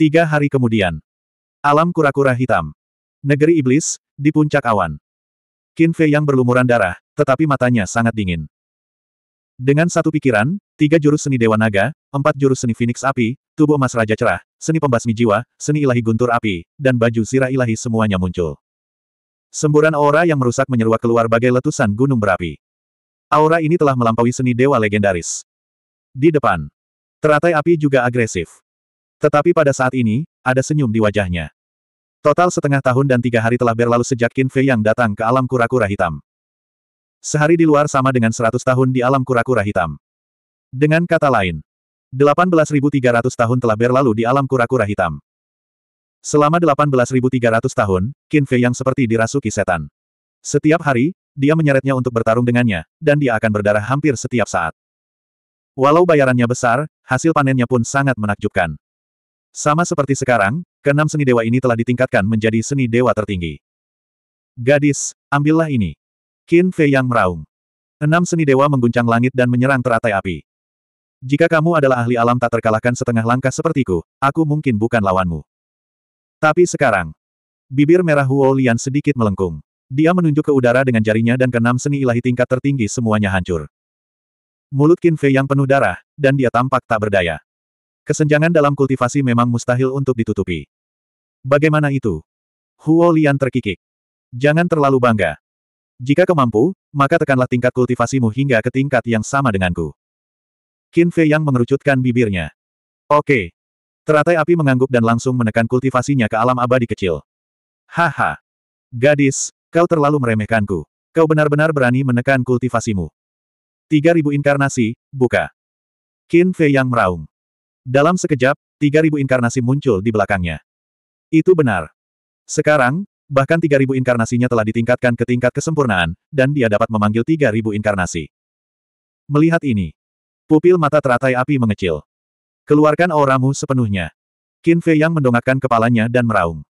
Tiga hari kemudian. Alam kura-kura hitam. Negeri iblis, di puncak awan. Qin Fei yang berlumuran darah, tetapi matanya sangat dingin. Dengan satu pikiran, tiga jurus seni Dewa Naga, empat jurus seni Phoenix Api, tubuh emas Raja Cerah, seni pembasmi jiwa, seni ilahi guntur api, dan baju sirah ilahi semuanya muncul. Semburan aura yang merusak menyeruak keluar bagai letusan gunung berapi. Aura ini telah melampaui seni Dewa Legendaris. Di depan, teratai api juga agresif. Tetapi pada saat ini, ada senyum di wajahnya. Total setengah tahun dan tiga hari telah berlalu sejak Qin Fei yang datang ke alam kura-kura hitam. Sehari di luar sama dengan seratus tahun di alam kura-kura hitam. Dengan kata lain, 18.300 tahun telah berlalu di alam kura-kura hitam. Selama 18.300 tahun, Qin Fei yang seperti dirasuki setan. Setiap hari, dia menyeretnya untuk bertarung dengannya, dan dia akan berdarah hampir setiap saat. Walau bayarannya besar, hasil panennya pun sangat menakjubkan. Sama seperti sekarang, keenam seni dewa ini telah ditingkatkan menjadi seni dewa tertinggi. Gadis, ambillah ini. Qin Fei yang meraung. Enam seni dewa mengguncang langit dan menyerang teratai api. Jika kamu adalah ahli alam tak terkalahkan setengah langkah sepertiku, aku mungkin bukan lawanmu. Tapi sekarang, bibir merah Huo Lian sedikit melengkung. Dia menunjuk ke udara dengan jarinya dan keenam seni ilahi tingkat tertinggi semuanya hancur. Mulut Qin Fei yang penuh darah, dan dia tampak tak berdaya. Kesenjangan dalam kultivasi memang mustahil untuk ditutupi. Bagaimana itu? Huo Lian terkikik. Jangan terlalu bangga. Jika kemampu, maka tekanlah tingkat kultivasimu hingga ke tingkat yang sama denganku. Qin Fei yang mengerucutkan bibirnya. Oke. Teratai api mengangguk dan langsung menekan kultivasinya ke alam abadi kecil. Haha. Gadis, kau terlalu meremehkanku. Kau benar-benar berani menekan kultivasimu. 3000 inkarnasi, buka. Qin Fei yang meraung. Dalam sekejap, 3.000 inkarnasi muncul di belakangnya. Itu benar. Sekarang, bahkan 3.000 inkarnasinya telah ditingkatkan ke tingkat kesempurnaan, dan dia dapat memanggil 3.000 inkarnasi. Melihat ini, pupil mata teratai api mengecil. Keluarkan auramu sepenuhnya. Qin Fei yang mendongakkan kepalanya dan meraung.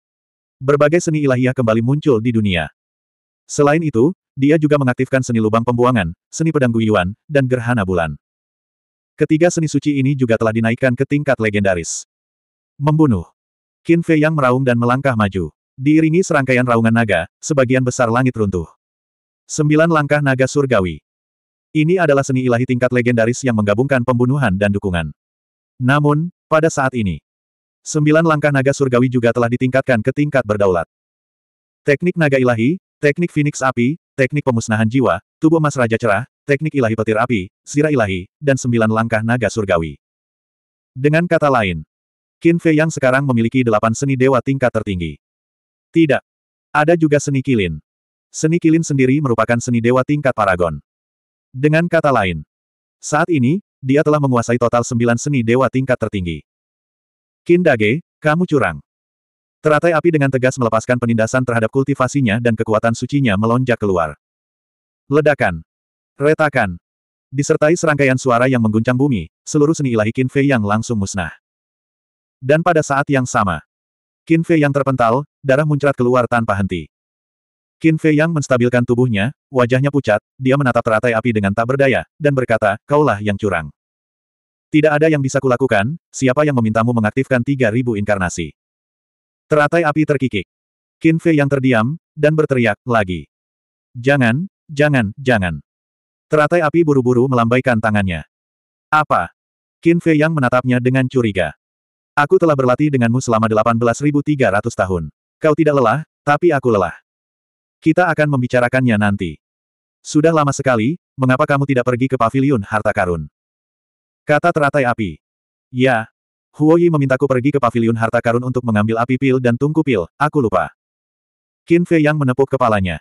Berbagai seni ilahiyah kembali muncul di dunia. Selain itu, dia juga mengaktifkan seni lubang pembuangan, seni pedang guyuan, dan gerhana bulan. Ketiga seni suci ini juga telah dinaikkan ke tingkat legendaris. Membunuh. Qin Fei Yang meraung dan melangkah maju. Diiringi serangkaian raungan naga, sebagian besar langit runtuh. Sembilan langkah naga surgawi. Ini adalah seni ilahi tingkat legendaris yang menggabungkan pembunuhan dan dukungan. Namun, pada saat ini, sembilan langkah naga surgawi juga telah ditingkatkan ke tingkat berdaulat. Teknik naga ilahi, teknik Phoenix api, teknik pemusnahan jiwa, tubuh emas Raja Cerah, teknik ilahi petir api, sira ilahi, dan sembilan langkah naga surgawi. Dengan kata lain, Qin Fei yang sekarang memiliki delapan seni dewa tingkat tertinggi. Tidak. Ada juga seni kilin. Seni kilin sendiri merupakan seni dewa tingkat paragon. Dengan kata lain, saat ini, dia telah menguasai total sembilan seni dewa tingkat tertinggi. Kindage, kamu curang. Teratai api dengan tegas melepaskan penindasan terhadap kultivasinya dan kekuatan sucinya melonjak keluar. Ledakan. Retakan. Disertai serangkaian suara yang mengguncang bumi, seluruh seni ilahi Qin Fei yang langsung musnah. Dan pada saat yang sama, Qin Fei yang terpental, darah muncrat keluar tanpa henti. Qin Fei yang menstabilkan tubuhnya, wajahnya pucat, dia menatap teratai api dengan tak berdaya, dan berkata, kaulah yang curang. Tidak ada yang bisa kulakukan, siapa yang memintamu mengaktifkan 3000 inkarnasi. Teratai api terkikik. Qin Fei yang terdiam, dan berteriak, lagi. Jangan, jangan, jangan. Teratai api buru-buru melambaikan tangannya. Apa? Qin Fei yang menatapnya dengan curiga. Aku telah berlatih denganmu selama 18.300 tahun. Kau tidak lelah, tapi aku lelah. Kita akan membicarakannya nanti. Sudah lama sekali, mengapa kamu tidak pergi ke paviliun harta karun? Kata teratai api. Ya, Huoyi memintaku pergi ke paviliun harta karun untuk mengambil api pil dan tungku pil, aku lupa. Qin Fei yang menepuk kepalanya.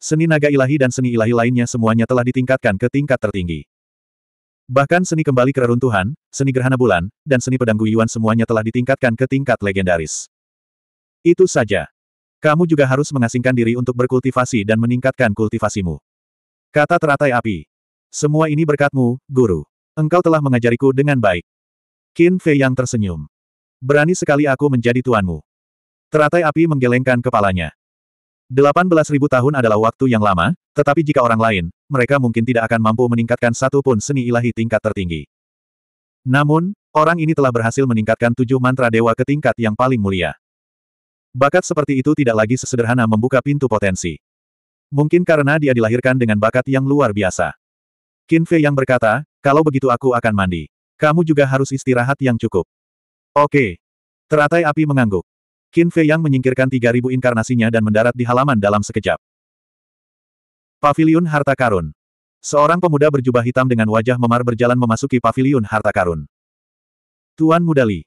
Seni naga ilahi dan seni ilahi lainnya semuanya telah ditingkatkan ke tingkat tertinggi. Bahkan seni kembali ke reruntuhan, seni gerhana bulan, dan seni pedang guyuan semuanya telah ditingkatkan ke tingkat legendaris. Itu saja. Kamu juga harus mengasingkan diri untuk berkultivasi dan meningkatkan kultivasimu. Kata teratai api. Semua ini berkatmu, guru. Engkau telah mengajariku dengan baik. Qin Fei yang tersenyum. Berani sekali aku menjadi tuanmu. Teratai api menggelengkan kepalanya. 18.000 tahun adalah waktu yang lama, tetapi jika orang lain, mereka mungkin tidak akan mampu meningkatkan satu pun seni ilahi tingkat tertinggi. Namun, orang ini telah berhasil meningkatkan tujuh mantra dewa ke tingkat yang paling mulia. Bakat seperti itu tidak lagi sesederhana membuka pintu potensi. Mungkin karena dia dilahirkan dengan bakat yang luar biasa. Qin Fei yang berkata, kalau begitu aku akan mandi. Kamu juga harus istirahat yang cukup. Oke. Teratai api mengangguk. Qin Fei Yang menyingkirkan 3000 inkarnasinya dan mendarat di halaman dalam sekejap. Pavilion Harta Karun. Seorang pemuda berjubah hitam dengan wajah memar berjalan memasuki pavilion Harta Karun. Tuan Muda Li.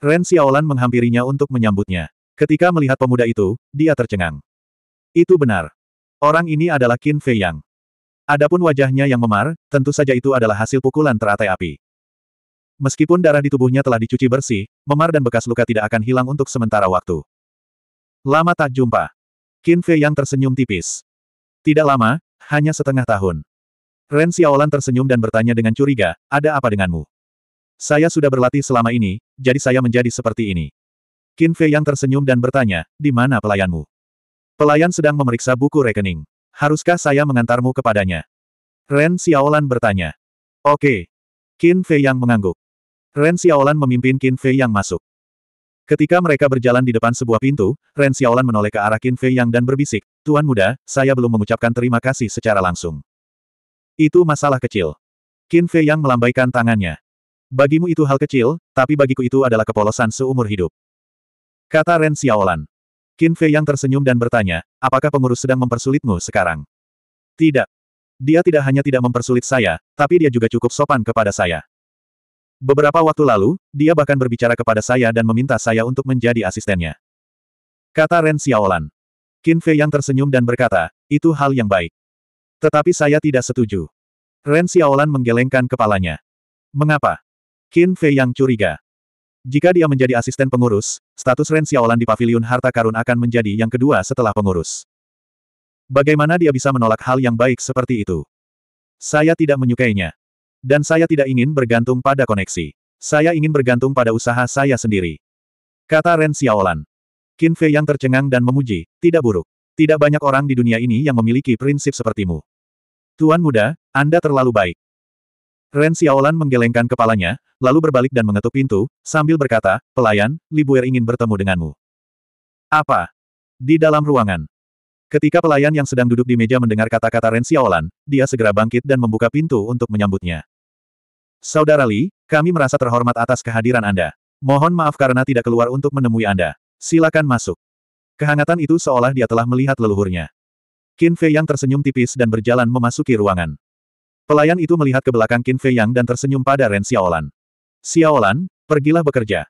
Ren Xiaolan menghampirinya untuk menyambutnya. Ketika melihat pemuda itu, dia tercengang. Itu benar. Orang ini adalah Qin Fei Yang. Adapun wajahnya yang memar, tentu saja itu adalah hasil pukulan teratai api. Meskipun darah di tubuhnya telah dicuci bersih, memar dan bekas luka tidak akan hilang untuk sementara waktu. Lama tak jumpa. Qin Fei yang tersenyum tipis. Tidak lama, hanya setengah tahun. Ren Xiaolan tersenyum dan bertanya dengan curiga, ada apa denganmu? Saya sudah berlatih selama ini, jadi saya menjadi seperti ini. Qin Fei yang tersenyum dan bertanya, di mana pelayanmu? Pelayan sedang memeriksa buku rekening. Haruskah saya mengantarmu kepadanya? Ren Xiaolan bertanya. Oke. Qin Fei yang mengangguk. Ren Xiaolan memimpin Qin Fei yang masuk. Ketika mereka berjalan di depan sebuah pintu, Ren Xiaolan menoleh ke arah Qin Fei yang dan berbisik, Tuan muda, saya belum mengucapkan terima kasih secara langsung. Itu masalah kecil. Qin Fei yang melambaikan tangannya. Bagimu itu hal kecil, tapi bagiku itu adalah kepolosan seumur hidup. Kata Ren Xiaolan. Qin Fei yang tersenyum dan bertanya, apakah pengurus sedang mempersulitmu sekarang? Tidak. Dia tidak hanya tidak mempersulit saya, tapi dia juga cukup sopan kepada saya. Beberapa waktu lalu, dia bahkan berbicara kepada saya dan meminta saya untuk menjadi asistennya. Kata Ren Xiaolan. Qin Fei yang tersenyum dan berkata, itu hal yang baik. Tetapi saya tidak setuju. Ren Xiaolan menggelengkan kepalanya. Mengapa? Qin Fei yang curiga. Jika dia menjadi asisten pengurus, status Ren Xiaolan di Paviliun Harta Karun akan menjadi yang kedua setelah pengurus. Bagaimana dia bisa menolak hal yang baik seperti itu? Saya tidak menyukainya. Dan saya tidak ingin bergantung pada koneksi. Saya ingin bergantung pada usaha saya sendiri. Kata Ren Xiaolan. Qin Fei yang tercengang dan memuji, tidak buruk. Tidak banyak orang di dunia ini yang memiliki prinsip sepertimu. Tuan muda, Anda terlalu baik. Ren Xiaolan menggelengkan kepalanya, lalu berbalik dan mengetuk pintu, sambil berkata, pelayan, Libuer ingin bertemu denganmu. Apa? Di dalam ruangan. Ketika pelayan yang sedang duduk di meja mendengar kata-kata Ren Xiaolan, dia segera bangkit dan membuka pintu untuk menyambutnya. Saudara Li, kami merasa terhormat atas kehadiran Anda. Mohon maaf karena tidak keluar untuk menemui Anda. Silakan masuk. Kehangatan itu seolah dia telah melihat leluhurnya. Qin Fei Yang tersenyum tipis dan berjalan memasuki ruangan. Pelayan itu melihat ke belakang Qin Fei Yang dan tersenyum pada Ren Xiaolan. Xiaolan, pergilah bekerja.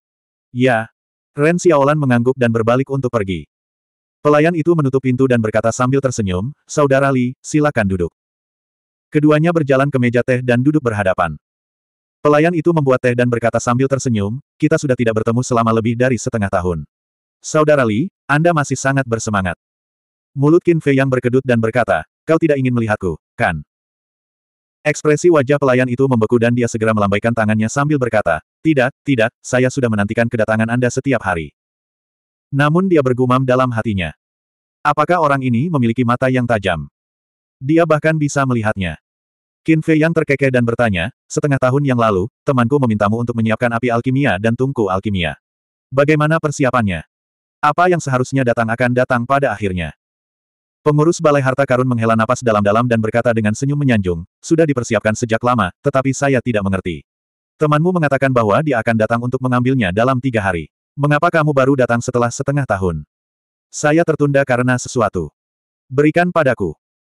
Ya. Ren Xiaolan mengangguk dan berbalik untuk pergi. Pelayan itu menutup pintu dan berkata sambil tersenyum, Saudara Li, silakan duduk. Keduanya berjalan ke meja teh dan duduk berhadapan. Pelayan itu membuat teh dan berkata sambil tersenyum, kita sudah tidak bertemu selama lebih dari setengah tahun. Saudara Li, Anda masih sangat bersemangat. Mulut Qin Fei yang berkedut dan berkata, kau tidak ingin melihatku, kan? Ekspresi wajah pelayan itu membeku dan dia segera melambaikan tangannya sambil berkata, tidak, tidak, saya sudah menantikan kedatangan Anda setiap hari. Namun dia bergumam dalam hatinya. Apakah orang ini memiliki mata yang tajam? Dia bahkan bisa melihatnya. Qin Fei yang terkekeh dan bertanya, setengah tahun yang lalu, temanku memintamu untuk menyiapkan api alkimia dan tungku alkimia. Bagaimana persiapannya? Apa yang seharusnya datang akan datang pada akhirnya. Pengurus Balai Harta Karun menghela napas dalam-dalam dan berkata dengan senyum menyanjung, sudah dipersiapkan sejak lama, tetapi saya tidak mengerti. Temanmu mengatakan bahwa dia akan datang untuk mengambilnya dalam tiga hari. Mengapa kamu baru datang setelah setengah tahun? Saya tertunda karena sesuatu. Berikan padaku.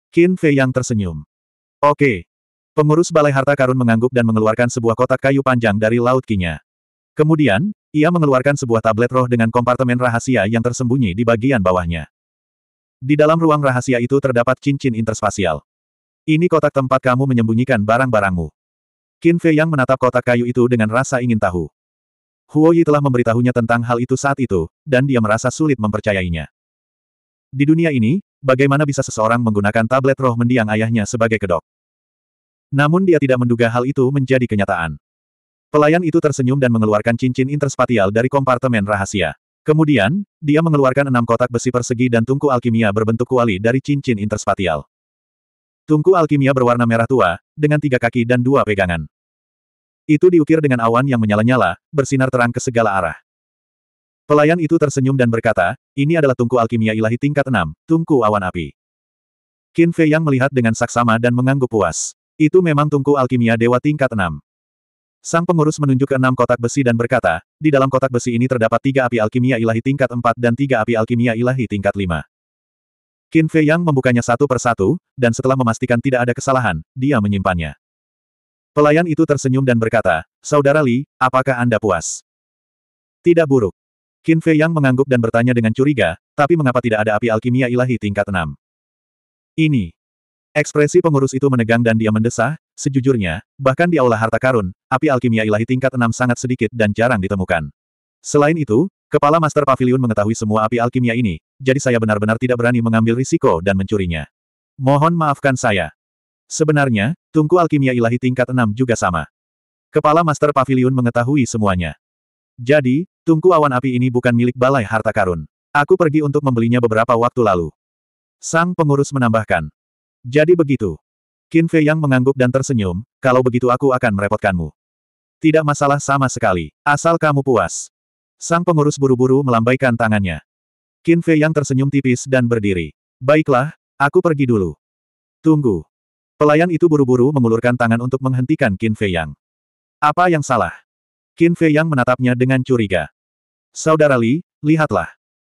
Qin Fei yang tersenyum. Oke, Pengurus Balai Harta Karun mengangguk dan mengeluarkan sebuah kotak kayu panjang dari laut kinya. Kemudian, ia mengeluarkan sebuah tablet roh dengan kompartemen rahasia yang tersembunyi di bagian bawahnya. Di dalam ruang rahasia itu terdapat cincin interspasial. Ini kotak tempat kamu menyembunyikan barang-barangmu. Qin Fei yang menatap kotak kayu itu dengan rasa ingin tahu. Huo Yi telah memberitahunya tentang hal itu saat itu, dan dia merasa sulit mempercayainya. Di dunia ini, bagaimana bisa seseorang menggunakan tablet roh mendiang ayahnya sebagai kedok? Namun dia tidak menduga hal itu menjadi kenyataan. Pelayan itu tersenyum dan mengeluarkan cincin interspatial dari kompartemen rahasia. Kemudian, dia mengeluarkan enam kotak besi persegi dan tungku alkimia berbentuk kuali dari cincin interspatial. Tungku alkimia berwarna merah tua, dengan tiga kaki dan dua pegangan. Itu diukir dengan awan yang menyala-nyala, bersinar terang ke segala arah. Pelayan itu tersenyum dan berkata, ini adalah tungku alkimia ilahi tingkat enam, tungku awan api. Qin Fei yang melihat dengan saksama dan mengangguk puas. Itu memang tungku alkimia dewa tingkat enam. Sang pengurus menunjuk ke enam kotak besi dan berkata, di dalam kotak besi ini terdapat tiga api alkimia ilahi tingkat empat dan tiga api alkimia ilahi tingkat lima. Qin Fei Yang membukanya satu persatu, dan setelah memastikan tidak ada kesalahan, dia menyimpannya. Pelayan itu tersenyum dan berkata, Saudara Li, apakah Anda puas? Tidak buruk. Qin Fei Yang mengangguk dan bertanya dengan curiga, tapi mengapa tidak ada api alkimia ilahi tingkat enam? Ini. Ekspresi pengurus itu menegang dan dia mendesah, sejujurnya, bahkan di aula harta karun, api alkimia ilahi tingkat 6 sangat sedikit dan jarang ditemukan. Selain itu, kepala Master Pavilion mengetahui semua api alkimia ini, jadi saya benar-benar tidak berani mengambil risiko dan mencurinya. Mohon maafkan saya. Sebenarnya, tungku alkimia ilahi tingkat 6 juga sama. Kepala Master Pavilion mengetahui semuanya. Jadi, tungku awan api ini bukan milik Balai Harta Karun. Aku pergi untuk membelinya beberapa waktu lalu. Sang pengurus menambahkan. Jadi begitu. Qin Fei yang mengangguk dan tersenyum, kalau begitu aku akan merepotkanmu. Tidak masalah sama sekali, asal kamu puas. Sang pengurus buru-buru melambaikan tangannya. Qin Fei yang tersenyum tipis dan berdiri. Baiklah, aku pergi dulu. Tunggu. Pelayan itu buru-buru mengulurkan tangan untuk menghentikan Qin Fei Yang. Apa yang salah? Qin Fei Yang menatapnya dengan curiga. Saudara Li, lihatlah.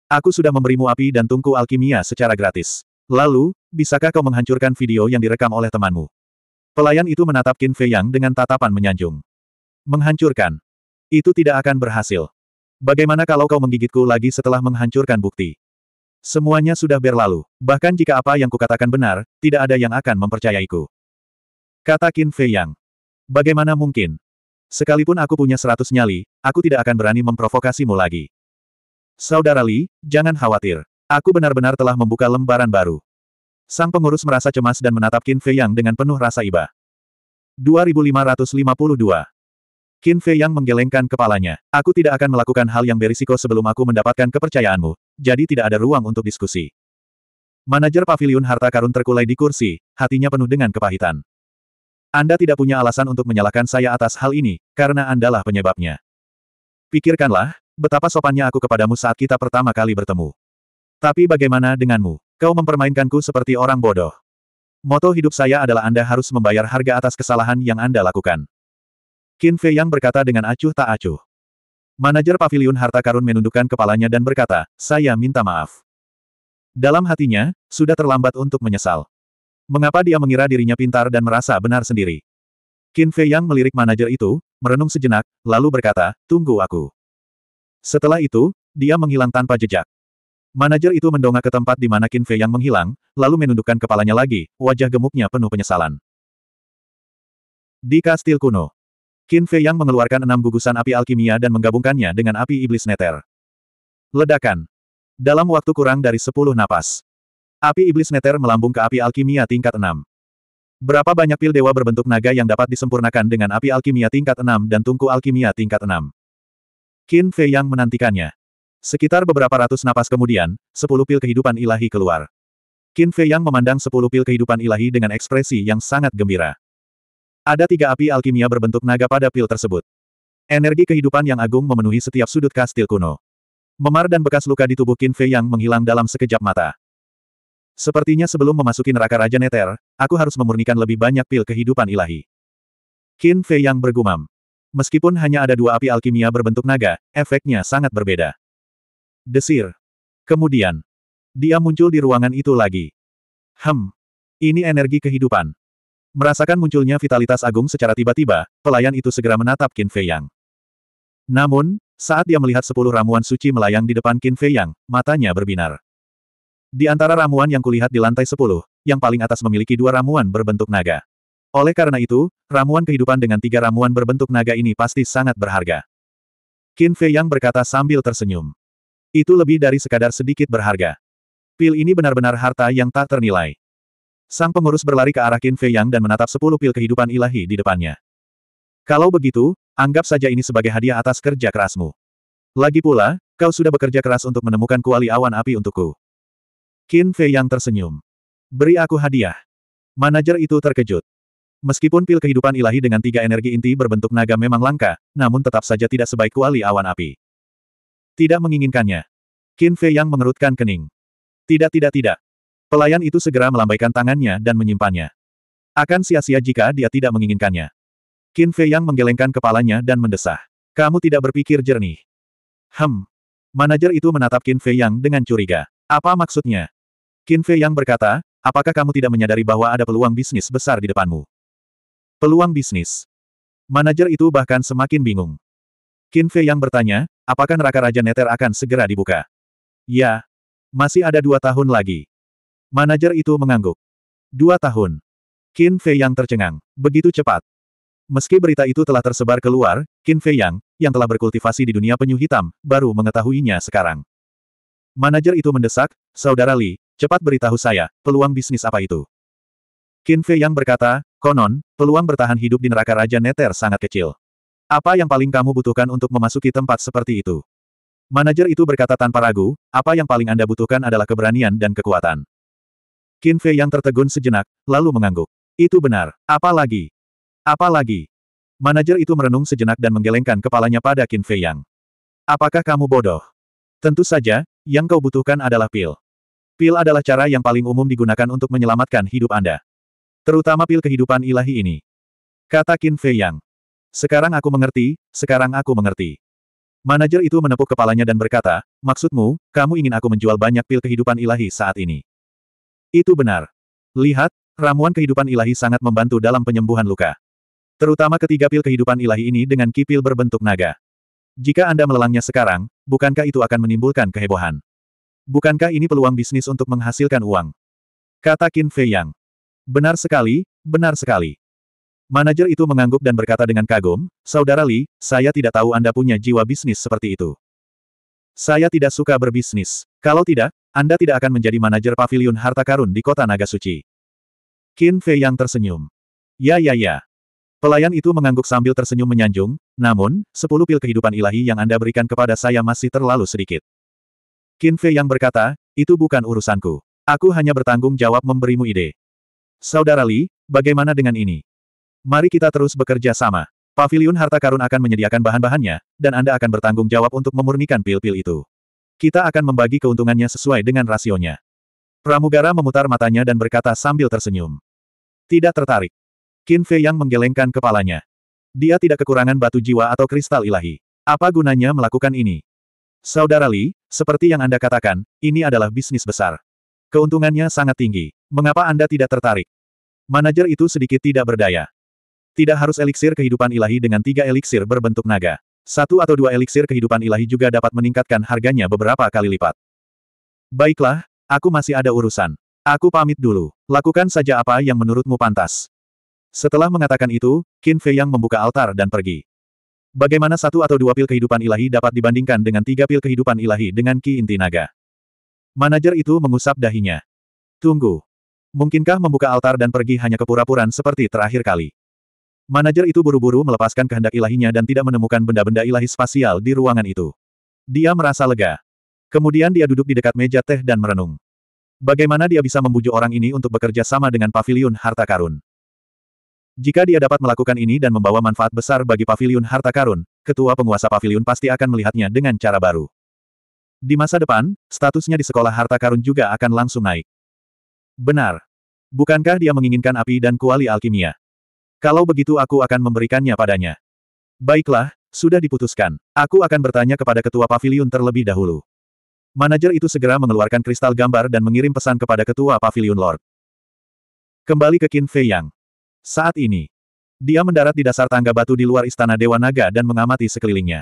Aku sudah memberimu api dan tungku alkimia secara gratis. Lalu, bisakah kau menghancurkan video yang direkam oleh temanmu? Pelayan itu menatap Qin Fei Yang dengan tatapan menyanjung. Menghancurkan. Itu tidak akan berhasil. Bagaimana kalau kau menggigitku lagi setelah menghancurkan bukti? Semuanya sudah berlalu, bahkan jika apa yang kukatakan benar, tidak ada yang akan mempercayaiku. Kata Qin Fei Yang. Bagaimana mungkin? Sekalipun aku punya seratus nyali, aku tidak akan berani memprovokasimu lagi. Saudara Li, jangan khawatir. Aku benar-benar telah membuka lembaran baru. Sang pengurus merasa cemas dan menatap Qin Fei Yang dengan penuh rasa iba. 2552. Qin Fei Yang menggelengkan kepalanya. Aku tidak akan melakukan hal yang berisiko sebelum aku mendapatkan kepercayaanmu, jadi tidak ada ruang untuk diskusi. Manajer pavilion harta karun terkulai di kursi, hatinya penuh dengan kepahitan. Anda tidak punya alasan untuk menyalahkan saya atas hal ini, karena Andalah penyebabnya. Pikirkanlah, betapa sopannya aku kepadamu saat kita pertama kali bertemu. Tapi bagaimana denganmu? Kau mempermainkanku seperti orang bodoh. Moto hidup saya adalah Anda harus membayar harga atas kesalahan yang Anda lakukan. Qin Fei Yang berkata dengan acuh tak acuh. Manajer pavilion harta karun menundukkan kepalanya dan berkata, saya minta maaf. Dalam hatinya, sudah terlambat untuk menyesal. Mengapa dia mengira dirinya pintar dan merasa benar sendiri? Qin Fei Yang melirik manajer itu, merenung sejenak, lalu berkata, tunggu aku. Setelah itu, dia menghilang tanpa jejak. Manajer itu mendongak ke tempat di mana Qin Fei yang menghilang, lalu menundukkan kepalanya lagi, wajah gemuknya penuh penyesalan. Di kastil kuno, Qin Fei yang mengeluarkan enam gugusan api alkimia dan menggabungkannya dengan api iblis neter. Ledakan. Dalam waktu kurang dari sepuluh napas. Api iblis neter melambung ke api alkimia tingkat enam. Berapa banyak pil dewa berbentuk naga yang dapat disempurnakan dengan api alkimia tingkat enam dan tungku alkimia tingkat enam? Qin Fei yang menantikannya. Sekitar beberapa ratus napas kemudian, sepuluh pil kehidupan ilahi keluar. Qin Fei Yang memandang sepuluh pil kehidupan ilahi dengan ekspresi yang sangat gembira. Ada tiga api alkimia berbentuk naga pada pil tersebut. Energi kehidupan yang agung memenuhi setiap sudut kastil kuno. Memar dan bekas luka di tubuh Qin Fei Yang menghilang dalam sekejap mata. Sepertinya sebelum memasuki neraka Raja Neter, aku harus memurnikan lebih banyak pil kehidupan ilahi. Qin Fei Yang bergumam. Meskipun hanya ada dua api alkimia berbentuk naga, efeknya sangat berbeda. Desir. Kemudian, dia muncul di ruangan itu lagi. Hem. Ini energi kehidupan. Merasakan munculnya vitalitas agung secara tiba-tiba, pelayan itu segera menatap Qin Fei Yang. Namun, saat dia melihat sepuluh ramuan suci melayang di depan Qin Fei Yang, matanya berbinar. Di antara ramuan yang kulihat di lantai sepuluh, yang paling atas memiliki dua ramuan berbentuk naga. Oleh karena itu, ramuan kehidupan dengan tiga ramuan berbentuk naga ini pasti sangat berharga. Qin Fei Yang berkata sambil tersenyum. Itu lebih dari sekadar sedikit berharga. Pil ini benar-benar harta yang tak ternilai. Sang pengurus berlari ke arah Qin Fei Yang dan menatap sepuluh pil kehidupan ilahi di depannya. Kalau begitu, anggap saja ini sebagai hadiah atas kerja kerasmu. Lagi pula, kau sudah bekerja keras untuk menemukan kuali awan api untukku. Qin Fei Yang tersenyum. Beri aku hadiah. Manajer itu terkejut. Meskipun pil kehidupan ilahi dengan tiga energi inti berbentuk naga memang langka, namun tetap saja tidak sebaik kuali awan api. Tidak menginginkannya. Qin Fei yang mengerutkan kening. Tidak tidak tidak. Pelayan itu segera melambaikan tangannya dan menyimpannya. Akan sia-sia jika dia tidak menginginkannya. Qin Fei yang menggelengkan kepalanya dan mendesah. Kamu tidak berpikir jernih. Hem. Manajer itu menatap Qin Fei yang dengan curiga. Apa maksudnya? Qin Fei yang berkata, apakah kamu tidak menyadari bahwa ada peluang bisnis besar di depanmu? Peluang bisnis. Manajer itu bahkan semakin bingung. Qin Fei yang bertanya, apakah neraka Raja Neter akan segera dibuka? Ya. Masih ada dua tahun lagi. Manajer itu mengangguk. Dua tahun. Qin Fei yang tercengang. Begitu cepat. Meski berita itu telah tersebar keluar, Qin Fei Yang, yang telah berkultivasi di dunia penyu hitam, baru mengetahuinya sekarang. Manajer itu mendesak, Saudara Li, cepat beritahu saya, peluang bisnis apa itu? Qin Fei Yang berkata, konon, peluang bertahan hidup di neraka Raja Neter sangat kecil. Apa yang paling kamu butuhkan untuk memasuki tempat seperti itu? Manajer itu berkata tanpa ragu, apa yang paling Anda butuhkan adalah keberanian dan kekuatan. Qin Fei yang tertegun sejenak, lalu mengangguk. Itu benar. Apa lagi? Apa lagi? Manajer itu merenung sejenak dan menggelengkan kepalanya pada Qin Fei Yang. Apakah kamu bodoh? Tentu saja, yang kau butuhkan adalah pil. Pil adalah cara yang paling umum digunakan untuk menyelamatkan hidup Anda. Terutama pil kehidupan ilahi ini. Kata Qin Fei Yang. Sekarang aku mengerti, sekarang aku mengerti. Manajer itu menepuk kepalanya dan berkata, maksudmu, kamu ingin aku menjual banyak pil kehidupan ilahi saat ini. Itu benar. Lihat, ramuan kehidupan ilahi sangat membantu dalam penyembuhan luka. Terutama ketiga pil kehidupan ilahi ini dengan kipil berbentuk naga. Jika Anda melelangnya sekarang, bukankah itu akan menimbulkan kehebohan? Bukankah ini peluang bisnis untuk menghasilkan uang? Kata Qin Fei Yang. Benar sekali, benar sekali. Manajer itu mengangguk dan berkata dengan kagum, Saudara Li, saya tidak tahu Anda punya jiwa bisnis seperti itu. Saya tidak suka berbisnis. Kalau tidak, Anda tidak akan menjadi manajer pavilion harta karun di kota Naga Suci. Qin Fei yang tersenyum. Ya ya ya. Pelayan itu mengangguk sambil tersenyum menyanjung, namun, sepuluh pil kehidupan ilahi yang Anda berikan kepada saya masih terlalu sedikit. Qin Fei yang berkata, itu bukan urusanku. Aku hanya bertanggung jawab memberimu ide. Saudara Li, bagaimana dengan ini? Mari kita terus bekerja sama. Pavilion Harta Karun akan menyediakan bahan-bahannya, dan Anda akan bertanggung jawab untuk memurnikan pil-pil itu. Kita akan membagi keuntungannya sesuai dengan rasionya. Pramugara memutar matanya dan berkata sambil tersenyum. Tidak tertarik. Qin Fei yang menggelengkan kepalanya. Dia tidak kekurangan batu jiwa atau kristal ilahi. Apa gunanya melakukan ini? Saudara Li, seperti yang Anda katakan, ini adalah bisnis besar. Keuntungannya sangat tinggi. Mengapa Anda tidak tertarik? Manajer itu sedikit tidak berdaya. Tidak harus eliksir kehidupan ilahi dengan tiga eliksir berbentuk naga. Satu atau dua eliksir kehidupan ilahi juga dapat meningkatkan harganya beberapa kali lipat. Baiklah, aku masih ada urusan. Aku pamit dulu. Lakukan saja apa yang menurutmu pantas. Setelah mengatakan itu, Qin Fei Yang membuka altar dan pergi. Bagaimana satu atau dua pil kehidupan ilahi dapat dibandingkan dengan tiga pil kehidupan ilahi dengan Ki Inti Naga? Manajer itu mengusap dahinya. Tunggu. Mungkinkah membuka altar dan pergi hanya kepura-puraan seperti terakhir kali? Manajer itu buru-buru melepaskan kehendak ilahinya dan tidak menemukan benda-benda ilahi spasial di ruangan itu. Dia merasa lega. Kemudian dia duduk di dekat meja teh dan merenung. Bagaimana dia bisa membujuk orang ini untuk bekerja sama dengan pavilion harta karun? Jika dia dapat melakukan ini dan membawa manfaat besar bagi pavilion harta karun, ketua penguasa pavilion pasti akan melihatnya dengan cara baru. Di masa depan, statusnya di sekolah harta karun juga akan langsung naik. Benar. Bukankah dia menginginkan api dan kuali alkimia? Kalau begitu aku akan memberikannya padanya. Baiklah, sudah diputuskan. Aku akan bertanya kepada ketua pavilion terlebih dahulu. Manajer itu segera mengeluarkan kristal gambar dan mengirim pesan kepada ketua pavilion Lord. Kembali ke Qin Fei Yang. Saat ini, dia mendarat di dasar tangga batu di luar istana Dewa Naga dan mengamati sekelilingnya.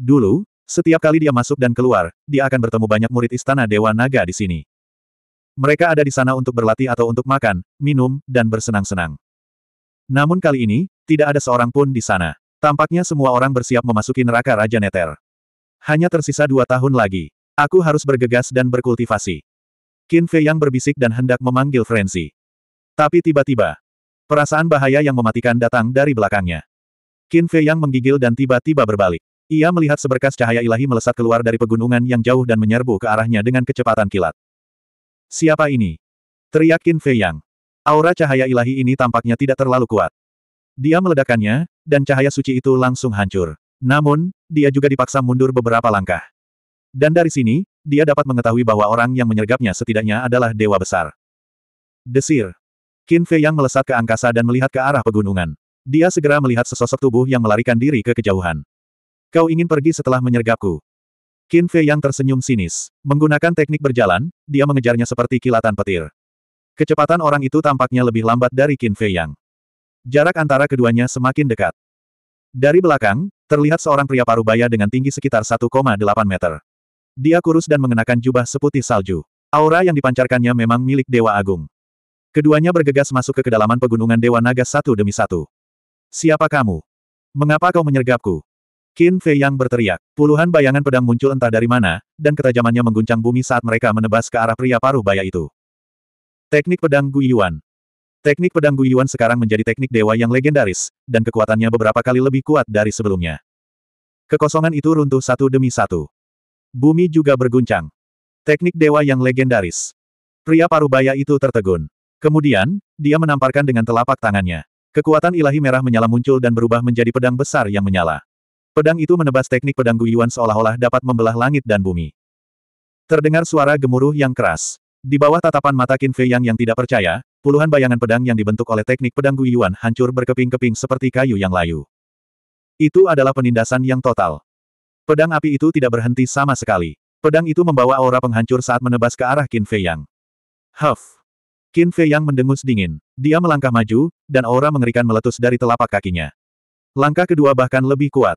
Dulu, setiap kali dia masuk dan keluar, dia akan bertemu banyak murid istana Dewa Naga di sini. Mereka ada di sana untuk berlatih atau untuk makan, minum, dan bersenang-senang. Namun kali ini, tidak ada seorang pun di sana. Tampaknya semua orang bersiap memasuki neraka Raja Neter. Hanya tersisa dua tahun lagi. Aku harus bergegas dan berkultivasi. Qin Fei yang berbisik dan hendak memanggil Frenzy. Tapi tiba-tiba, perasaan bahaya yang mematikan datang dari belakangnya. Qin Fei yang menggigil dan tiba-tiba berbalik. Ia melihat seberkas cahaya ilahi melesat keluar dari pegunungan yang jauh dan menyerbu ke arahnya dengan kecepatan kilat. Siapa ini? Teriak Qin Fei yang. Aura cahaya ilahi ini tampaknya tidak terlalu kuat. Dia meledakannya, dan cahaya suci itu langsung hancur. Namun, dia juga dipaksa mundur beberapa langkah. Dan dari sini, dia dapat mengetahui bahwa orang yang menyergapnya setidaknya adalah dewa besar. Desir. Qin Fei yang melesat ke angkasa dan melihat ke arah pegunungan. Dia segera melihat sesosok tubuh yang melarikan diri ke kejauhan. Kau ingin pergi setelah menyergapku. Qin Fei yang tersenyum sinis. Menggunakan teknik berjalan, dia mengejarnya seperti kilatan petir. Kecepatan orang itu tampaknya lebih lambat dari Qin Fei Yang. Jarak antara keduanya semakin dekat. Dari belakang, terlihat seorang pria parubaya dengan tinggi sekitar 1,8 meter. Dia kurus dan mengenakan jubah seputih salju. Aura yang dipancarkannya memang milik Dewa Agung. Keduanya bergegas masuk ke kedalaman pegunungan Dewa Naga satu demi satu. Siapa kamu? Mengapa kau menyergapku? Qin Fei Yang berteriak. Puluhan bayangan pedang muncul entah dari mana, dan ketajamannya mengguncang bumi saat mereka menebas ke arah pria paruh baya itu. Teknik Pedang Guiyuan Teknik Pedang Guiyuan sekarang menjadi teknik dewa yang legendaris, dan kekuatannya beberapa kali lebih kuat dari sebelumnya. Kekosongan itu runtuh satu demi satu. Bumi juga berguncang. Teknik dewa yang legendaris. Pria parubaya itu tertegun. Kemudian, dia menamparkan dengan telapak tangannya. Kekuatan ilahi merah menyala muncul dan berubah menjadi pedang besar yang menyala. Pedang itu menebas teknik pedang Guyuan seolah-olah dapat membelah langit dan bumi. Terdengar suara gemuruh yang keras. Di bawah tatapan mata Qin Fei Yang yang tidak percaya, puluhan bayangan pedang yang dibentuk oleh teknik pedang Guiyuan hancur berkeping-keping seperti kayu yang layu. Itu adalah penindasan yang total. Pedang api itu tidak berhenti sama sekali. Pedang itu membawa aura penghancur saat menebas ke arah Qin Fei Yang. Huff! Qin Fei Yang mendengus dingin. Dia melangkah maju, dan aura mengerikan meletus dari telapak kakinya. Langkah kedua bahkan lebih kuat.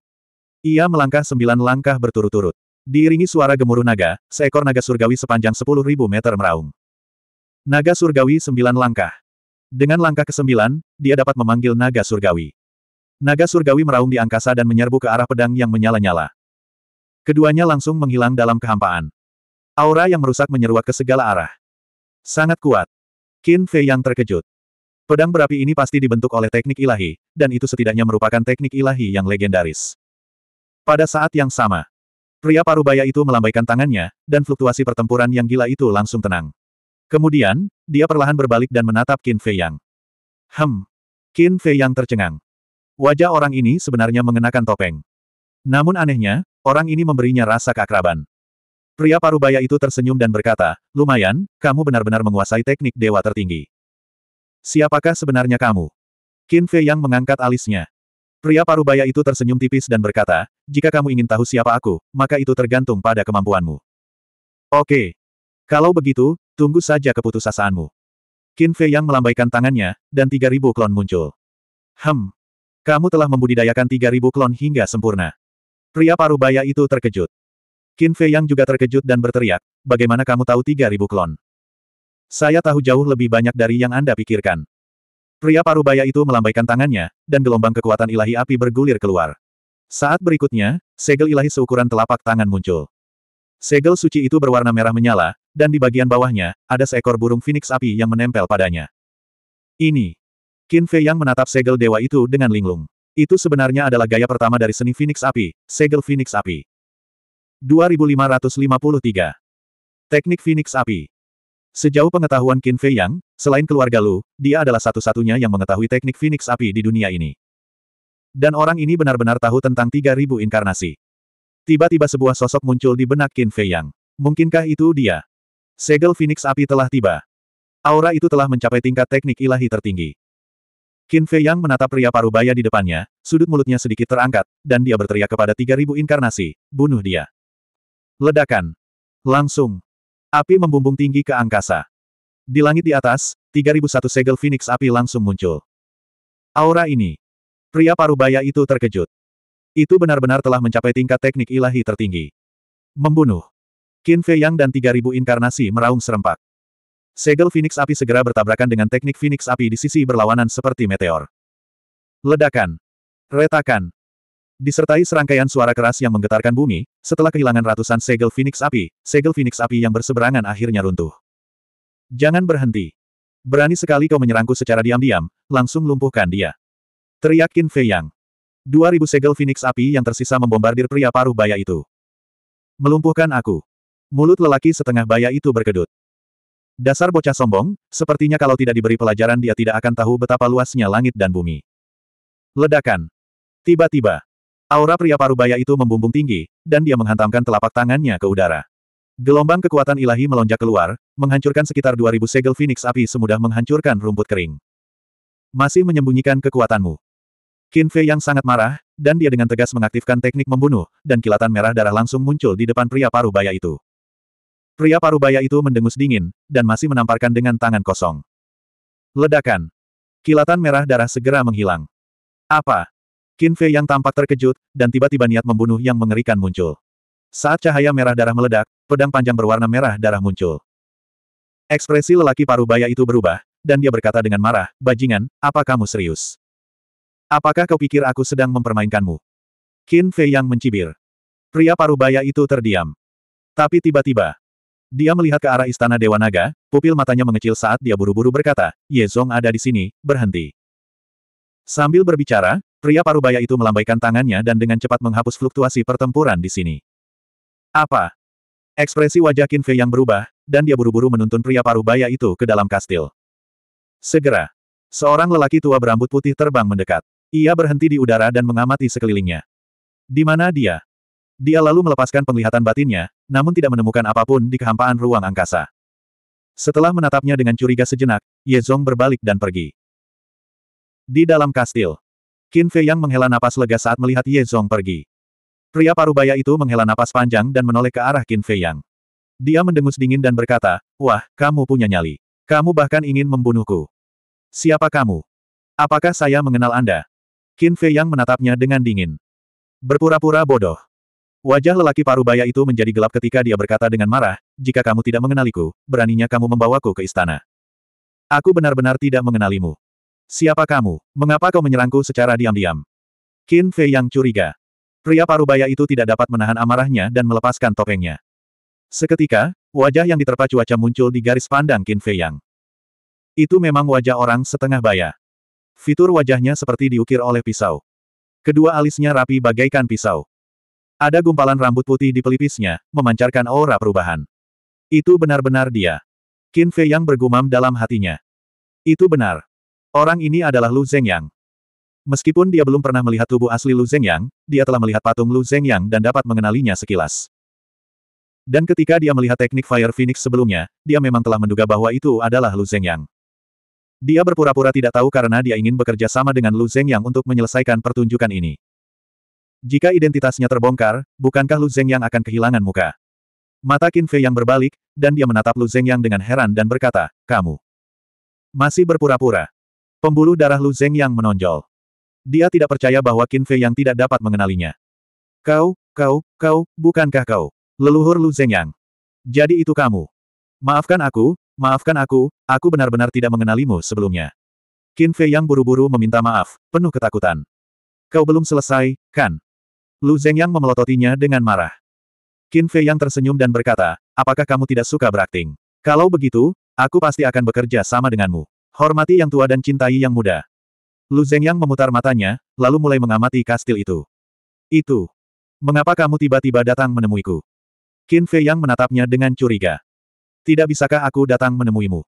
Ia melangkah sembilan langkah berturut-turut. Diiringi suara gemuruh naga, seekor naga surgawi sepanjang 10.000 meter meraung. Naga surgawi sembilan langkah. Dengan langkah kesembilan, dia dapat memanggil naga surgawi. Naga surgawi meraung di angkasa dan menyerbu ke arah pedang yang menyala-nyala. Keduanya langsung menghilang dalam kehampaan. Aura yang merusak menyeruak ke segala arah. Sangat kuat. Qin Fei yang terkejut. Pedang berapi ini pasti dibentuk oleh teknik ilahi, dan itu setidaknya merupakan teknik ilahi yang legendaris. Pada saat yang sama, Pria parubaya itu melambaikan tangannya, dan fluktuasi pertempuran yang gila itu langsung tenang. Kemudian, dia perlahan berbalik dan menatap Qin Fei Yang. Hem. Qin Fei Yang tercengang. Wajah orang ini sebenarnya mengenakan topeng. Namun anehnya, orang ini memberinya rasa keakraban. Pria parubaya itu tersenyum dan berkata, lumayan, kamu benar-benar menguasai teknik dewa tertinggi. Siapakah sebenarnya kamu? Qin Fei Yang mengangkat alisnya. Pria parubaya itu tersenyum tipis dan berkata, jika kamu ingin tahu siapa aku, maka itu tergantung pada kemampuanmu. Oke. Kalau begitu, tunggu saja keputusasaanmu. Qin Fei yang melambaikan tangannya, dan 3.000 klon muncul. Hem. Kamu telah membudidayakan 3.000 klon hingga sempurna. Pria parubaya itu terkejut. Qin Fei yang juga terkejut dan berteriak, bagaimana kamu tahu 3.000 klon? Saya tahu jauh lebih banyak dari yang Anda pikirkan. Pria parubaya itu melambaikan tangannya, dan gelombang kekuatan ilahi api bergulir keluar. Saat berikutnya, segel ilahi seukuran telapak tangan muncul. Segel suci itu berwarna merah menyala, dan di bagian bawahnya, ada seekor burung phoenix api yang menempel padanya. Ini. Qin Fei yang menatap segel dewa itu dengan linglung. Itu sebenarnya adalah gaya pertama dari seni phoenix api, segel phoenix api. 2553. Teknik phoenix api. Sejauh pengetahuan Qin Fei Yang, selain keluarga Lu, dia adalah satu-satunya yang mengetahui teknik Phoenix api di dunia ini. Dan orang ini benar-benar tahu tentang 3000 inkarnasi. Tiba-tiba sebuah sosok muncul di benak Qin Fei Yang. Mungkinkah itu dia? Segel Phoenix api telah tiba. Aura itu telah mencapai tingkat teknik ilahi tertinggi. Qin Fei Yang menatap pria parubaya di depannya, sudut mulutnya sedikit terangkat, dan dia berteriak kepada 3000 inkarnasi, bunuh dia. Ledakan. Langsung. Api membumbung tinggi ke angkasa. Di langit di atas, 3001 segel Phoenix api langsung muncul. Aura ini. Pria parubaya itu terkejut. Itu benar-benar telah mencapai tingkat teknik ilahi tertinggi. Membunuh. Qin Fei Yang dan 3000 inkarnasi meraung serempak. Segel Phoenix api segera bertabrakan dengan teknik Phoenix api di sisi berlawanan seperti meteor. Ledakan. Retakan. Disertai serangkaian suara keras yang menggetarkan bumi, setelah kehilangan ratusan segel Phoenix api, segel Phoenix api yang berseberangan akhirnya runtuh. Jangan berhenti. Berani sekali kau menyerangku secara diam-diam, langsung lumpuhkan dia. Teriak Qin Fei Yang. Dua ribu segel Phoenix api yang tersisa membombardir pria paruh baya itu. Melumpuhkan aku. Mulut lelaki setengah baya itu berkedut. Dasar bocah sombong, sepertinya kalau tidak diberi pelajaran dia tidak akan tahu betapa luasnya langit dan bumi. Ledakan. Tiba-tiba, Aura pria parubaya itu membumbung tinggi, dan dia menghantamkan telapak tangannya ke udara. Gelombang kekuatan ilahi melonjak keluar, menghancurkan sekitar 2000 segel Phoenix api semudah menghancurkan rumput kering. Masih menyembunyikan kekuatanmu. Qin Fei yang sangat marah, dan dia dengan tegas mengaktifkan teknik membunuh, dan kilatan merah darah langsung muncul di depan pria parubaya itu. Pria parubaya itu mendengus dingin, dan masih menamparkan dengan tangan kosong. Ledakan. Kilatan merah darah segera menghilang. Apa? Qin Fei yang tampak terkejut, dan tiba-tiba niat membunuh yang mengerikan muncul. Saat cahaya merah darah meledak, pedang panjang berwarna merah darah muncul. Ekspresi lelaki paruh baya itu berubah, dan dia berkata dengan marah, Bajingan, apa kamu serius? Apakah kau pikir aku sedang mempermainkanmu? Qin Fei yang mencibir. Pria paruh baya itu terdiam. Tapi tiba-tiba, dia melihat ke arah istana Dewa Naga, pupil matanya mengecil saat dia buru-buru berkata, Ye Zong ada di sini, berhenti. Sambil berbicara, Pria parubaya itu melambaikan tangannya dan dengan cepat menghapus fluktuasi pertempuran di sini. Apa? Ekspresi wajah Qin Fei yang berubah, dan dia buru-buru menuntun pria parubaya itu ke dalam kastil. Segera, seorang lelaki tua berambut putih terbang mendekat. Ia berhenti di udara dan mengamati sekelilingnya. Di mana dia? Dia lalu melepaskan penglihatan batinnya, namun tidak menemukan apapun di kehampaan ruang angkasa. Setelah menatapnya dengan curiga sejenak, Ye Zong berbalik dan pergi. Di dalam kastil, Qin Fei yang menghela napas lega saat melihat Ye Zong pergi. Pria parubaya itu menghela napas panjang dan menoleh ke arah Qin Fei Yang. Dia mendengus dingin dan berkata, Wah, kamu punya nyali. Kamu bahkan ingin membunuhku. Siapa kamu? Apakah saya mengenal Anda? Qin Fei Yang menatapnya dengan dingin. Berpura-pura bodoh. Wajah lelaki parubaya itu menjadi gelap ketika dia berkata dengan marah, jika kamu tidak mengenaliku, beraninya kamu membawaku ke istana. Aku benar-benar tidak mengenalimu. Siapa kamu? Mengapa kau menyerangku secara diam-diam? Qin Fei yang curiga. Pria parubaya itu tidak dapat menahan amarahnya dan melepaskan topengnya. Seketika, wajah yang diterpa cuaca muncul di garis pandang Qin Fei yang. Itu memang wajah orang setengah baya. Fitur wajahnya seperti diukir oleh pisau. Kedua alisnya rapi bagaikan pisau. Ada gumpalan rambut putih di pelipisnya, memancarkan aura perubahan. Itu benar-benar dia. Qin Fei yang bergumam dalam hatinya. Itu benar. Orang ini adalah Lu Zhengyang. Meskipun dia belum pernah melihat tubuh asli Lu Zhengyang, dia telah melihat patung Lu Zhengyang dan dapat mengenalinya sekilas. Dan ketika dia melihat teknik Fire Phoenix sebelumnya, dia memang telah menduga bahwa itu adalah Lu Zhengyang. Dia berpura-pura tidak tahu karena dia ingin bekerja sama dengan Lu Zhengyang untuk menyelesaikan pertunjukan ini. Jika identitasnya terbongkar, bukankah Lu Zhengyang akan kehilangan muka? Mata Qin Fei yang berbalik, dan dia menatap Lu Zhengyang dengan heran dan berkata, Kamu masih berpura-pura. Pembuluh darah Lu Zeng yang menonjol. Dia tidak percaya bahwa Qin Fei yang tidak dapat mengenalinya. Kau, kau, kau, bukankah kau? Leluhur Lu Zeng yang. Jadi itu kamu. Maafkan aku, maafkan aku, aku benar-benar tidak mengenalimu sebelumnya. Qin Fei yang buru-buru meminta maaf, penuh ketakutan. Kau belum selesai, kan? Lu Zeng yang memelototinya dengan marah. Qin Fei yang tersenyum dan berkata, apakah kamu tidak suka berakting? Kalau begitu, aku pasti akan bekerja sama denganmu. Hormati yang tua dan cintai yang muda. Lu yang memutar matanya, lalu mulai mengamati kastil itu. Itu. Mengapa kamu tiba-tiba datang menemuiku? Qin Fei Yang menatapnya dengan curiga. Tidak bisakah aku datang menemuimu?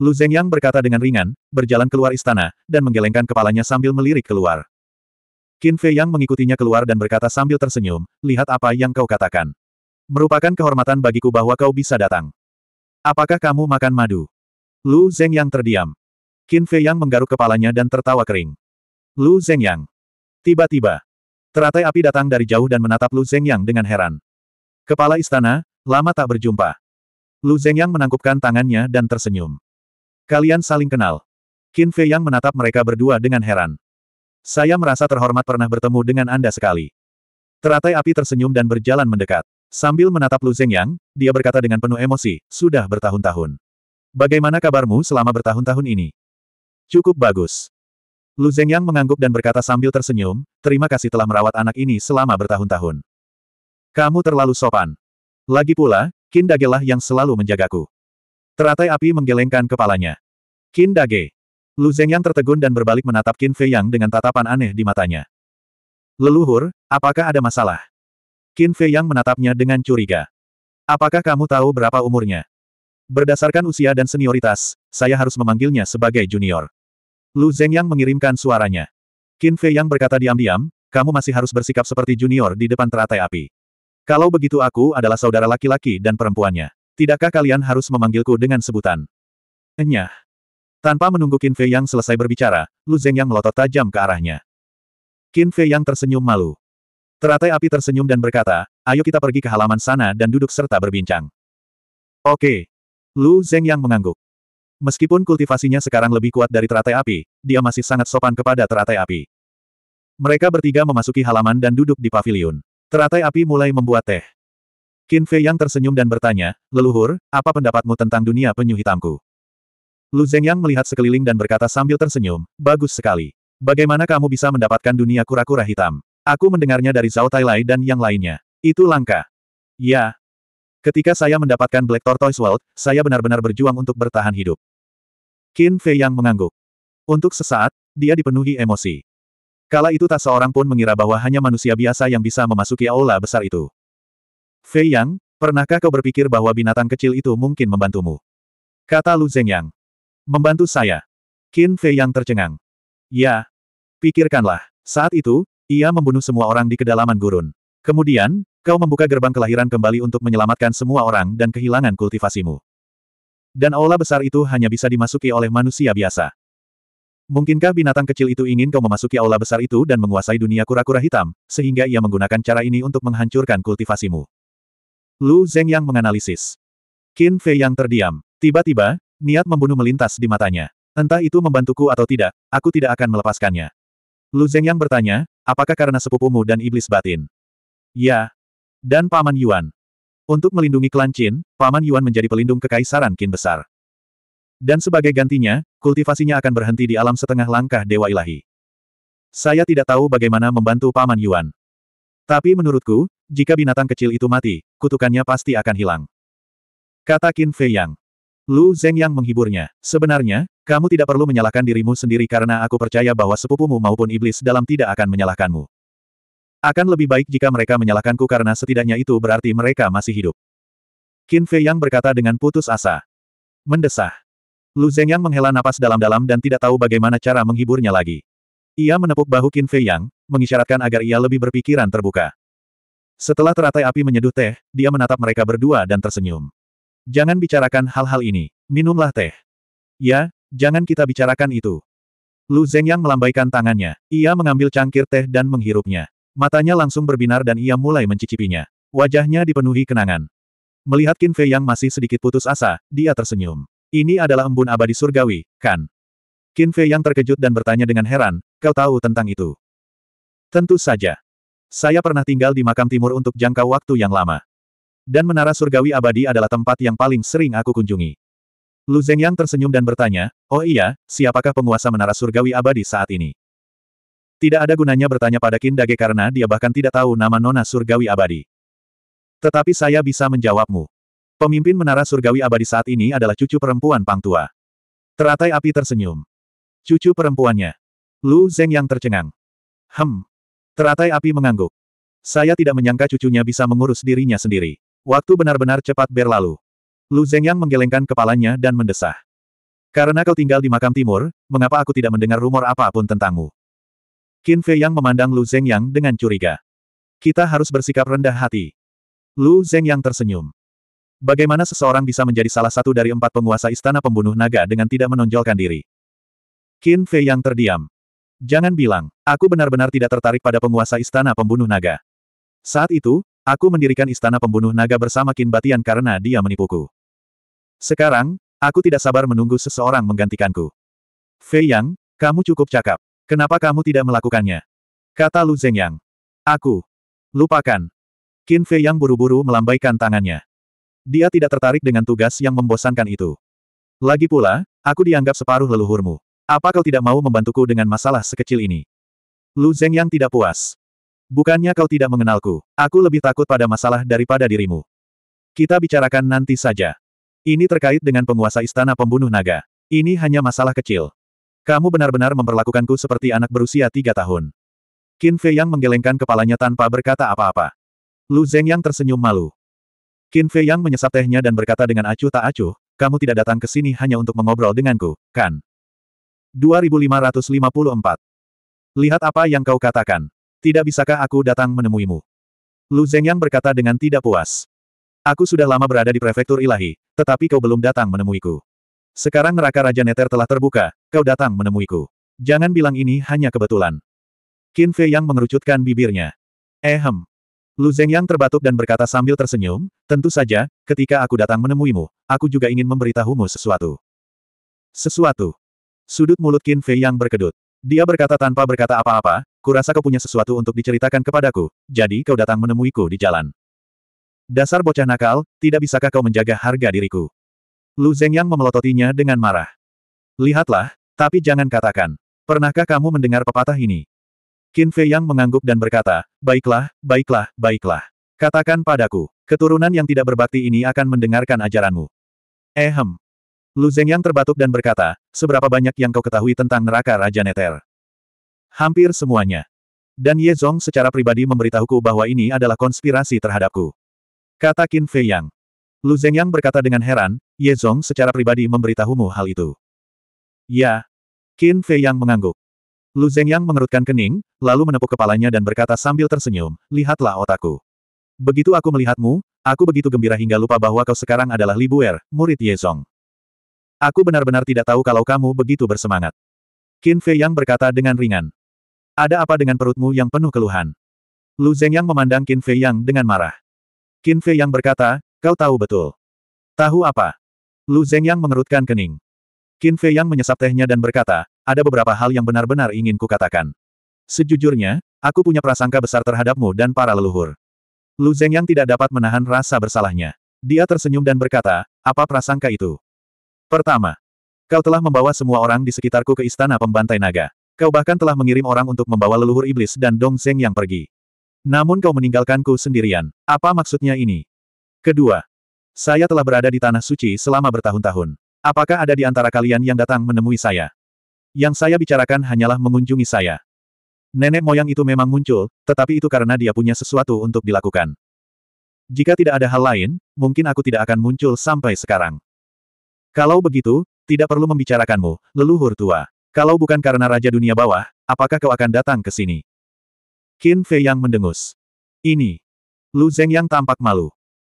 Lu yang berkata dengan ringan, berjalan keluar istana, dan menggelengkan kepalanya sambil melirik keluar. Qin Fei Yang mengikutinya keluar dan berkata sambil tersenyum, lihat apa yang kau katakan. Merupakan kehormatan bagiku bahwa kau bisa datang. Apakah kamu makan madu? Lu Zhengyang terdiam. Qin Fei Yang menggaruk kepalanya dan tertawa kering. Lu Zhengyang. Tiba-tiba. Teratai api datang dari jauh dan menatap Lu Zhengyang dengan heran. Kepala istana, lama tak berjumpa. Lu Zhengyang menangkupkan tangannya dan tersenyum. Kalian saling kenal. Qin Fei Yang menatap mereka berdua dengan heran. Saya merasa terhormat pernah bertemu dengan Anda sekali. Teratai api tersenyum dan berjalan mendekat. Sambil menatap Lu Zhengyang, dia berkata dengan penuh emosi, sudah bertahun-tahun. Bagaimana kabarmu selama bertahun-tahun ini? Cukup bagus. Lu Yang mengangguk dan berkata sambil tersenyum, terima kasih telah merawat anak ini selama bertahun-tahun. Kamu terlalu sopan. Lagi pula, Qin lah yang selalu menjagaku. Teratai api menggelengkan kepalanya. Qin Dage. Lu Yang tertegun dan berbalik menatap Qin Fei Yang dengan tatapan aneh di matanya. Leluhur, apakah ada masalah? Qin Fei Yang menatapnya dengan curiga. Apakah kamu tahu berapa umurnya? Berdasarkan usia dan senioritas, saya harus memanggilnya sebagai junior. Lu Yang mengirimkan suaranya. Qin Fei yang berkata diam-diam, kamu masih harus bersikap seperti junior di depan teratai api. Kalau begitu aku adalah saudara laki-laki dan perempuannya. Tidakkah kalian harus memanggilku dengan sebutan? Enyah. Tanpa menunggu Qin Fei yang selesai berbicara, Lu Yang melotot tajam ke arahnya. Qin Fei yang tersenyum malu. Teratai api tersenyum dan berkata, ayo kita pergi ke halaman sana dan duduk serta berbincang. Oke, Lu Zeng yang mengangguk. Meskipun kultivasinya sekarang lebih kuat dari teratai api, dia masih sangat sopan kepada teratai api. Mereka bertiga memasuki halaman dan duduk di paviliun. Teratai api mulai membuat teh. Qin Fei yang tersenyum dan bertanya, Leluhur, apa pendapatmu tentang dunia penyu hitamku? Lu Zeng yang melihat sekeliling dan berkata sambil tersenyum, bagus sekali. Bagaimana kamu bisa mendapatkan dunia kura-kura hitam? Aku mendengarnya dari Zhao Tailai dan yang lainnya. Itu langka. Ya, Ketika saya mendapatkan Black Tortoise World, saya benar-benar berjuang untuk bertahan hidup. Qin Fei yang mengangguk. Untuk sesaat, dia dipenuhi emosi. Kala itu tak seorang pun mengira bahwa hanya manusia biasa yang bisa memasuki aula besar itu. Fei Yang, pernahkah kau berpikir bahwa binatang kecil itu mungkin membantumu? Kata Lu Zhengyang. Membantu saya. Qin Fei Yang tercengang. Ya. Pikirkanlah. Saat itu, ia membunuh semua orang di kedalaman gurun. Kemudian, Kau membuka gerbang kelahiran kembali untuk menyelamatkan semua orang dan kehilangan kultivasimu. Dan aula besar itu hanya bisa dimasuki oleh manusia biasa. Mungkinkah binatang kecil itu ingin kau memasuki aula besar itu dan menguasai dunia kura-kura hitam, sehingga ia menggunakan cara ini untuk menghancurkan kultivasimu? Lu Zeng yang menganalisis. Qin Fei yang terdiam. Tiba-tiba, niat membunuh melintas di matanya. Entah itu membantuku atau tidak, aku tidak akan melepaskannya. Lu Zeng yang bertanya, apakah karena sepupumu dan iblis batin? Ya, dan Paman Yuan. Untuk melindungi klan Qin, Paman Yuan menjadi pelindung kekaisaran Qin besar. Dan sebagai gantinya, kultivasinya akan berhenti di alam setengah langkah Dewa Ilahi. Saya tidak tahu bagaimana membantu Paman Yuan. Tapi menurutku, jika binatang kecil itu mati, kutukannya pasti akan hilang. Kata Qin Fei Yang. Lu Zeng Yang menghiburnya. Sebenarnya, kamu tidak perlu menyalahkan dirimu sendiri karena aku percaya bahwa sepupumu maupun iblis dalam tidak akan menyalahkanmu. Akan lebih baik jika mereka menyalahkanku karena setidaknya itu berarti mereka masih hidup. Qin Fei Yang berkata dengan putus asa. Mendesah. Lu Zeng Yang menghela napas dalam-dalam dan tidak tahu bagaimana cara menghiburnya lagi. Ia menepuk bahu Qin Fei Yang, mengisyaratkan agar ia lebih berpikiran terbuka. Setelah teratai api menyeduh teh, dia menatap mereka berdua dan tersenyum. Jangan bicarakan hal-hal ini, minumlah teh. Ya, jangan kita bicarakan itu. Lu Zeng Yang melambaikan tangannya, ia mengambil cangkir teh dan menghirupnya. Matanya langsung berbinar dan ia mulai mencicipinya. Wajahnya dipenuhi kenangan. Melihat Qin Fei yang masih sedikit putus asa, dia tersenyum. Ini adalah embun abadi surgawi, kan? Qin Fei yang terkejut dan bertanya dengan heran, kau tahu tentang itu? Tentu saja. Saya pernah tinggal di makam timur untuk jangka waktu yang lama. Dan menara surgawi abadi adalah tempat yang paling sering aku kunjungi. Lu Zeng yang tersenyum dan bertanya, oh iya, siapakah penguasa menara surgawi abadi saat ini? Tidak ada gunanya bertanya pada Kindage karena dia bahkan tidak tahu nama Nona Surgawi Abadi. Tetapi saya bisa menjawabmu. Pemimpin Menara Surgawi Abadi saat ini adalah cucu perempuan Pang Tua. Teratai api tersenyum. Cucu perempuannya. Lu Zeng yang tercengang. Hem. Teratai api mengangguk. Saya tidak menyangka cucunya bisa mengurus dirinya sendiri. Waktu benar-benar cepat berlalu. Lu Zeng yang menggelengkan kepalanya dan mendesah. Karena kau tinggal di makam timur, mengapa aku tidak mendengar rumor apapun tentangmu? Qin Fei Yang memandang Lu Zeng Yang dengan curiga. Kita harus bersikap rendah hati. Lu Zeng Yang tersenyum. Bagaimana seseorang bisa menjadi salah satu dari empat penguasa istana pembunuh naga dengan tidak menonjolkan diri? Qin Fei Yang terdiam. Jangan bilang, aku benar-benar tidak tertarik pada penguasa istana pembunuh naga. Saat itu, aku mendirikan istana pembunuh naga bersama Qin Batian karena dia menipuku. Sekarang, aku tidak sabar menunggu seseorang menggantikanku. Fei Yang, kamu cukup cakap. Kenapa kamu tidak melakukannya? Kata Lu Zhengyang. Aku. Lupakan. Qin Fei yang buru-buru melambaikan tangannya. Dia tidak tertarik dengan tugas yang membosankan itu. Lagi pula, aku dianggap separuh leluhurmu. Apa kau tidak mau membantuku dengan masalah sekecil ini? Lu Yang tidak puas. Bukannya kau tidak mengenalku, aku lebih takut pada masalah daripada dirimu. Kita bicarakan nanti saja. Ini terkait dengan penguasa istana pembunuh naga. Ini hanya masalah kecil. Kamu benar-benar memperlakukanku seperti anak berusia tiga tahun. Qin Fei Yang menggelengkan kepalanya tanpa berkata apa-apa. Lu Zeng Yang tersenyum malu. Qin Fei Yang menyesap tehnya dan berkata dengan acuh tak acuh, kamu tidak datang ke sini hanya untuk mengobrol denganku, kan? 2554. Lihat apa yang kau katakan. Tidak bisakah aku datang menemuimu? Lu Zeng Yang berkata dengan tidak puas. Aku sudah lama berada di prefektur ilahi, tetapi kau belum datang menemuiku. Sekarang neraka Raja Neter telah terbuka, kau datang menemuiku. Jangan bilang ini hanya kebetulan. Qin Fei yang mengerucutkan bibirnya. Ehem. Eh, Lu Zeng yang terbatuk dan berkata sambil tersenyum, tentu saja, ketika aku datang menemuimu, aku juga ingin memberitahumu sesuatu. Sesuatu. Sudut mulut Qin Fei yang berkedut. Dia berkata tanpa berkata apa-apa, kurasa kau punya sesuatu untuk diceritakan kepadaku, jadi kau datang menemuiku di jalan. Dasar bocah nakal, tidak bisakah kau menjaga harga diriku? Lu Zhengyang memelototinya dengan marah. Lihatlah, tapi jangan katakan. Pernahkah kamu mendengar pepatah ini? Qin Fei Yang mengangguk dan berkata, Baiklah, baiklah, baiklah. Katakan padaku, keturunan yang tidak berbakti ini akan mendengarkan ajaranmu. Ehem. Eh, Lu Zhengyang terbatuk dan berkata, Seberapa banyak yang kau ketahui tentang neraka Raja Neter? Hampir semuanya. Dan Ye Zong secara pribadi memberitahuku bahwa ini adalah konspirasi terhadapku. Kata Qin Fei Yang. Lu Yang berkata dengan heran, Ye Zong secara pribadi memberitahumu hal itu. Ya. Qin Fei Yang mengangguk. Lu Yang mengerutkan kening, lalu menepuk kepalanya dan berkata sambil tersenyum, lihatlah otakku. Begitu aku melihatmu, aku begitu gembira hingga lupa bahwa kau sekarang adalah Li Buer, murid Ye Zong. Aku benar-benar tidak tahu kalau kamu begitu bersemangat. Qin Fei Yang berkata dengan ringan. Ada apa dengan perutmu yang penuh keluhan? Lu Yang memandang Qin Fei Yang dengan marah. Qin Fei Yang berkata, Kau tahu betul. Tahu apa? Lu Zhengyang mengerutkan kening. Qin Fei Yang menyesap tehnya dan berkata, ada beberapa hal yang benar-benar ingin kukatakan. Sejujurnya, aku punya prasangka besar terhadapmu dan para leluhur. Lu Zhengyang tidak dapat menahan rasa bersalahnya. Dia tersenyum dan berkata, apa prasangka itu? Pertama, kau telah membawa semua orang di sekitarku ke istana pembantai naga. Kau bahkan telah mengirim orang untuk membawa leluhur iblis dan Dong Zeng yang pergi. Namun kau meninggalkanku sendirian. Apa maksudnya ini? Kedua, saya telah berada di Tanah Suci selama bertahun-tahun. Apakah ada di antara kalian yang datang menemui saya? Yang saya bicarakan hanyalah mengunjungi saya. Nenek moyang itu memang muncul, tetapi itu karena dia punya sesuatu untuk dilakukan. Jika tidak ada hal lain, mungkin aku tidak akan muncul sampai sekarang. Kalau begitu, tidak perlu membicarakanmu, leluhur tua. Kalau bukan karena Raja Dunia Bawah, apakah kau akan datang ke sini? Qin Fei yang mendengus. Ini. Lu Zeng yang tampak malu.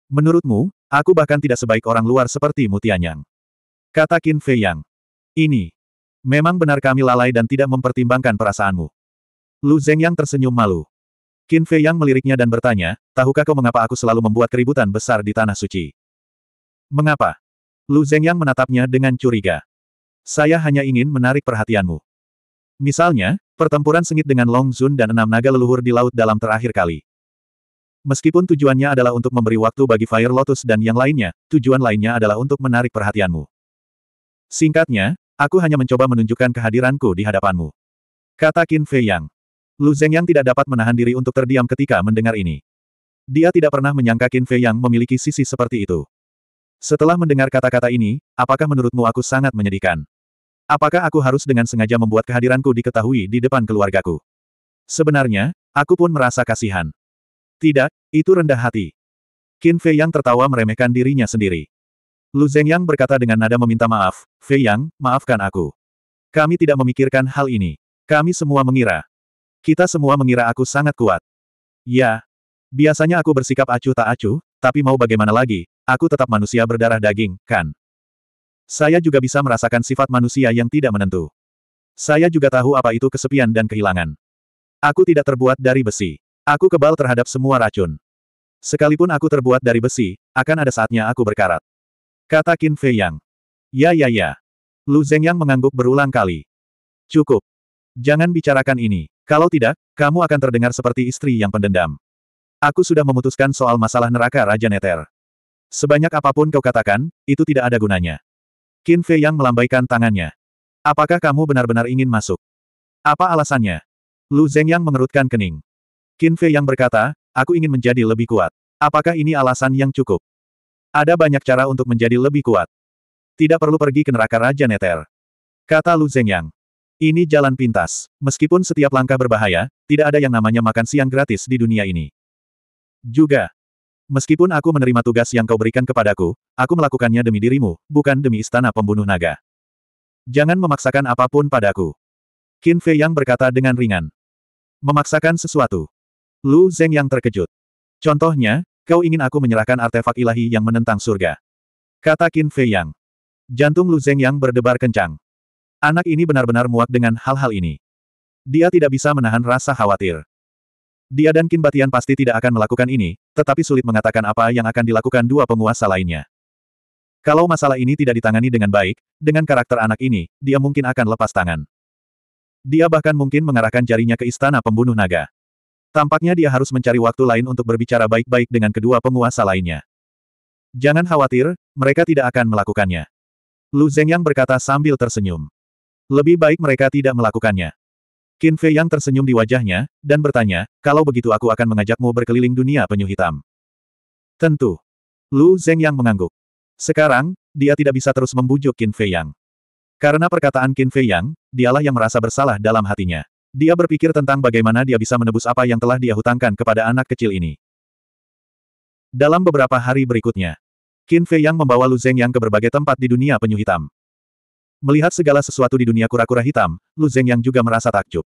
Menurutmu, aku bahkan tidak sebaik orang luar seperti Mutianyang. Kata Qin Fei Yang. Ini. Memang benar kami lalai dan tidak mempertimbangkan perasaanmu. Lu Zeng Yang tersenyum malu. Qin Fei Yang meliriknya dan bertanya, tahukah kau mengapa aku selalu membuat keributan besar di Tanah Suci? Mengapa? Lu Zeng Yang menatapnya dengan curiga. Saya hanya ingin menarik perhatianmu. Misalnya, pertempuran sengit dengan Long Zun dan enam naga leluhur di laut dalam terakhir kali. Meskipun tujuannya adalah untuk memberi waktu bagi Fire Lotus dan yang lainnya, tujuan lainnya adalah untuk menarik perhatianmu. Singkatnya, aku hanya mencoba menunjukkan kehadiranku di hadapanmu. Kata Qin Fei Yang. Lu Zeng Yang tidak dapat menahan diri untuk terdiam ketika mendengar ini. Dia tidak pernah menyangka Qin Fei Yang memiliki sisi seperti itu. Setelah mendengar kata-kata ini, apakah menurutmu aku sangat menyedihkan? Apakah aku harus dengan sengaja membuat kehadiranku diketahui di depan keluargaku? Sebenarnya, aku pun merasa kasihan. Tidak, itu rendah hati. Qin Fei Yang tertawa meremehkan dirinya sendiri. Lu Zeng Yang berkata dengan nada meminta maaf, Fei Yang, maafkan aku. Kami tidak memikirkan hal ini. Kami semua mengira. Kita semua mengira aku sangat kuat. Ya. Biasanya aku bersikap acuh tak acuh, tapi mau bagaimana lagi, aku tetap manusia berdarah daging, kan? Saya juga bisa merasakan sifat manusia yang tidak menentu. Saya juga tahu apa itu kesepian dan kehilangan. Aku tidak terbuat dari besi. Aku kebal terhadap semua racun. Sekalipun aku terbuat dari besi, akan ada saatnya aku berkarat. Kata Qin Fei Yang. Ya ya ya. Lu Zeng Yang mengangguk berulang kali. Cukup. Jangan bicarakan ini. Kalau tidak, kamu akan terdengar seperti istri yang pendendam. Aku sudah memutuskan soal masalah neraka Raja Neter. Sebanyak apapun kau katakan, itu tidak ada gunanya. Qin Fei Yang melambaikan tangannya. Apakah kamu benar-benar ingin masuk? Apa alasannya? Lu Zeng Yang mengerutkan kening. Qin Fei yang berkata, aku ingin menjadi lebih kuat. Apakah ini alasan yang cukup? Ada banyak cara untuk menjadi lebih kuat. Tidak perlu pergi ke neraka Raja Neter. Kata Lu Zhengyang. Ini jalan pintas. Meskipun setiap langkah berbahaya, tidak ada yang namanya makan siang gratis di dunia ini. Juga. Meskipun aku menerima tugas yang kau berikan kepadaku, aku melakukannya demi dirimu, bukan demi istana pembunuh naga. Jangan memaksakan apapun padaku. Qin Fei Yang berkata dengan ringan. Memaksakan sesuatu. Lu Zeng yang terkejut. Contohnya, kau ingin aku menyerahkan artefak ilahi yang menentang surga. Kata Qin Fei Yang. Jantung Lu Zeng Yang berdebar kencang. Anak ini benar-benar muak dengan hal-hal ini. Dia tidak bisa menahan rasa khawatir. Dia dan Qin Batian pasti tidak akan melakukan ini, tetapi sulit mengatakan apa yang akan dilakukan dua penguasa lainnya. Kalau masalah ini tidak ditangani dengan baik, dengan karakter anak ini, dia mungkin akan lepas tangan. Dia bahkan mungkin mengarahkan jarinya ke istana pembunuh naga. Tampaknya dia harus mencari waktu lain untuk berbicara baik-baik dengan kedua penguasa lainnya. Jangan khawatir, mereka tidak akan melakukannya. Lu Yang berkata sambil tersenyum. Lebih baik mereka tidak melakukannya. Qin Fei yang tersenyum di wajahnya, dan bertanya, kalau begitu aku akan mengajakmu berkeliling dunia penyu hitam. Tentu. Lu Yang mengangguk. Sekarang, dia tidak bisa terus membujuk Qin Fei Yang. Karena perkataan Qin Fei Yang, dialah yang merasa bersalah dalam hatinya. Dia berpikir tentang bagaimana dia bisa menebus apa yang telah dia hutangkan kepada anak kecil ini. Dalam beberapa hari berikutnya, Qin Fei Yang membawa Lu Zeng Yang ke berbagai tempat di dunia penyu hitam. Melihat segala sesuatu di dunia kura-kura hitam, Lu Zeng Yang juga merasa takjub.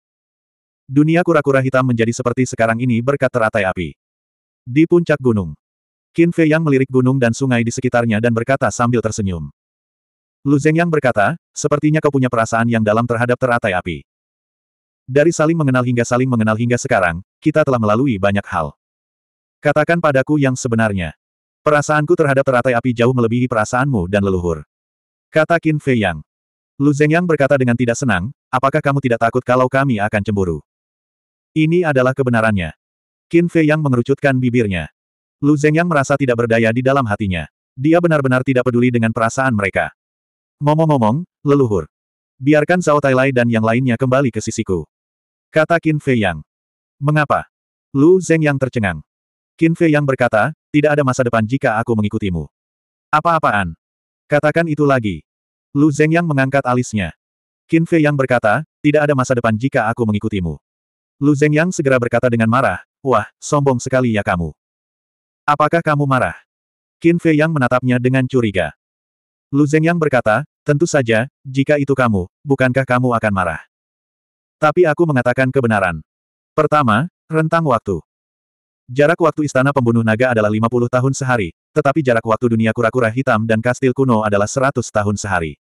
Dunia kura-kura hitam menjadi seperti sekarang ini berkat teratai api. Di puncak gunung, Qin Fei Yang melirik gunung dan sungai di sekitarnya dan berkata sambil tersenyum. Lu Zeng Yang berkata, sepertinya kau punya perasaan yang dalam terhadap teratai api. Dari saling mengenal hingga saling mengenal hingga sekarang, kita telah melalui banyak hal. Katakan padaku yang sebenarnya. Perasaanku terhadap teratai api jauh melebihi perasaanmu dan leluhur. Kata Qin Fei Yang. Lu Yang berkata dengan tidak senang, apakah kamu tidak takut kalau kami akan cemburu? Ini adalah kebenarannya. Qin Fei Yang mengerucutkan bibirnya. Lu Yang merasa tidak berdaya di dalam hatinya. Dia benar-benar tidak peduli dengan perasaan mereka. Ngomong-ngomong, leluhur. Biarkan Zhao Lai dan yang lainnya kembali ke sisiku. Kata Qin Fei Yang. Mengapa? Lu Zeng yang tercengang. Qin Fei Yang berkata, tidak ada masa depan jika aku mengikutimu. Apa-apaan? Katakan itu lagi. Lu Zeng Yang mengangkat alisnya. Qin Fei Yang berkata, tidak ada masa depan jika aku mengikutimu. Lu Zeng Yang segera berkata dengan marah, wah, sombong sekali ya kamu. Apakah kamu marah? Qin Fei Yang menatapnya dengan curiga. Lu Zeng Yang berkata, tentu saja, jika itu kamu, bukankah kamu akan marah? Tapi aku mengatakan kebenaran. Pertama, rentang waktu. Jarak waktu istana pembunuh naga adalah 50 tahun sehari, tetapi jarak waktu dunia kura-kura hitam dan kastil kuno adalah 100 tahun sehari.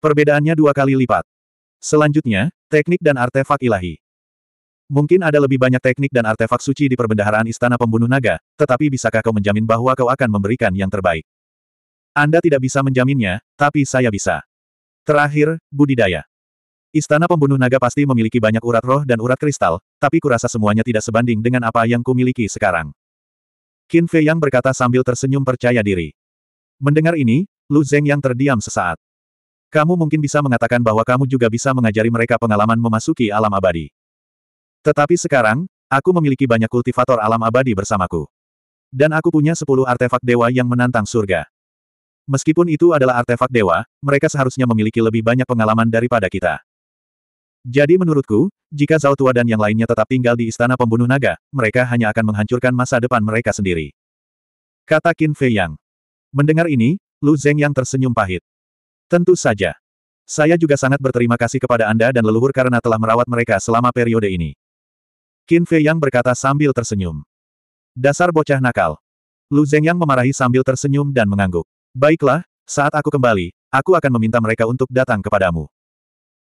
Perbedaannya dua kali lipat. Selanjutnya, teknik dan artefak ilahi. Mungkin ada lebih banyak teknik dan artefak suci di perbendaharaan istana pembunuh naga, tetapi bisakah kau menjamin bahwa kau akan memberikan yang terbaik? Anda tidak bisa menjaminnya, tapi saya bisa. Terakhir, budidaya. Istana pembunuh naga pasti memiliki banyak urat roh dan urat kristal, tapi kurasa semuanya tidak sebanding dengan apa yang kumiliki sekarang. Qin Fei Yang berkata sambil tersenyum percaya diri. Mendengar ini, Lu Zeng yang terdiam sesaat. Kamu mungkin bisa mengatakan bahwa kamu juga bisa mengajari mereka pengalaman memasuki alam abadi. Tetapi sekarang, aku memiliki banyak kultivator alam abadi bersamaku. Dan aku punya sepuluh artefak dewa yang menantang surga. Meskipun itu adalah artefak dewa, mereka seharusnya memiliki lebih banyak pengalaman daripada kita. Jadi menurutku, jika Zhao Tua dan yang lainnya tetap tinggal di istana pembunuh naga, mereka hanya akan menghancurkan masa depan mereka sendiri. Kata Qin Fei Yang. Mendengar ini, Lu Zeng yang tersenyum pahit. Tentu saja. Saya juga sangat berterima kasih kepada Anda dan leluhur karena telah merawat mereka selama periode ini. Qin Fei Yang berkata sambil tersenyum. Dasar bocah nakal. Lu Zeng Yang memarahi sambil tersenyum dan mengangguk. Baiklah, saat aku kembali, aku akan meminta mereka untuk datang kepadamu.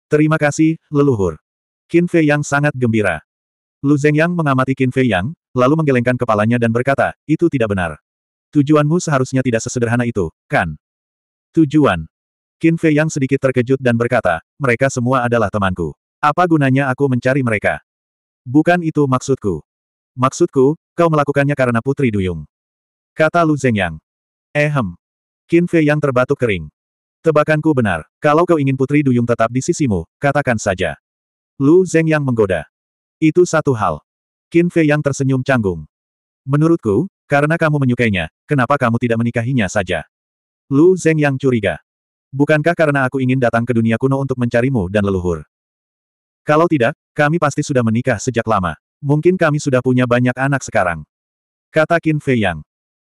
Terima kasih, leluhur. Qin Fei Yang sangat gembira. Lu Zeng Yang mengamati Qin Fei Yang, lalu menggelengkan kepalanya dan berkata, itu tidak benar. Tujuanmu seharusnya tidak sesederhana itu, kan? Tujuan. Qin Fei Yang sedikit terkejut dan berkata, mereka semua adalah temanku. Apa gunanya aku mencari mereka? Bukan itu maksudku. Maksudku, kau melakukannya karena Putri Duyung. Kata Lu Zeng Ehem. Qin Fei Yang terbatuk kering. Tebakanku benar, kalau kau ingin Putri Duyung tetap di sisimu, katakan saja. Lu Zeng yang menggoda. Itu satu hal. Qin Fei yang tersenyum canggung. Menurutku, karena kamu menyukainya, kenapa kamu tidak menikahinya saja? Lu Zeng yang curiga. Bukankah karena aku ingin datang ke dunia kuno untuk mencarimu dan leluhur? Kalau tidak, kami pasti sudah menikah sejak lama. Mungkin kami sudah punya banyak anak sekarang. Kata Qin Fei Yang.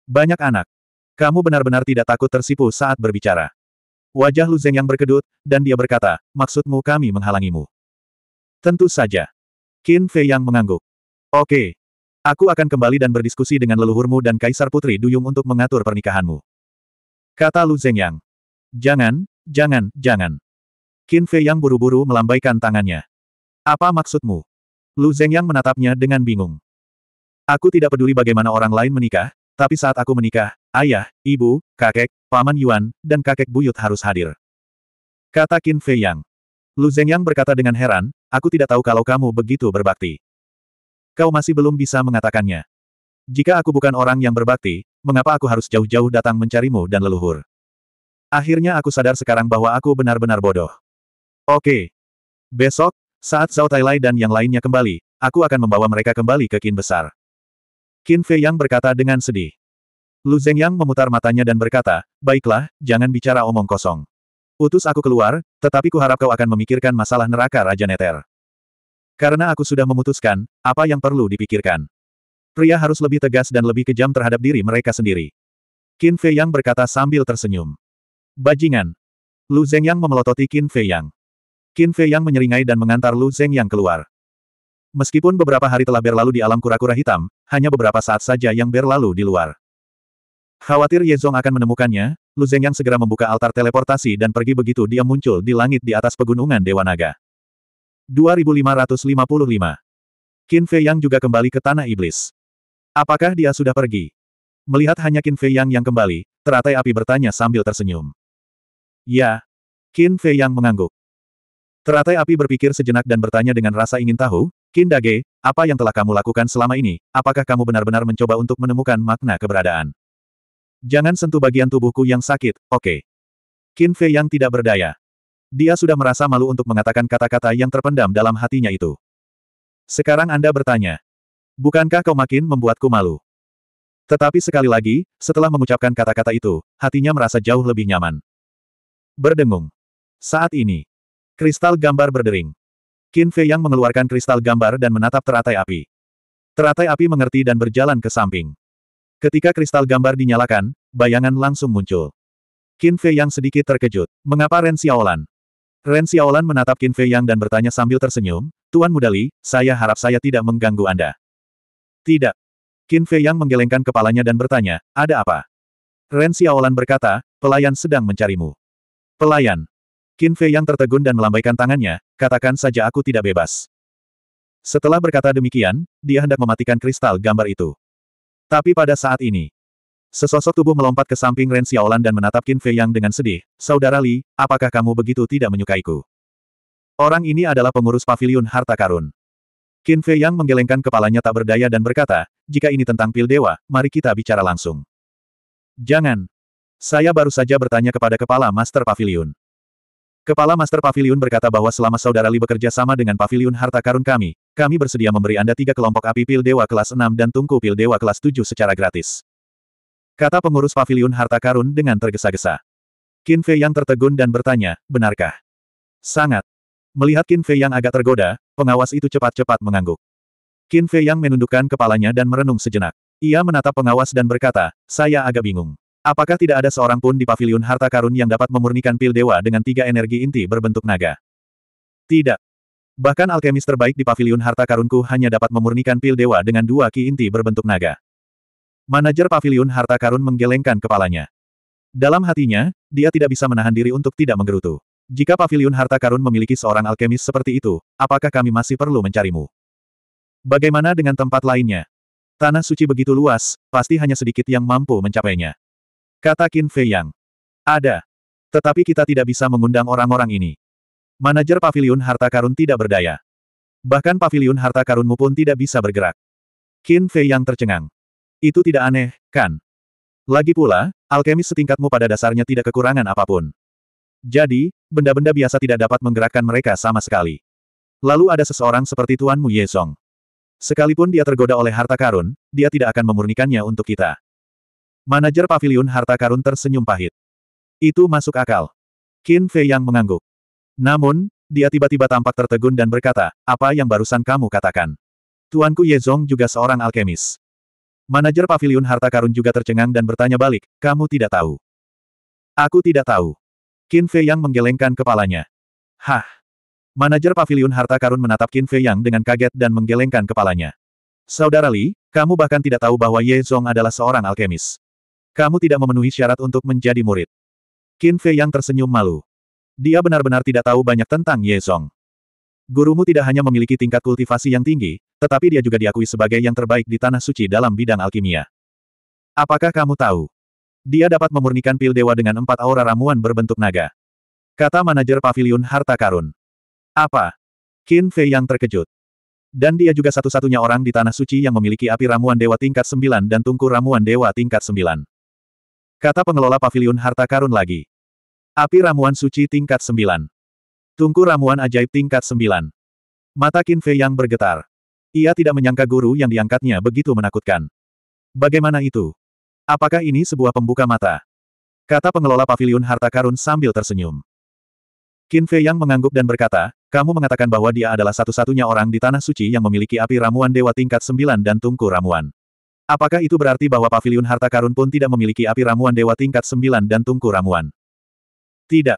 Banyak anak. Kamu benar-benar tidak takut tersipu saat berbicara. Wajah Lu Zeng yang berkedut, dan dia berkata, maksudmu kami menghalangimu. Tentu saja. Qin Fei yang mengangguk. Oke. Aku akan kembali dan berdiskusi dengan leluhurmu dan Kaisar Putri Duyung untuk mengatur pernikahanmu. Kata Lu Zeng yang. Jangan, jangan, jangan. Qin Fei yang buru-buru melambaikan tangannya. Apa maksudmu? Lu Zeng yang menatapnya dengan bingung. Aku tidak peduli bagaimana orang lain menikah, tapi saat aku menikah, Ayah, ibu, kakek, paman Yuan, dan kakek buyut harus hadir. Kata Qin Fei Yang. Lu Zhenyang berkata dengan heran, aku tidak tahu kalau kamu begitu berbakti. Kau masih belum bisa mengatakannya. Jika aku bukan orang yang berbakti, mengapa aku harus jauh-jauh datang mencarimu dan leluhur? Akhirnya aku sadar sekarang bahwa aku benar-benar bodoh. Oke. Besok, saat Zhao Tailai dan yang lainnya kembali, aku akan membawa mereka kembali ke Qin Besar. Qin Fei Yang berkata dengan sedih. Lu Zhengyang memutar matanya dan berkata, baiklah, jangan bicara omong kosong. Utus aku keluar, tetapi kuharap kau akan memikirkan masalah neraka Raja Neter. Karena aku sudah memutuskan, apa yang perlu dipikirkan. Pria harus lebih tegas dan lebih kejam terhadap diri mereka sendiri. Qin Fei Yang berkata sambil tersenyum. Bajingan. Lu Zhengyang memelototi Qin Fei Yang. Qin Fei Yang menyeringai dan mengantar Lu Zhengyang keluar. Meskipun beberapa hari telah berlalu di alam kura-kura hitam, hanya beberapa saat saja yang berlalu di luar. Khawatir Ye Zhong akan menemukannya, Lu Yang segera membuka altar teleportasi dan pergi begitu dia muncul di langit di atas pegunungan Dewa Naga. 2555 Qin Fei Yang juga kembali ke Tanah Iblis. Apakah dia sudah pergi? Melihat hanya Qin Fei Yang yang kembali, teratai api bertanya sambil tersenyum. Ya. Qin Fei Yang mengangguk. Teratai api berpikir sejenak dan bertanya dengan rasa ingin tahu, Qin Dage, apa yang telah kamu lakukan selama ini, apakah kamu benar-benar mencoba untuk menemukan makna keberadaan? Jangan sentuh bagian tubuhku yang sakit, oke. Okay. Qin Fei yang tidak berdaya. Dia sudah merasa malu untuk mengatakan kata-kata yang terpendam dalam hatinya itu. Sekarang Anda bertanya. Bukankah kau makin membuatku malu? Tetapi sekali lagi, setelah mengucapkan kata-kata itu, hatinya merasa jauh lebih nyaman. Berdengung. Saat ini, kristal gambar berdering. Qin Fei yang mengeluarkan kristal gambar dan menatap teratai api. Teratai api mengerti dan berjalan ke samping. Ketika kristal gambar dinyalakan, bayangan langsung muncul. Qin Fei yang sedikit terkejut. Mengapa Ren Xiaolan? Ren Xiaolan menatap Qin Fei yang dan bertanya sambil tersenyum, Tuan Muda Li, saya harap saya tidak mengganggu Anda. Tidak. Qin Fei yang menggelengkan kepalanya dan bertanya, ada apa? Ren Xiaolan berkata, pelayan sedang mencarimu. Pelayan. Qin Fei yang tertegun dan melambaikan tangannya, katakan saja aku tidak bebas. Setelah berkata demikian, dia hendak mematikan kristal gambar itu. Tapi pada saat ini, sesosok tubuh melompat ke samping Ren Xiaolan dan menatap Qin Fei Yang dengan sedih. Saudara Li, apakah kamu begitu tidak menyukaiku? Orang ini adalah pengurus pavilion harta karun. Qin Fei Yang menggelengkan kepalanya tak berdaya dan berkata, jika ini tentang pil dewa, mari kita bicara langsung. Jangan. Saya baru saja bertanya kepada kepala Master Pavilion. Kepala Master Pavilion berkata bahwa selama saudara Li bekerja sama dengan Pavilion Harta Karun kami, kami bersedia memberi Anda tiga kelompok api pil dewa kelas 6 dan tungku pil dewa kelas 7 secara gratis. Kata pengurus pavilion harta karun dengan tergesa-gesa. Qin Fei yang tertegun dan bertanya, benarkah? Sangat. Melihat Qin Fei yang agak tergoda, pengawas itu cepat-cepat mengangguk. Qin Fei yang menundukkan kepalanya dan merenung sejenak. Ia menatap pengawas dan berkata, saya agak bingung. Apakah tidak ada seorang pun di pavilion harta karun yang dapat memurnikan pil dewa dengan tiga energi inti berbentuk naga? Tidak. Bahkan alkemis terbaik di pavilion harta karunku hanya dapat memurnikan pil dewa dengan dua ki inti berbentuk naga. Manajer pavilion harta karun menggelengkan kepalanya. Dalam hatinya, dia tidak bisa menahan diri untuk tidak menggerutu. Jika pavilion harta karun memiliki seorang alkemis seperti itu, apakah kami masih perlu mencarimu? Bagaimana dengan tempat lainnya? Tanah suci begitu luas, pasti hanya sedikit yang mampu mencapainya. Kata Qin Fei Yang. Ada. Tetapi kita tidak bisa mengundang orang-orang ini. Manajer pavilion harta karun tidak berdaya. Bahkan pavilion harta karunmu pun tidak bisa bergerak. Qin Fei yang tercengang. Itu tidak aneh, kan? Lagi pula, alkemis setingkatmu pada dasarnya tidak kekurangan apapun. Jadi, benda-benda biasa tidak dapat menggerakkan mereka sama sekali. Lalu ada seseorang seperti Tuan tuanmu Song. Sekalipun dia tergoda oleh harta karun, dia tidak akan memurnikannya untuk kita. Manajer pavilion harta karun tersenyum pahit. Itu masuk akal. Qin Fei yang mengangguk. Namun, dia tiba-tiba tampak tertegun dan berkata, apa yang barusan kamu katakan? Tuanku Ye Zong juga seorang alkemis. Manajer pavilion harta karun juga tercengang dan bertanya balik, kamu tidak tahu. Aku tidak tahu. Qin Fei Yang menggelengkan kepalanya. Hah. Manajer pavilion harta karun menatap Qin Fei Yang dengan kaget dan menggelengkan kepalanya. Saudara Li, kamu bahkan tidak tahu bahwa Ye Zong adalah seorang alkemis. Kamu tidak memenuhi syarat untuk menjadi murid. Qin Fei Yang tersenyum malu. Dia benar-benar tidak tahu banyak tentang Ye Zong. Gurumu tidak hanya memiliki tingkat kultivasi yang tinggi, tetapi dia juga diakui sebagai yang terbaik di Tanah Suci dalam bidang alkimia. Apakah kamu tahu? Dia dapat memurnikan pil dewa dengan empat aura ramuan berbentuk naga. Kata manajer pavilion harta karun. Apa? Qin Fei yang terkejut. Dan dia juga satu-satunya orang di Tanah Suci yang memiliki api ramuan dewa tingkat sembilan dan tungku ramuan dewa tingkat sembilan. Kata pengelola pavilion harta karun lagi. Api ramuan suci tingkat 9. Tungku ramuan ajaib tingkat 9. Mata Qin Fei yang bergetar. Ia tidak menyangka guru yang diangkatnya begitu menakutkan. Bagaimana itu? Apakah ini sebuah pembuka mata? Kata pengelola pavilion harta karun sambil tersenyum. Qin Fei yang mengangguk dan berkata, kamu mengatakan bahwa dia adalah satu-satunya orang di Tanah Suci yang memiliki api ramuan dewa tingkat 9 dan tungku ramuan. Apakah itu berarti bahwa pavilion harta karun pun tidak memiliki api ramuan dewa tingkat 9 dan tungku ramuan? Tidak.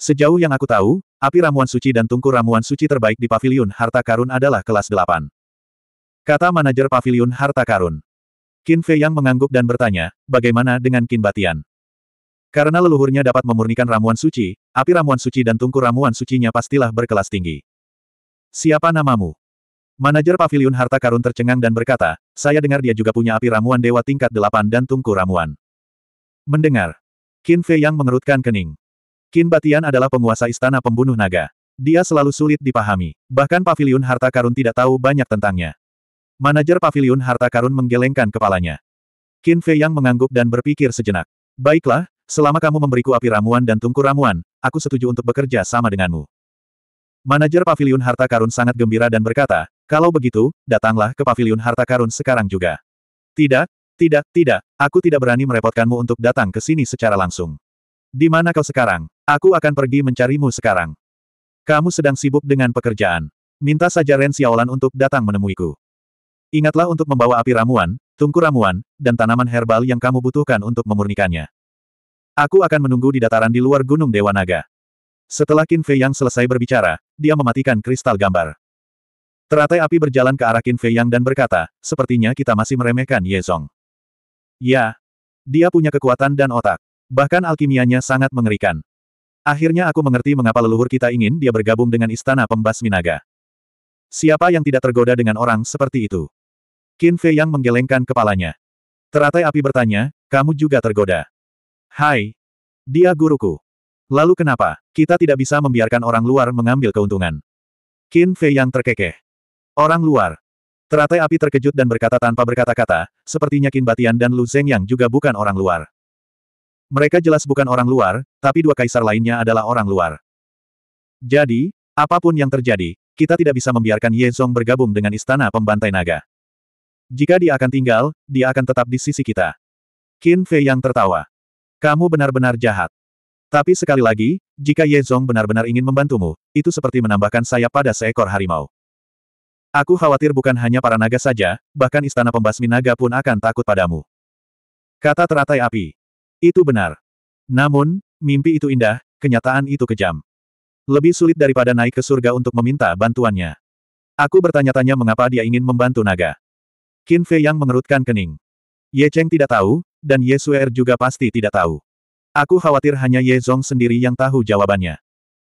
Sejauh yang aku tahu, api ramuan suci dan tungku ramuan suci terbaik di pavilion harta karun adalah kelas 8. Kata manajer pavilion harta karun. Qin Fei yang mengangguk dan bertanya, bagaimana dengan Qin Batian? Karena leluhurnya dapat memurnikan ramuan suci, api ramuan suci dan tungku ramuan sucinya pastilah berkelas tinggi. Siapa namamu? Manajer pavilion harta karun tercengang dan berkata, saya dengar dia juga punya api ramuan dewa tingkat 8 dan tungku ramuan. Mendengar. Qin Fei yang mengerutkan kening. Kin Batian adalah penguasa istana pembunuh naga. Dia selalu sulit dipahami. Bahkan pavilion harta karun tidak tahu banyak tentangnya. Manajer pavilion harta karun menggelengkan kepalanya. Qin Fei yang mengangguk dan berpikir sejenak. Baiklah, selama kamu memberiku api ramuan dan tungku ramuan, aku setuju untuk bekerja sama denganmu. Manajer pavilion harta karun sangat gembira dan berkata, kalau begitu, datanglah ke pavilion harta karun sekarang juga. Tidak, tidak, tidak, aku tidak berani merepotkanmu untuk datang ke sini secara langsung. Di mana kau sekarang? Aku akan pergi mencarimu sekarang. Kamu sedang sibuk dengan pekerjaan. Minta saja Ren Xiaolan untuk datang menemuiku. Ingatlah untuk membawa api ramuan, tungku ramuan, dan tanaman herbal yang kamu butuhkan untuk memurnikannya. Aku akan menunggu di dataran di luar Gunung Dewa Naga. Setelah Qin Fei Yang selesai berbicara, dia mematikan kristal gambar. Teratai api berjalan ke arah Qin Fei Yang dan berkata, sepertinya kita masih meremehkan Ye Zong. Ya. Dia punya kekuatan dan otak. Bahkan alkimianya sangat mengerikan. Akhirnya aku mengerti mengapa leluhur kita ingin dia bergabung dengan istana pembasmi naga. Siapa yang tidak tergoda dengan orang seperti itu? Qin Fei yang menggelengkan kepalanya. Teratai api bertanya, kamu juga tergoda. Hai. Dia guruku. Lalu kenapa, kita tidak bisa membiarkan orang luar mengambil keuntungan? Qin Fei yang terkekeh. Orang luar. Teratai api terkejut dan berkata tanpa berkata-kata, sepertinya Qin Batian dan Lu Zeng yang juga bukan orang luar. Mereka jelas bukan orang luar, tapi dua kaisar lainnya adalah orang luar. Jadi, apapun yang terjadi, kita tidak bisa membiarkan Ye Zong bergabung dengan istana pembantai naga. Jika dia akan tinggal, dia akan tetap di sisi kita. Qin Fei yang tertawa. Kamu benar-benar jahat. Tapi sekali lagi, jika Ye Zong benar-benar ingin membantumu, itu seperti menambahkan sayap pada seekor harimau. Aku khawatir bukan hanya para naga saja, bahkan istana pembasmi naga pun akan takut padamu. Kata teratai api. Itu benar. Namun, mimpi itu indah, kenyataan itu kejam. Lebih sulit daripada naik ke surga untuk meminta bantuannya. Aku bertanya-tanya mengapa dia ingin membantu naga. Qin Fei yang mengerutkan kening. Ye Cheng tidak tahu, dan Ye Suer juga pasti tidak tahu. Aku khawatir hanya Ye Zong sendiri yang tahu jawabannya.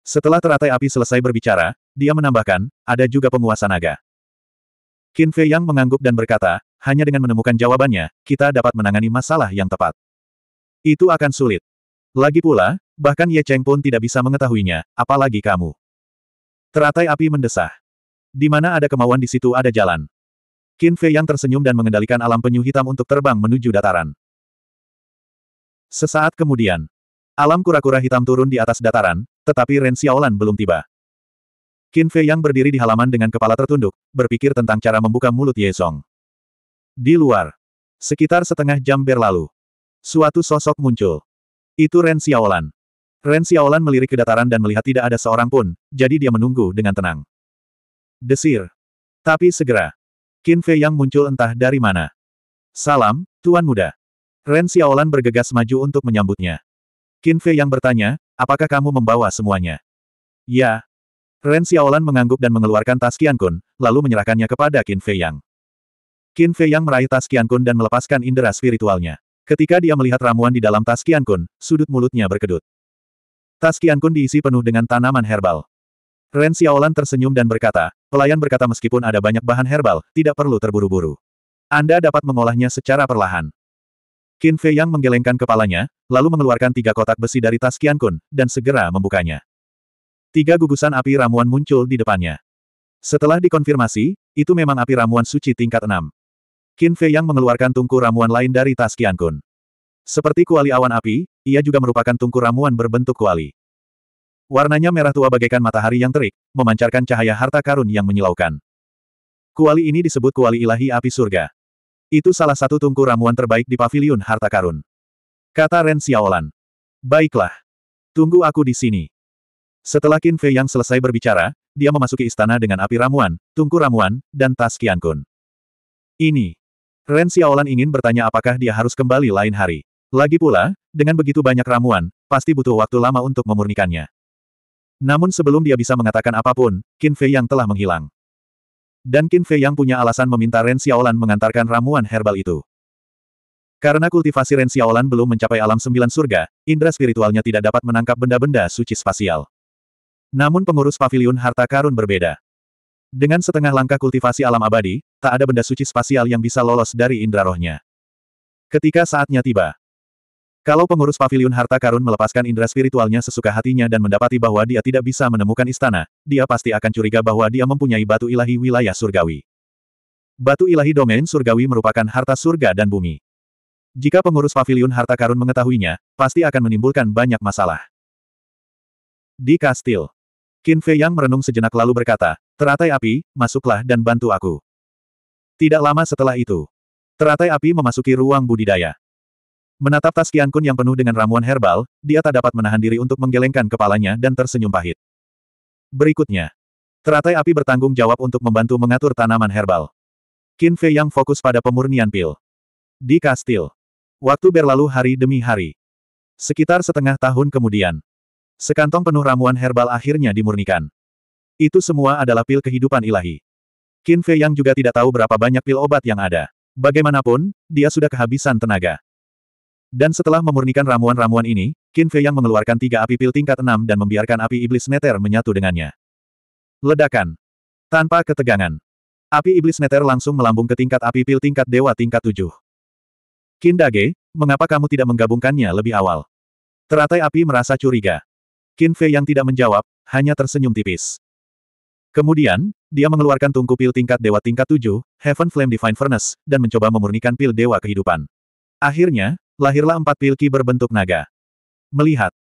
Setelah teratai api selesai berbicara, dia menambahkan, ada juga penguasa naga. Qin Fei Yang mengangguk dan berkata, hanya dengan menemukan jawabannya, kita dapat menangani masalah yang tepat. Itu akan sulit. Lagi pula, bahkan Ye Cheng pun tidak bisa mengetahuinya, apalagi kamu. Teratai api mendesah. Di mana ada kemauan di situ ada jalan. Qin Fei yang tersenyum dan mengendalikan alam penyu hitam untuk terbang menuju dataran. Sesaat kemudian, alam kura-kura hitam turun di atas dataran, tetapi Ren Xiaolan belum tiba. Qin Fei yang berdiri di halaman dengan kepala tertunduk, berpikir tentang cara membuka mulut Ye Song. Di luar, sekitar setengah jam berlalu, Suatu sosok muncul. Itu Ren Xiaolan. Ren Xiaolan melirik ke dataran dan melihat tidak ada seorang pun, jadi dia menunggu dengan tenang. Desir. Tapi segera. Qin Fei yang muncul entah dari mana. Salam, Tuan Muda. Ren Xiaolan bergegas maju untuk menyambutnya. Qin Fei yang bertanya, apakah kamu membawa semuanya? Ya. Ren Xiaolan mengangguk dan mengeluarkan tas Qian Kun, lalu menyerahkannya kepada Qin Fei Yang. Qin Fei Yang meraih tas Qian Kun dan melepaskan indera spiritualnya. Ketika dia melihat ramuan di dalam tas kian Kun, sudut mulutnya berkedut. Tas kian Kun diisi penuh dengan tanaman herbal. Ren Xiaolan tersenyum dan berkata, pelayan berkata meskipun ada banyak bahan herbal, tidak perlu terburu-buru. Anda dapat mengolahnya secara perlahan. Qin Fei Yang menggelengkan kepalanya, lalu mengeluarkan tiga kotak besi dari tas kian Kun, dan segera membukanya. Tiga gugusan api ramuan muncul di depannya. Setelah dikonfirmasi, itu memang api ramuan suci tingkat enam. Qin Fei yang mengeluarkan tungku ramuan lain dari tas Qian Kun. Seperti kuali awan api, ia juga merupakan tungku ramuan berbentuk kuali. Warnanya merah tua bagaikan matahari yang terik, memancarkan cahaya harta karun yang menyilaukan. Kuali ini disebut kuali ilahi api surga. Itu salah satu tungku ramuan terbaik di Paviliun harta karun. Kata Ren Xiaolan. Baiklah. Tunggu aku di sini. Setelah Qin Fei yang selesai berbicara, dia memasuki istana dengan api ramuan, tungku ramuan, dan tas Qian Kun. Ini. Ren Xiaolan ingin bertanya apakah dia harus kembali lain hari. Lagi pula, dengan begitu banyak ramuan, pasti butuh waktu lama untuk memurnikannya. Namun sebelum dia bisa mengatakan apapun, Qin Fei yang telah menghilang. Dan Qin Fei yang punya alasan meminta Ren Xiaolan mengantarkan ramuan herbal itu. Karena kultivasi Ren Xiaolan belum mencapai alam sembilan surga, indera spiritualnya tidak dapat menangkap benda-benda suci spasial. Namun pengurus pavilion harta karun berbeda. Dengan setengah langkah kultivasi alam abadi, tak ada benda suci spasial yang bisa lolos dari indera rohnya. Ketika saatnya tiba, kalau pengurus pavilion harta karun melepaskan indera spiritualnya sesuka hatinya dan mendapati bahwa dia tidak bisa menemukan istana, dia pasti akan curiga bahwa dia mempunyai batu ilahi wilayah surgawi. Batu ilahi domain surgawi merupakan harta surga dan bumi. Jika pengurus pavilion harta karun mengetahuinya, pasti akan menimbulkan banyak masalah. Di kastil, Qin Fei Yang merenung sejenak lalu berkata, teratai api, masuklah dan bantu aku. Tidak lama setelah itu, teratai api memasuki ruang budidaya. Menatap tas Kian Kun yang penuh dengan ramuan herbal, dia tak dapat menahan diri untuk menggelengkan kepalanya dan tersenyum pahit. Berikutnya, teratai api bertanggung jawab untuk membantu mengatur tanaman herbal. Qin Fei Yang fokus pada pemurnian pil. Di kastil. Waktu berlalu hari demi hari. Sekitar setengah tahun kemudian, Sekantong penuh ramuan herbal akhirnya dimurnikan. Itu semua adalah pil kehidupan ilahi. Qin Fei yang juga tidak tahu berapa banyak pil obat yang ada. Bagaimanapun, dia sudah kehabisan tenaga. Dan setelah memurnikan ramuan-ramuan ini, Qin Fei yang mengeluarkan tiga api pil tingkat enam dan membiarkan api iblis neter menyatu dengannya. Ledakan. Tanpa ketegangan. Api iblis neter langsung melambung ke tingkat api pil tingkat dewa tingkat tujuh. Kindage, mengapa kamu tidak menggabungkannya lebih awal? Teratai api merasa curiga. Qin Fei yang tidak menjawab, hanya tersenyum tipis. Kemudian, dia mengeluarkan tungku pil tingkat dewa tingkat 7, Heaven Flame Divine Furnace, dan mencoba memurnikan pil dewa kehidupan. Akhirnya, lahirlah empat pil ki berbentuk naga. Melihat.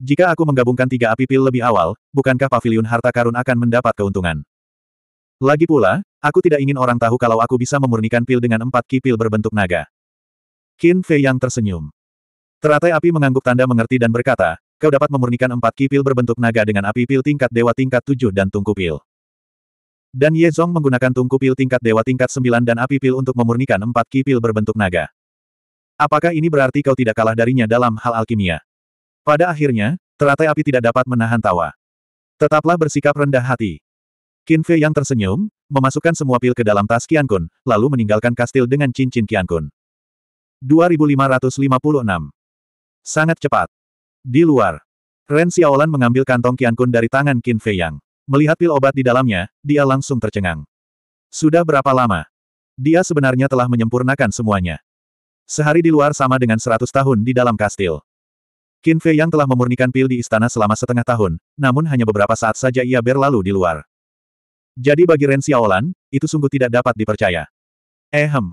Jika aku menggabungkan tiga api pil lebih awal, bukankah pavilion harta karun akan mendapat keuntungan? Lagi pula, aku tidak ingin orang tahu kalau aku bisa memurnikan pil dengan empat ki pil berbentuk naga. Qin Fei yang tersenyum. Teratai api mengangguk tanda mengerti dan berkata, kau dapat memurnikan empat kipil berbentuk naga dengan api pil tingkat dewa tingkat tujuh dan tungku pil. Dan Ye Zong menggunakan tungku pil tingkat dewa tingkat sembilan dan api pil untuk memurnikan empat kipil berbentuk naga. Apakah ini berarti kau tidak kalah darinya dalam hal alkimia? Pada akhirnya, teratai api tidak dapat menahan tawa. Tetaplah bersikap rendah hati. Qin Fei yang tersenyum, memasukkan semua pil ke dalam tas Qian Kun, lalu meninggalkan kastil dengan cincin Qian Kun. 2556. Sangat cepat. Di luar, Ren Xiaolan mengambil kantong Qiankun dari tangan Qin Fei Yang. Melihat pil obat di dalamnya, dia langsung tercengang. Sudah berapa lama? Dia sebenarnya telah menyempurnakan semuanya. Sehari di luar sama dengan seratus tahun di dalam kastil. Qin Fei Yang telah memurnikan pil di istana selama setengah tahun, namun hanya beberapa saat saja ia berlalu di luar. Jadi bagi Ren Xiaolan, itu sungguh tidak dapat dipercaya. Ehem. Eh,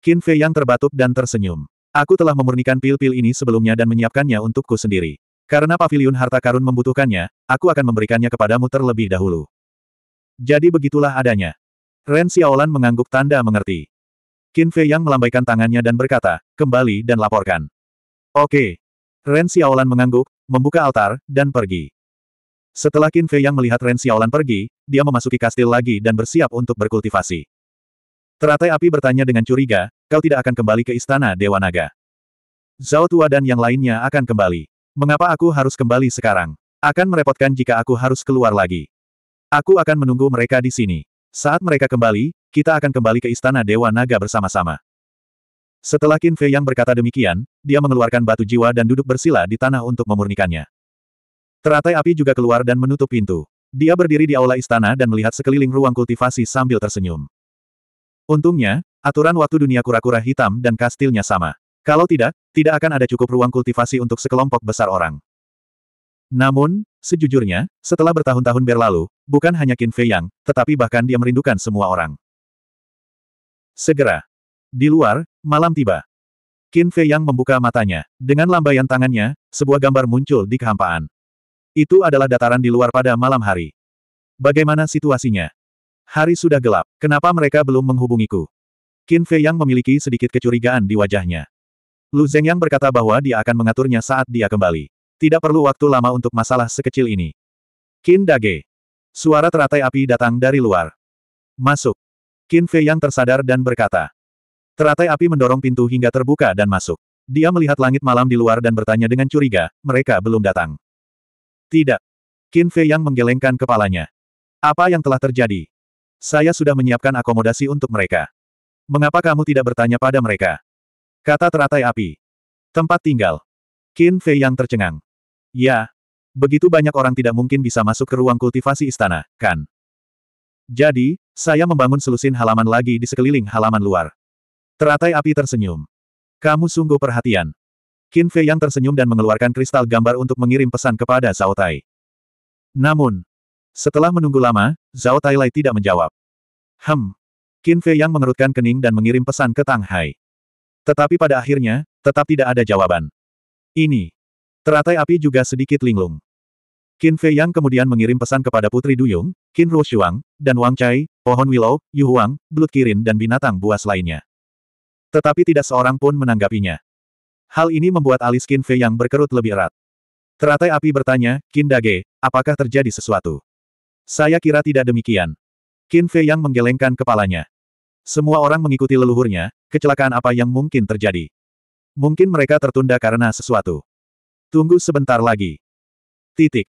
Qin Fei Yang terbatuk dan tersenyum. Aku telah memurnikan pil-pil ini sebelumnya dan menyiapkannya untukku sendiri. Karena pavilion harta karun membutuhkannya, aku akan memberikannya kepadamu terlebih dahulu. Jadi begitulah adanya. Ren Xiaolan mengangguk tanda mengerti. Qin Fei Yang melambaikan tangannya dan berkata, kembali dan laporkan. Oke. Ren Xiaolan mengangguk, membuka altar, dan pergi. Setelah Qin Fei Yang melihat Ren Xiaolan pergi, dia memasuki kastil lagi dan bersiap untuk berkultivasi. Teratai api bertanya dengan curiga, kau tidak akan kembali ke istana Dewa Naga. Zhao Tua dan yang lainnya akan kembali. Mengapa aku harus kembali sekarang? Akan merepotkan jika aku harus keluar lagi. Aku akan menunggu mereka di sini. Saat mereka kembali, kita akan kembali ke istana Dewa Naga bersama-sama. Setelah Qin Fei yang berkata demikian, dia mengeluarkan batu jiwa dan duduk bersila di tanah untuk memurnikannya. Teratai api juga keluar dan menutup pintu. Dia berdiri di aula istana dan melihat sekeliling ruang kultivasi sambil tersenyum. Untungnya, aturan waktu dunia kura-kura hitam dan kastilnya sama. Kalau tidak, tidak akan ada cukup ruang kultivasi untuk sekelompok besar orang. Namun, sejujurnya, setelah bertahun-tahun berlalu, bukan hanya Qin Fei Yang, tetapi bahkan dia merindukan semua orang. Segera. Di luar, malam tiba. Qin Fei Yang membuka matanya. Dengan lambaian tangannya, sebuah gambar muncul di kehampaan. Itu adalah dataran di luar pada malam hari. Bagaimana situasinya? Hari sudah gelap. Kenapa mereka belum menghubungiku? Qin Fei yang memiliki sedikit kecurigaan di wajahnya. Lu Zeng yang berkata bahwa dia akan mengaturnya saat dia kembali. Tidak perlu waktu lama untuk masalah sekecil ini. Qin Dage. Suara teratai api datang dari luar. Masuk. Qin Fei yang tersadar dan berkata. Teratai api mendorong pintu hingga terbuka dan masuk. Dia melihat langit malam di luar dan bertanya dengan curiga, mereka belum datang. Tidak. Qin Fei yang menggelengkan kepalanya. Apa yang telah terjadi? Saya sudah menyiapkan akomodasi untuk mereka. Mengapa kamu tidak bertanya pada mereka? Kata teratai api. Tempat tinggal. Qin Fei yang tercengang. Ya. Begitu banyak orang tidak mungkin bisa masuk ke ruang kultivasi istana, kan? Jadi, saya membangun selusin halaman lagi di sekeliling halaman luar. Teratai api tersenyum. Kamu sungguh perhatian. Qin Fei yang tersenyum dan mengeluarkan kristal gambar untuk mengirim pesan kepada Zhao Tai. Namun, setelah menunggu lama, Zhao Tailai tidak menjawab. Hem. Qin Fei Yang mengerutkan kening dan mengirim pesan ke Tang Hai. Tetapi pada akhirnya, tetap tidak ada jawaban. Ini. Teratai api juga sedikit linglung. Qin Fei Yang kemudian mengirim pesan kepada Putri Duyung, Qin Ruo Shuang, dan Wang Chai, Pohon Willow, Yu Huang, Blut Kirin dan binatang buas lainnya. Tetapi tidak seorang pun menanggapinya. Hal ini membuat alis Qin Fei yang berkerut lebih erat. Teratai api bertanya, Qin Dage, apakah terjadi sesuatu? Saya kira tidak demikian. Qin Fei yang menggelengkan kepalanya. Semua orang mengikuti leluhurnya, kecelakaan apa yang mungkin terjadi. Mungkin mereka tertunda karena sesuatu. Tunggu sebentar lagi. Titik.